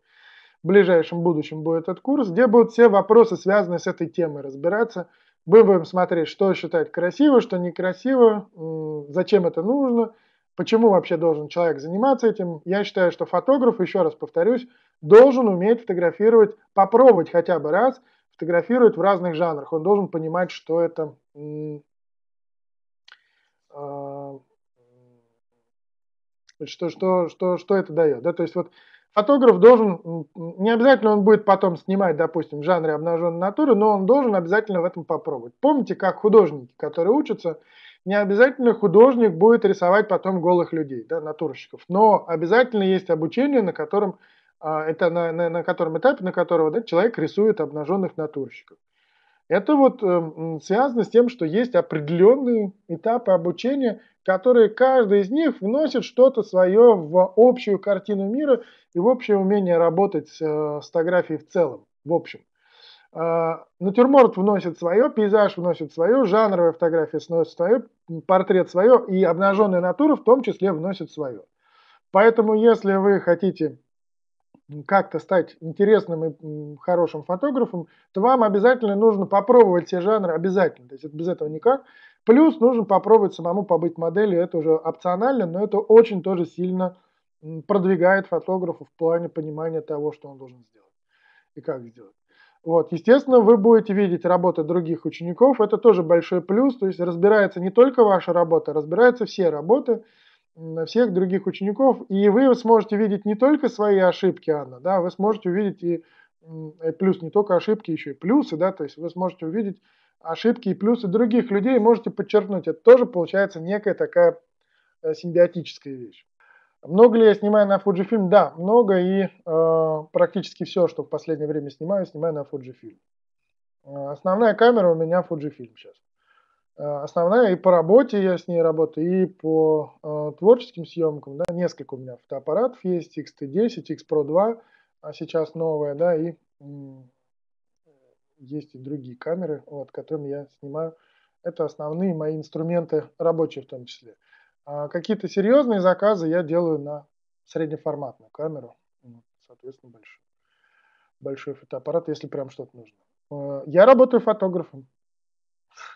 В ближайшем будущем будет этот курс, где будут все вопросы, связанные с этой темой, разбираться. Мы будем смотреть, что считать красиво, что некрасиво, зачем это нужно – Почему вообще должен человек заниматься этим? Я считаю, что фотограф, еще раз повторюсь, должен уметь фотографировать, попробовать хотя бы раз фотографировать в разных жанрах. Он должен понимать, что это а, что, что, что, что это дает. Да? То есть вот фотограф должен, не обязательно он будет потом снимать, допустим, в жанре обнаженной натуры, но он должен обязательно в этом попробовать. Помните, как художники, которые учатся, не обязательно художник будет рисовать потом голых людей, да, натурщиков, но обязательно есть обучение, на котором а, это на, на, на котором этапе, на которого да, человек рисует обнаженных натурщиков. Это вот э, связано с тем, что есть определенные этапы обучения, которые каждый из них вносит что-то свое в общую картину мира и в общее умение работать с, э, с фотографией в целом, в общем. Э, натюрморт вносит свое, пейзаж вносит свое, жанровая фотография вносит свое, портрет свое, и обнаженная натура в том числе вносит свое. Поэтому, если вы хотите как-то стать интересным и хорошим фотографом, то вам обязательно нужно попробовать все жанры, обязательно, то есть без этого никак. Плюс нужно попробовать самому побыть моделью, это уже опционально, но это очень тоже сильно продвигает фотографа в плане понимания того, что он должен сделать и как сделать. Вот. Естественно, вы будете видеть работы других учеников, это тоже большой плюс, то есть разбирается не только ваша работа, разбираются все работы всех других учеников, и вы сможете видеть не только свои ошибки, Анна, да, вы сможете увидеть и, и э, плюс, не только ошибки, еще и плюсы, да, то есть вы сможете увидеть ошибки и плюсы других людей, можете подчеркнуть, это тоже получается некая такая э, симбиотическая вещь. Много ли я снимаю на Fujifilm? Да, много и э, практически все, что в последнее время снимаю, снимаю на Fujifilm. Э, основная камера у меня Fujifilm сейчас. Э, основная и по работе я с ней работаю, и по э, творческим съемкам. Да, несколько у меня фотоаппаратов есть, X-T10, X-Pro 2, а сейчас новая, да, и есть и другие камеры, вот, которыми я снимаю. Это основные мои инструменты рабочие в том числе. Э, а какие-то серьезные заказы я делаю на среднеформатную камеру, ну, соответственно, большой, большой фотоаппарат, если прям что-то нужно. Э, я работаю фотографом. <laughs>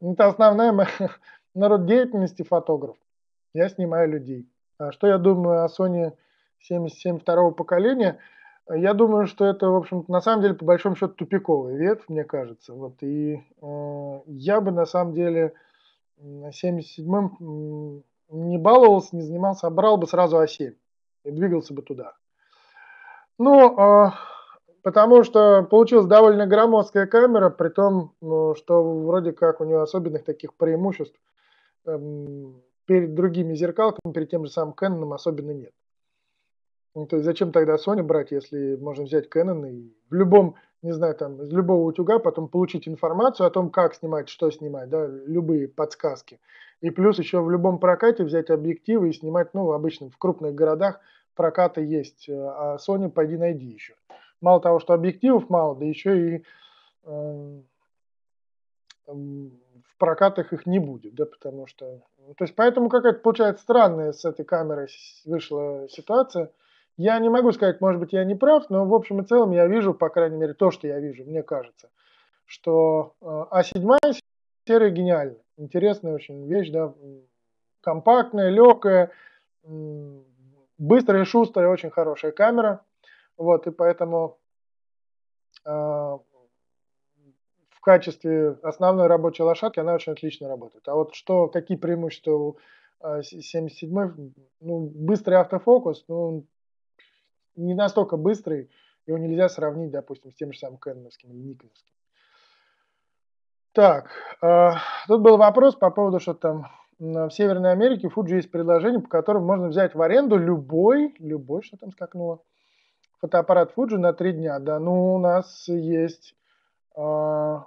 Это основная моя <laughs> народ деятельности фотограф. Я снимаю людей. А что я думаю о Sony 77 второго поколения? Я думаю, что это, в общем на самом деле, по большому счету, тупиковый ветвь, мне кажется. Вот. И э, я бы, на самом деле, на 77-м не баловался, не занимался, а брал бы сразу А7 и двигался бы туда. Ну, а, потому что получилась довольно громоздкая камера, при том, ну, что вроде как у нее особенных таких преимуществ эм, перед другими зеркалками, перед тем же самым Canon особенно нет. Ну, то есть зачем тогда Sony брать, если можно взять Canon и в любом не знаю, там, из любого утюга потом получить информацию о том, как снимать, что снимать, да, любые подсказки. И плюс еще в любом прокате взять объективы и снимать, ну, обычно в крупных городах прокаты есть, э, а Sony пойди найди еще. Мало того, что объективов мало, да еще и эм, в прокатах их не будет, да, потому что... Ну, то есть поэтому какая-то получается странная с этой камерой вышла ситуация – я не могу сказать, может быть, я не прав, но в общем и целом я вижу, по крайней мере, то, что я вижу, мне кажется, что э, а 7 серия гениальна. Интересная очень вещь, да, компактная, легкая, быстрая, шустрая, очень хорошая камера. Вот, и поэтому э, в качестве основной рабочей лошадки она очень отлично работает. А вот что, какие преимущества у 77 э, ну, быстрый автофокус, ну, не настолько быстрый, его нельзя сравнить, допустим, с тем же самым Кэнновским или Никоновским. Так, э, тут был вопрос по поводу, что там в Северной Америке Fuji есть предложение, по которому можно взять в аренду любой, любой, что там скакнуло, фотоаппарат Fuji на три дня. Да, ну у нас есть э, э,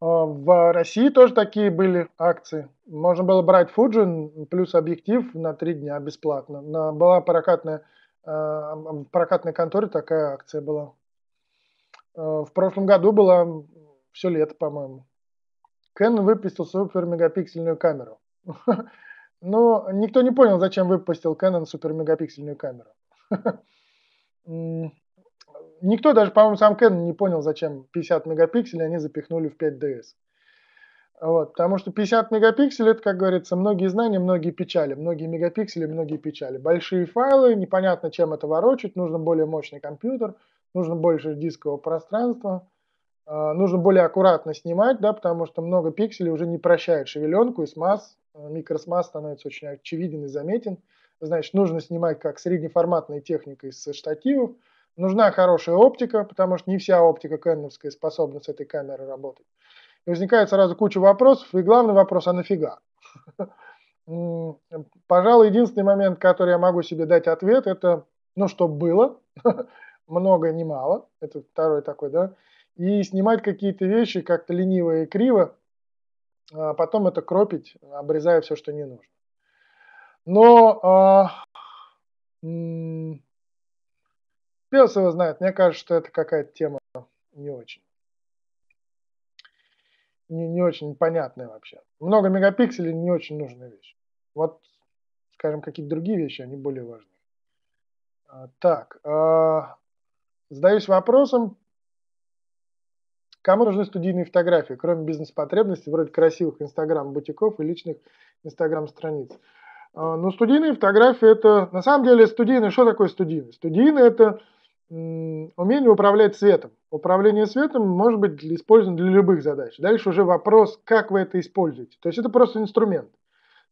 в России тоже такие были акции. Можно было брать Fuji плюс объектив на три дня бесплатно. На, была прокатная Э, в прокатной конторе такая акция была. Э, в прошлом году была все лето, по-моему. Canon выпустил супермегапиксельную камеру. <laughs> Но никто не понял, зачем выпустил Canon супермегапиксельную камеру. <laughs> Никто даже, по-моему, сам Canon не понял, зачем 50 мегапикселей они запихнули в 5DS. Вот, потому что 50 мегапикселей, это, как говорится, многие знания, многие печали, многие мегапиксели, многие печали. Большие файлы, непонятно, чем это ворочать, нужен более мощный компьютер, нужно больше дискового пространства, э, нужно более аккуратно снимать, да, потому что много пикселей уже не прощает шевеленку, и смаз, э, микросмаз становится очень очевиден и заметен. Значит, нужно снимать как среднеформатной техникой со штативов, Нужна хорошая оптика, потому что не вся оптика кэнновская способна с этой камерой работать возникает сразу куча вопросов, и главный вопрос, а нафига? <laughs> Пожалуй, единственный момент, который я могу себе дать ответ, это, ну, что было, <laughs> много, не мало, это второй такой, да, и снимать какие-то вещи как-то лениво и криво, а потом это кропить, обрезая все, что не нужно. Но а, м -м, пес его знает, мне кажется, что это какая-то тема не очень не, не очень понятная вообще. Много мегапикселей не очень нужная вещь. Вот, скажем, какие-то другие вещи, они более важны. А, так, э, а, задаюсь вопросом, кому нужны студийные фотографии, кроме бизнес-потребностей, вроде красивых инстаграм-бутиков и личных инстаграм-страниц? Э, ну, студийные фотографии это, на самом деле, студийные, что такое студийные? Студийные это умение управлять светом. Управление светом может быть использовано для любых задач. Дальше уже вопрос, как вы это используете. То есть это просто инструмент.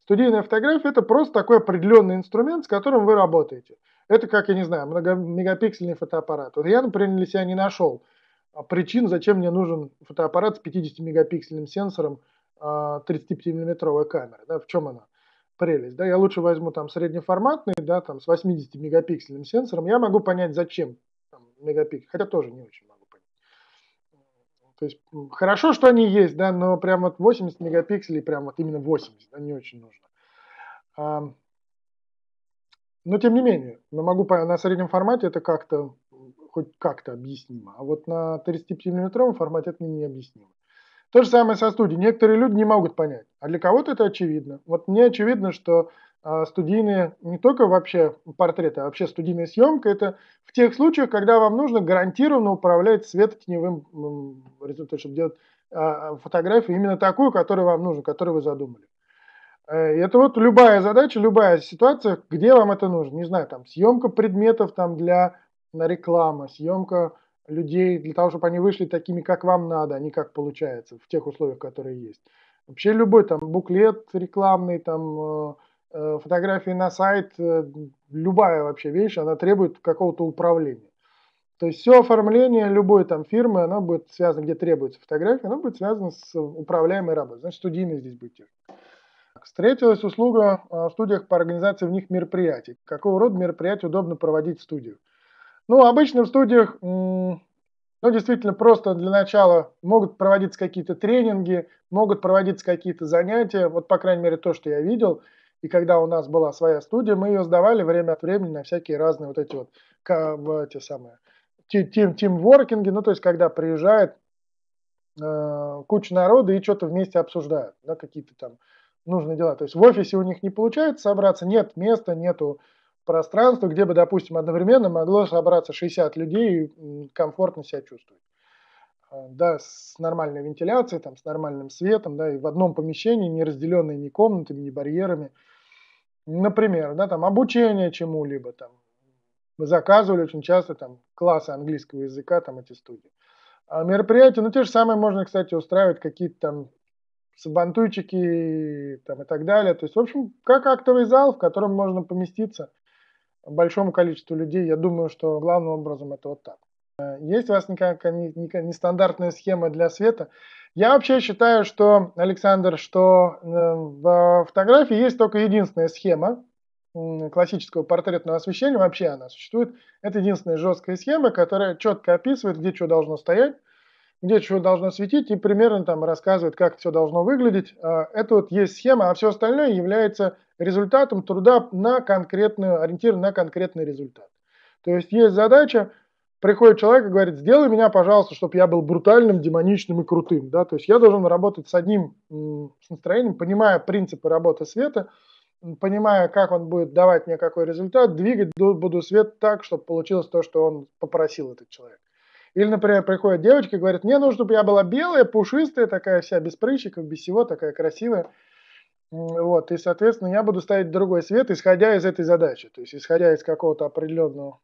Студийная фотография – это просто такой определенный инструмент, с которым вы работаете. Это, как, я не знаю, многомегапиксельный фотоаппарат. Вот я, например, для себя не нашел а, причин, зачем мне нужен фотоаппарат с 50-мегапиксельным сенсором 35 а, миллиметровая камера, Да, в чем она? прелесть. Да, я лучше возьму там среднеформатный, да, там с 80 мегапиксельным сенсором. Я могу понять, зачем там, мегапиксель, хотя тоже не очень могу понять. То есть хорошо, что они есть, да, но прям вот 80 мегапикселей, прям вот именно 80, да, не очень нужно. но тем не менее, я могу на среднем формате это как-то хоть как-то объяснимо. А вот на 35-миллиметровом формате это не объяснимо. То же самое со студией. Некоторые люди не могут понять а для кого-то это очевидно. Вот мне очевидно, что а, студийные, не только вообще портреты, а вообще студийная съемка, это в тех случаях, когда вам нужно гарантированно управлять светотеневым результатом, чтобы делать а, фотографию именно такую, которую вам нужно, которую вы задумали. Э, и это вот любая задача, любая ситуация, где вам это нужно. Не знаю, там съемка предметов там для на рекламы, съемка людей для того, чтобы они вышли такими, как вам надо, а не как получается в тех условиях, которые есть. Вообще любой там буклет рекламный, там э, э, фотографии на сайт, э, любая вообще вещь, она требует какого-то управления. То есть все оформление любой там фирмы, оно будет связано, где требуется фотография, оно будет связано с управляемой работой. Значит, студийный здесь будет техника. Встретилась услуга в студиях по организации в них мероприятий. Какого рода мероприятий удобно проводить в студию? Ну, обычно в студиях но ну, действительно просто для начала могут проводиться какие-то тренинги, могут проводиться какие-то занятия, вот по крайней мере то, что я видел, и когда у нас была своя студия, мы ее сдавали время от времени на всякие разные вот эти вот те самые тим тимворкинги, ну то есть когда приезжает э, куча народа и что-то вместе обсуждают, да, какие-то там нужные дела. То есть в офисе у них не получается собраться, нет места, нету пространство, где бы, допустим, одновременно могло собраться 60 людей и комфортно себя чувствовать. А, да, с нормальной вентиляцией, там, с нормальным светом, да, и в одном помещении, не разделенное ни комнатами, ни барьерами. Например, да, там, обучение чему-либо, там, мы заказывали очень часто там классы английского языка, там эти студии. А мероприятия, ну, те же самые можно, кстати, устраивать какие-то там сабантуйчики там, и так далее. То есть, в общем, как актовый зал, в котором можно поместиться большому количеству людей, я думаю, что главным образом это вот так. Э, есть у вас никакая нестандартная схема для света? Я вообще считаю, что, Александр, что э, в фотографии есть только единственная схема классического портретного освещения, вообще она существует. Это единственная жесткая схема, которая четко описывает, где что должно стоять, где что должно светить, и примерно там рассказывает, как все должно выглядеть. А, это вот есть схема, а все остальное является результатом труда на конкретную, ориентир на конкретный результат. То есть есть задача, приходит человек и говорит, сделай меня, пожалуйста, чтобы я был брутальным, демоничным и крутым. Да? То есть я должен работать с одним с настроением, понимая принципы работы света, понимая, как он будет давать мне какой результат, двигать буду свет так, чтобы получилось то, что он попросил этот человек. Или, например, приходит девочка и говорит, мне нужно, чтобы я была белая, пушистая такая вся, без прыщиков, без всего, такая красивая. Вот, и, соответственно, я буду ставить другой свет, исходя из этой задачи. То есть, исходя из какого-то определенного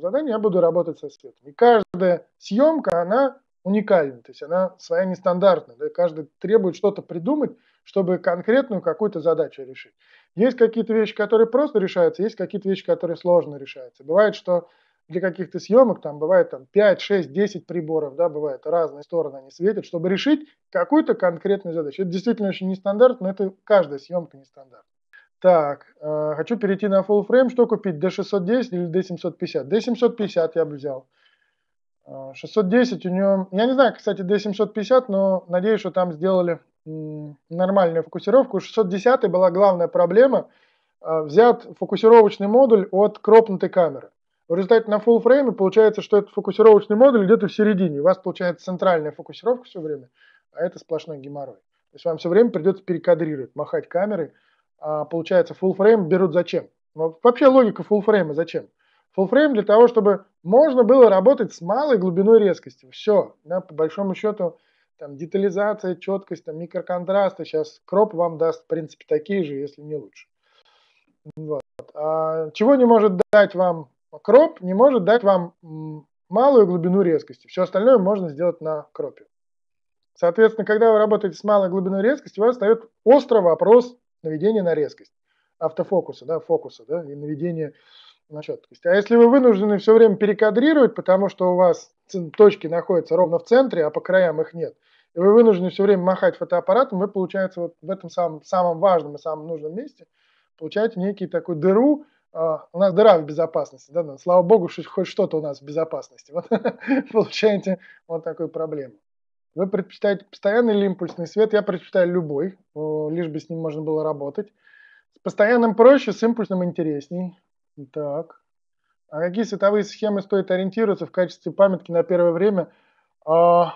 задания, я буду работать со светом. И каждая съемка, она уникальна, то есть она своя нестандартная. Да? Каждый требует что-то придумать, чтобы конкретную какую-то задачу решить. Есть какие-то вещи, которые просто решаются, есть какие-то вещи, которые сложно решаются. Бывает, что для каких-то съемок, там бывает там 5, 6, 10 приборов, да, бывает, разные стороны они светят, чтобы решить какую-то конкретную задачу. Это действительно очень нестандартно, но это каждая съемка нестандартна. Так, э, хочу перейти на full frame, что купить, D610 или D750? D750 я бы взял. 610 э, у него, я не знаю, кстати, D750, но надеюсь, что там сделали нормальную фокусировку. 610 была главная проблема. Э, взят фокусировочный модуль от кропнутой камеры. В результате на full фрейме получается, что этот фокусировочный модуль где-то в середине. У вас получается центральная фокусировка все время, а это сплошной геморрой. То есть вам все время придется перекадрировать, махать камерой. А получается, full фрейм берут зачем? Но ну, вообще логика full фрейма зачем? Full фрейм для того, чтобы можно было работать с малой глубиной резкости. Все, да, по большому счету, там детализация, четкость, там микроконтрасты. Сейчас кроп вам даст, в принципе, такие же, если не лучше. Вот. А чего не может дать вам Кроп не может дать вам малую глубину резкости. Все остальное можно сделать на кропе. Соответственно, когда вы работаете с малой глубиной резкости, у вас встает остро вопрос наведения на резкость. Автофокуса, да, фокуса, да, и наведения на четкость. А если вы вынуждены все время перекадрировать, потому что у вас точки находятся ровно в центре, а по краям их нет, и вы вынуждены все время махать фотоаппаратом, вы, получается, вот в этом самом, самом важном и самом нужном месте получаете некий такой дыру, а, у нас дыра в безопасности, да, ну, слава богу, что хоть что-то у нас в безопасности. Вот <laughs> получаете вот такую проблему. Вы предпочитаете постоянный или импульсный свет? Я предпочитаю любой, лишь бы с ним можно было работать. С постоянным проще, с импульсным интересней. Так. А какие световые схемы стоит ориентироваться в качестве памятки на первое время? А,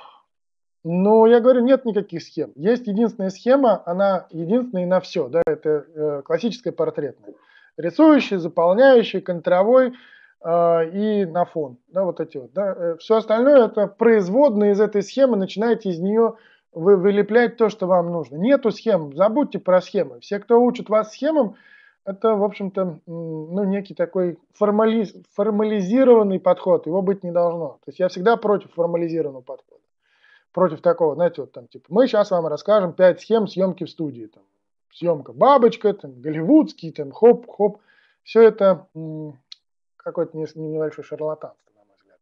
ну, я говорю, нет никаких схем. Есть единственная схема, она единственная на все. Да, это э, классическая портретная рисующий, заполняющий, контровой э, и на фон. Да, вот эти вот, да. Э, Все остальное это производные из этой схемы, начинаете из нее вы вылеплять то, что вам нужно. Нету схем, забудьте про схемы. Все, кто учит вас схемам, это, в общем-то, ну, некий такой формали... формализированный подход, его быть не должно. То есть я всегда против формализированного подхода. Против такого, знаете, вот там, типа, мы сейчас вам расскажем 5 схем съемки в студии, там, съемка «Бабочка», там, голливудский, там, хоп-хоп. Все это какое-то небольшое шарлатанство, на мой взгляд.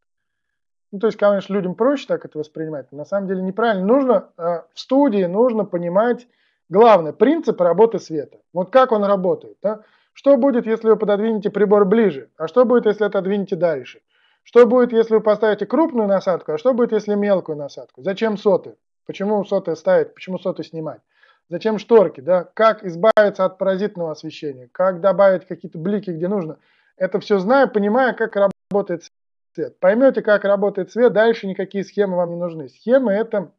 Ну, то есть, конечно, людям проще так это воспринимать, но на самом деле неправильно. Нужно э, в студии нужно понимать главное, принцип работы света. Вот как он работает. Да? Что будет, если вы пододвинете прибор ближе? А что будет, если отодвинете дальше? Что будет, если вы поставите крупную насадку? А что будет, если мелкую насадку? Зачем соты? Почему соты ставить? Почему соты снимать? Зачем шторки, да? Как избавиться от паразитного освещения? Как добавить какие-то блики, где нужно? Это все зная, понимая, как работает цвет. Поймете, как работает цвет, дальше никакие схемы вам не нужны. Схемы – это,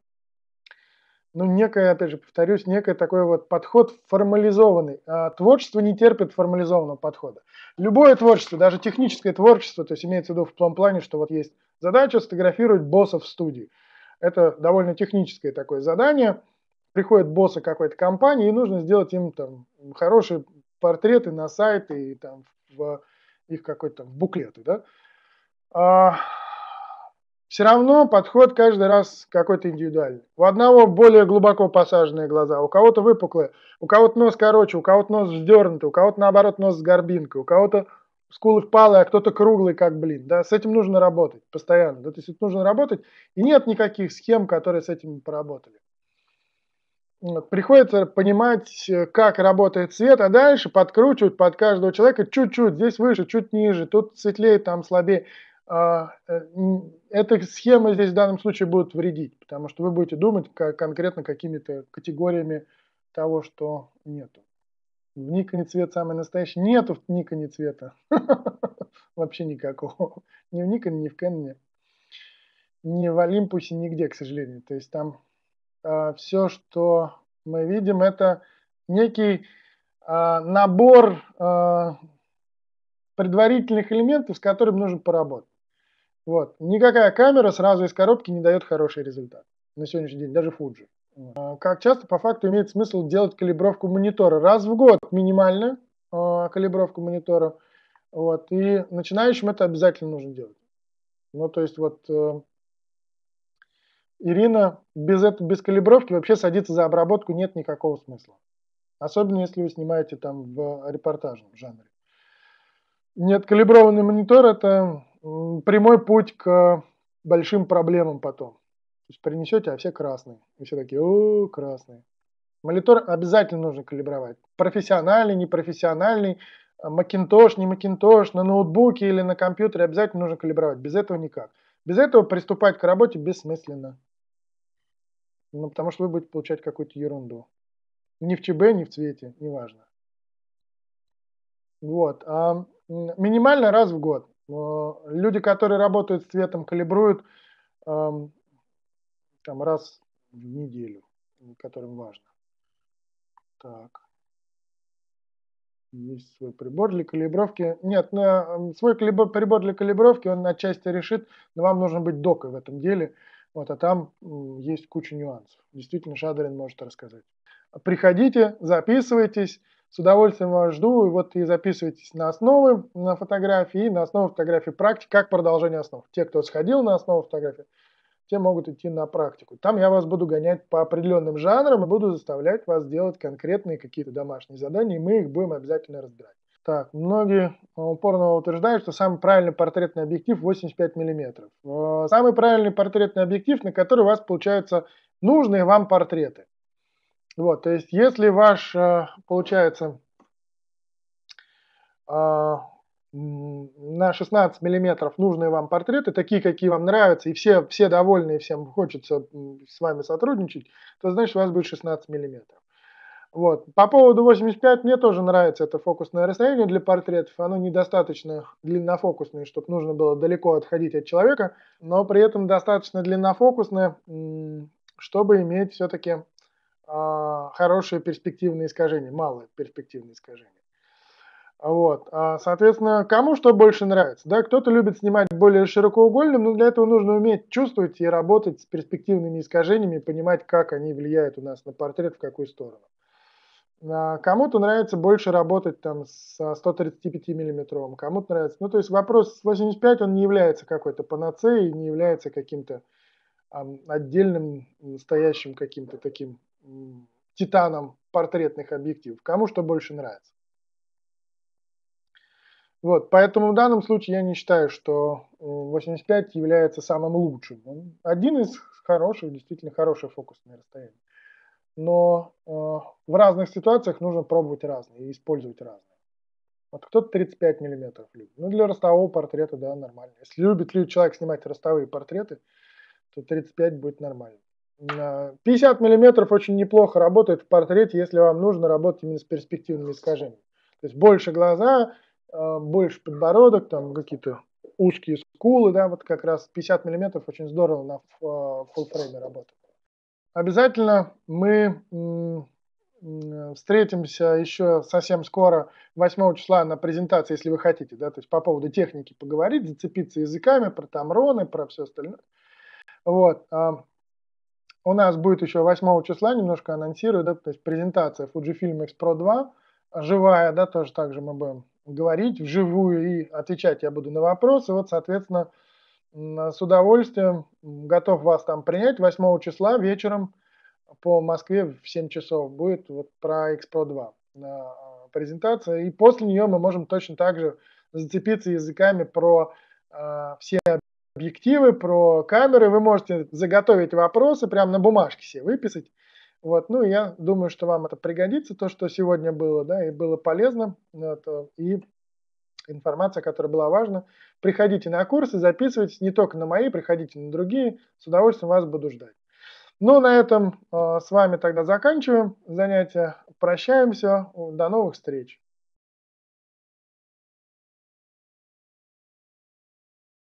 ну, некое, опять же, повторюсь, некое такой вот подход формализованный. А творчество не терпит формализованного подхода. Любое творчество, даже техническое творчество, то есть имеется в виду в том плане, что вот есть задача сфотографировать боссов в студии. Это довольно техническое такое задание – приходят боссы какой-то компании, и нужно сделать им там хорошие портреты на сайты и там в их какой-то буклеты, да. А, все равно подход каждый раз какой-то индивидуальный. У одного более глубоко посаженные глаза, у кого-то выпуклые, у кого-то нос короче, у кого-то нос вздернутый, у кого-то наоборот нос с горбинкой, у кого-то скулы впалые, а кто-то круглый, как блин. Да? С этим нужно работать постоянно. Да? То есть нужно работать, и нет никаких схем, которые с этим поработали приходится понимать, э, как работает свет, а дальше подкручивать под каждого человека чуть-чуть, здесь выше, чуть ниже, тут светлее, там слабее. А, э, эта схема здесь в данном случае будет вредить, потому что вы будете думать конкретно какими-то категориями того, что нету. В Никоне цвет самый настоящий. Нету в Никоне цвета. <laughs> Вообще никакого. Ни в Никоне, ни в Кенне, ни в Олимпусе, нигде, к сожалению. То есть там Э, все, что мы видим, это некий а, набор а, предварительных элементов, с которыми нужно поработать. Вот. Никакая камера сразу из коробки не дает хороший результат на сегодняшний день, даже Fuji. А, как часто по факту имеет смысл делать калибровку монитора? Раз в год минимально калибровку монитора. Вот, и начинающим это обязательно нужно делать. Ну, то есть вот э, Ирина без, это, без калибровки вообще садиться за обработку нет никакого смысла. Особенно если вы снимаете там в репортажном жанре. Нет Неоткалиброванный монитор – это прямой путь к большим проблемам потом. То есть принесете, а все красные. И все такие, о, красные. Монитор обязательно нужно калибровать. Профессиональный, непрофессиональный, макинтош, не макинтош, на ноутбуке или на компьютере обязательно нужно калибровать. Без этого никак. Без этого приступать к работе бессмысленно. Ну, потому что вы будете получать какую-то ерунду. Ни в ЧБ, ни в цвете, неважно. Вот. А минимально раз в год. Э, люди, которые работают с цветом, калибруют эм, там, раз в неделю, которым важно. Так. Есть свой прибор для калибровки. Нет, на, эм, свой прибор для калибровки, он отчасти решит, но вам нужно быть докой в этом деле. Вот, а там есть куча нюансов. Действительно, Шадрин может рассказать. Приходите, записывайтесь. С удовольствием вас жду. И вот и записывайтесь на основы на фотографии, и на основы фотографии практики, как продолжение основ. Те, кто сходил на основу фотографии, те могут идти на практику. Там я вас буду гонять по определенным жанрам и буду заставлять вас делать конкретные какие-то домашние задания, и мы их будем обязательно разбирать. Так, многие э, упорно утверждают, что самый правильный портретный объектив 85 мм. Э, самый правильный портретный объектив, на который у вас получаются нужные вам портреты. Вот, то есть если ваш, э, получается, на 16 мм нужные вам портреты, такие, какие вам нравятся, и все, все довольны, и всем хочется с вами сотрудничать, то значит у вас будет 16 мм. Вот. По поводу 85 мне тоже нравится это фокусное расстояние для портретов. Оно недостаточно длиннофокусное, чтобы нужно было далеко отходить от человека, но при этом достаточно длиннофокусное, чтобы иметь все-таки а, хорошие перспективные искажения, малые перспективные искажения. Вот. А, соответственно, кому что больше нравится. Да? Кто-то любит снимать более широкоугольным, но для этого нужно уметь чувствовать и работать с перспективными искажениями, понимать, как они влияют у нас на портрет, в какую сторону. А, кому-то нравится больше работать там с 135 миллиметровым, кому-то нравится. Ну, то есть вопрос 85, он не является какой-то панацеей, не является каким-то отдельным настоящим каким-то таким титаном портретных объективов. Кому что больше нравится. Вот, поэтому в данном случае я не считаю, что 85 э, является самым лучшим. один из хороших, действительно хороших фокусных расстояний но э, в разных ситуациях нужно пробовать разные и использовать разные. Вот кто-то 35 миллиметров любит. Ну, для ростового портрета, да, нормально. Если любит ли человек снимать ростовые портреты, то 35 будет нормально. 50 миллиметров очень неплохо работает в портрете, если вам нужно работать именно с перспективными искажениями. То есть больше глаза, э, больше подбородок, там какие-то узкие скулы, да, вот как раз 50 миллиметров очень здорово на э, фуллфрейме работает. Обязательно мы э, встретимся еще совсем скоро, 8 числа, на презентации, если вы хотите, да, то есть по поводу техники поговорить, зацепиться языками, про тамроны, про все остальное. Вот. А, у нас будет еще 8 числа, немножко анонсирую, да, то есть презентация Fujifilm X-Pro 2, живая, да, тоже также мы будем говорить вживую и отвечать я буду на вопросы. Вот, соответственно, с удовольствием готов вас там принять 8 числа вечером по Москве в 7 часов будет вот про Expo 2 э, презентация. И после нее мы можем точно так же зацепиться языками про э, все объективы, про камеры. Вы можете заготовить вопросы прямо на бумажке себе выписать. Вот, ну, я думаю, что вам это пригодится, то, что сегодня было, да, и было полезно. Вот, э, и информация, которая была важна. Приходите на курсы, записывайтесь не только на мои, приходите на другие. С удовольствием вас буду ждать. Ну, на этом э, с вами тогда заканчиваем занятие. Прощаемся. До новых встреч.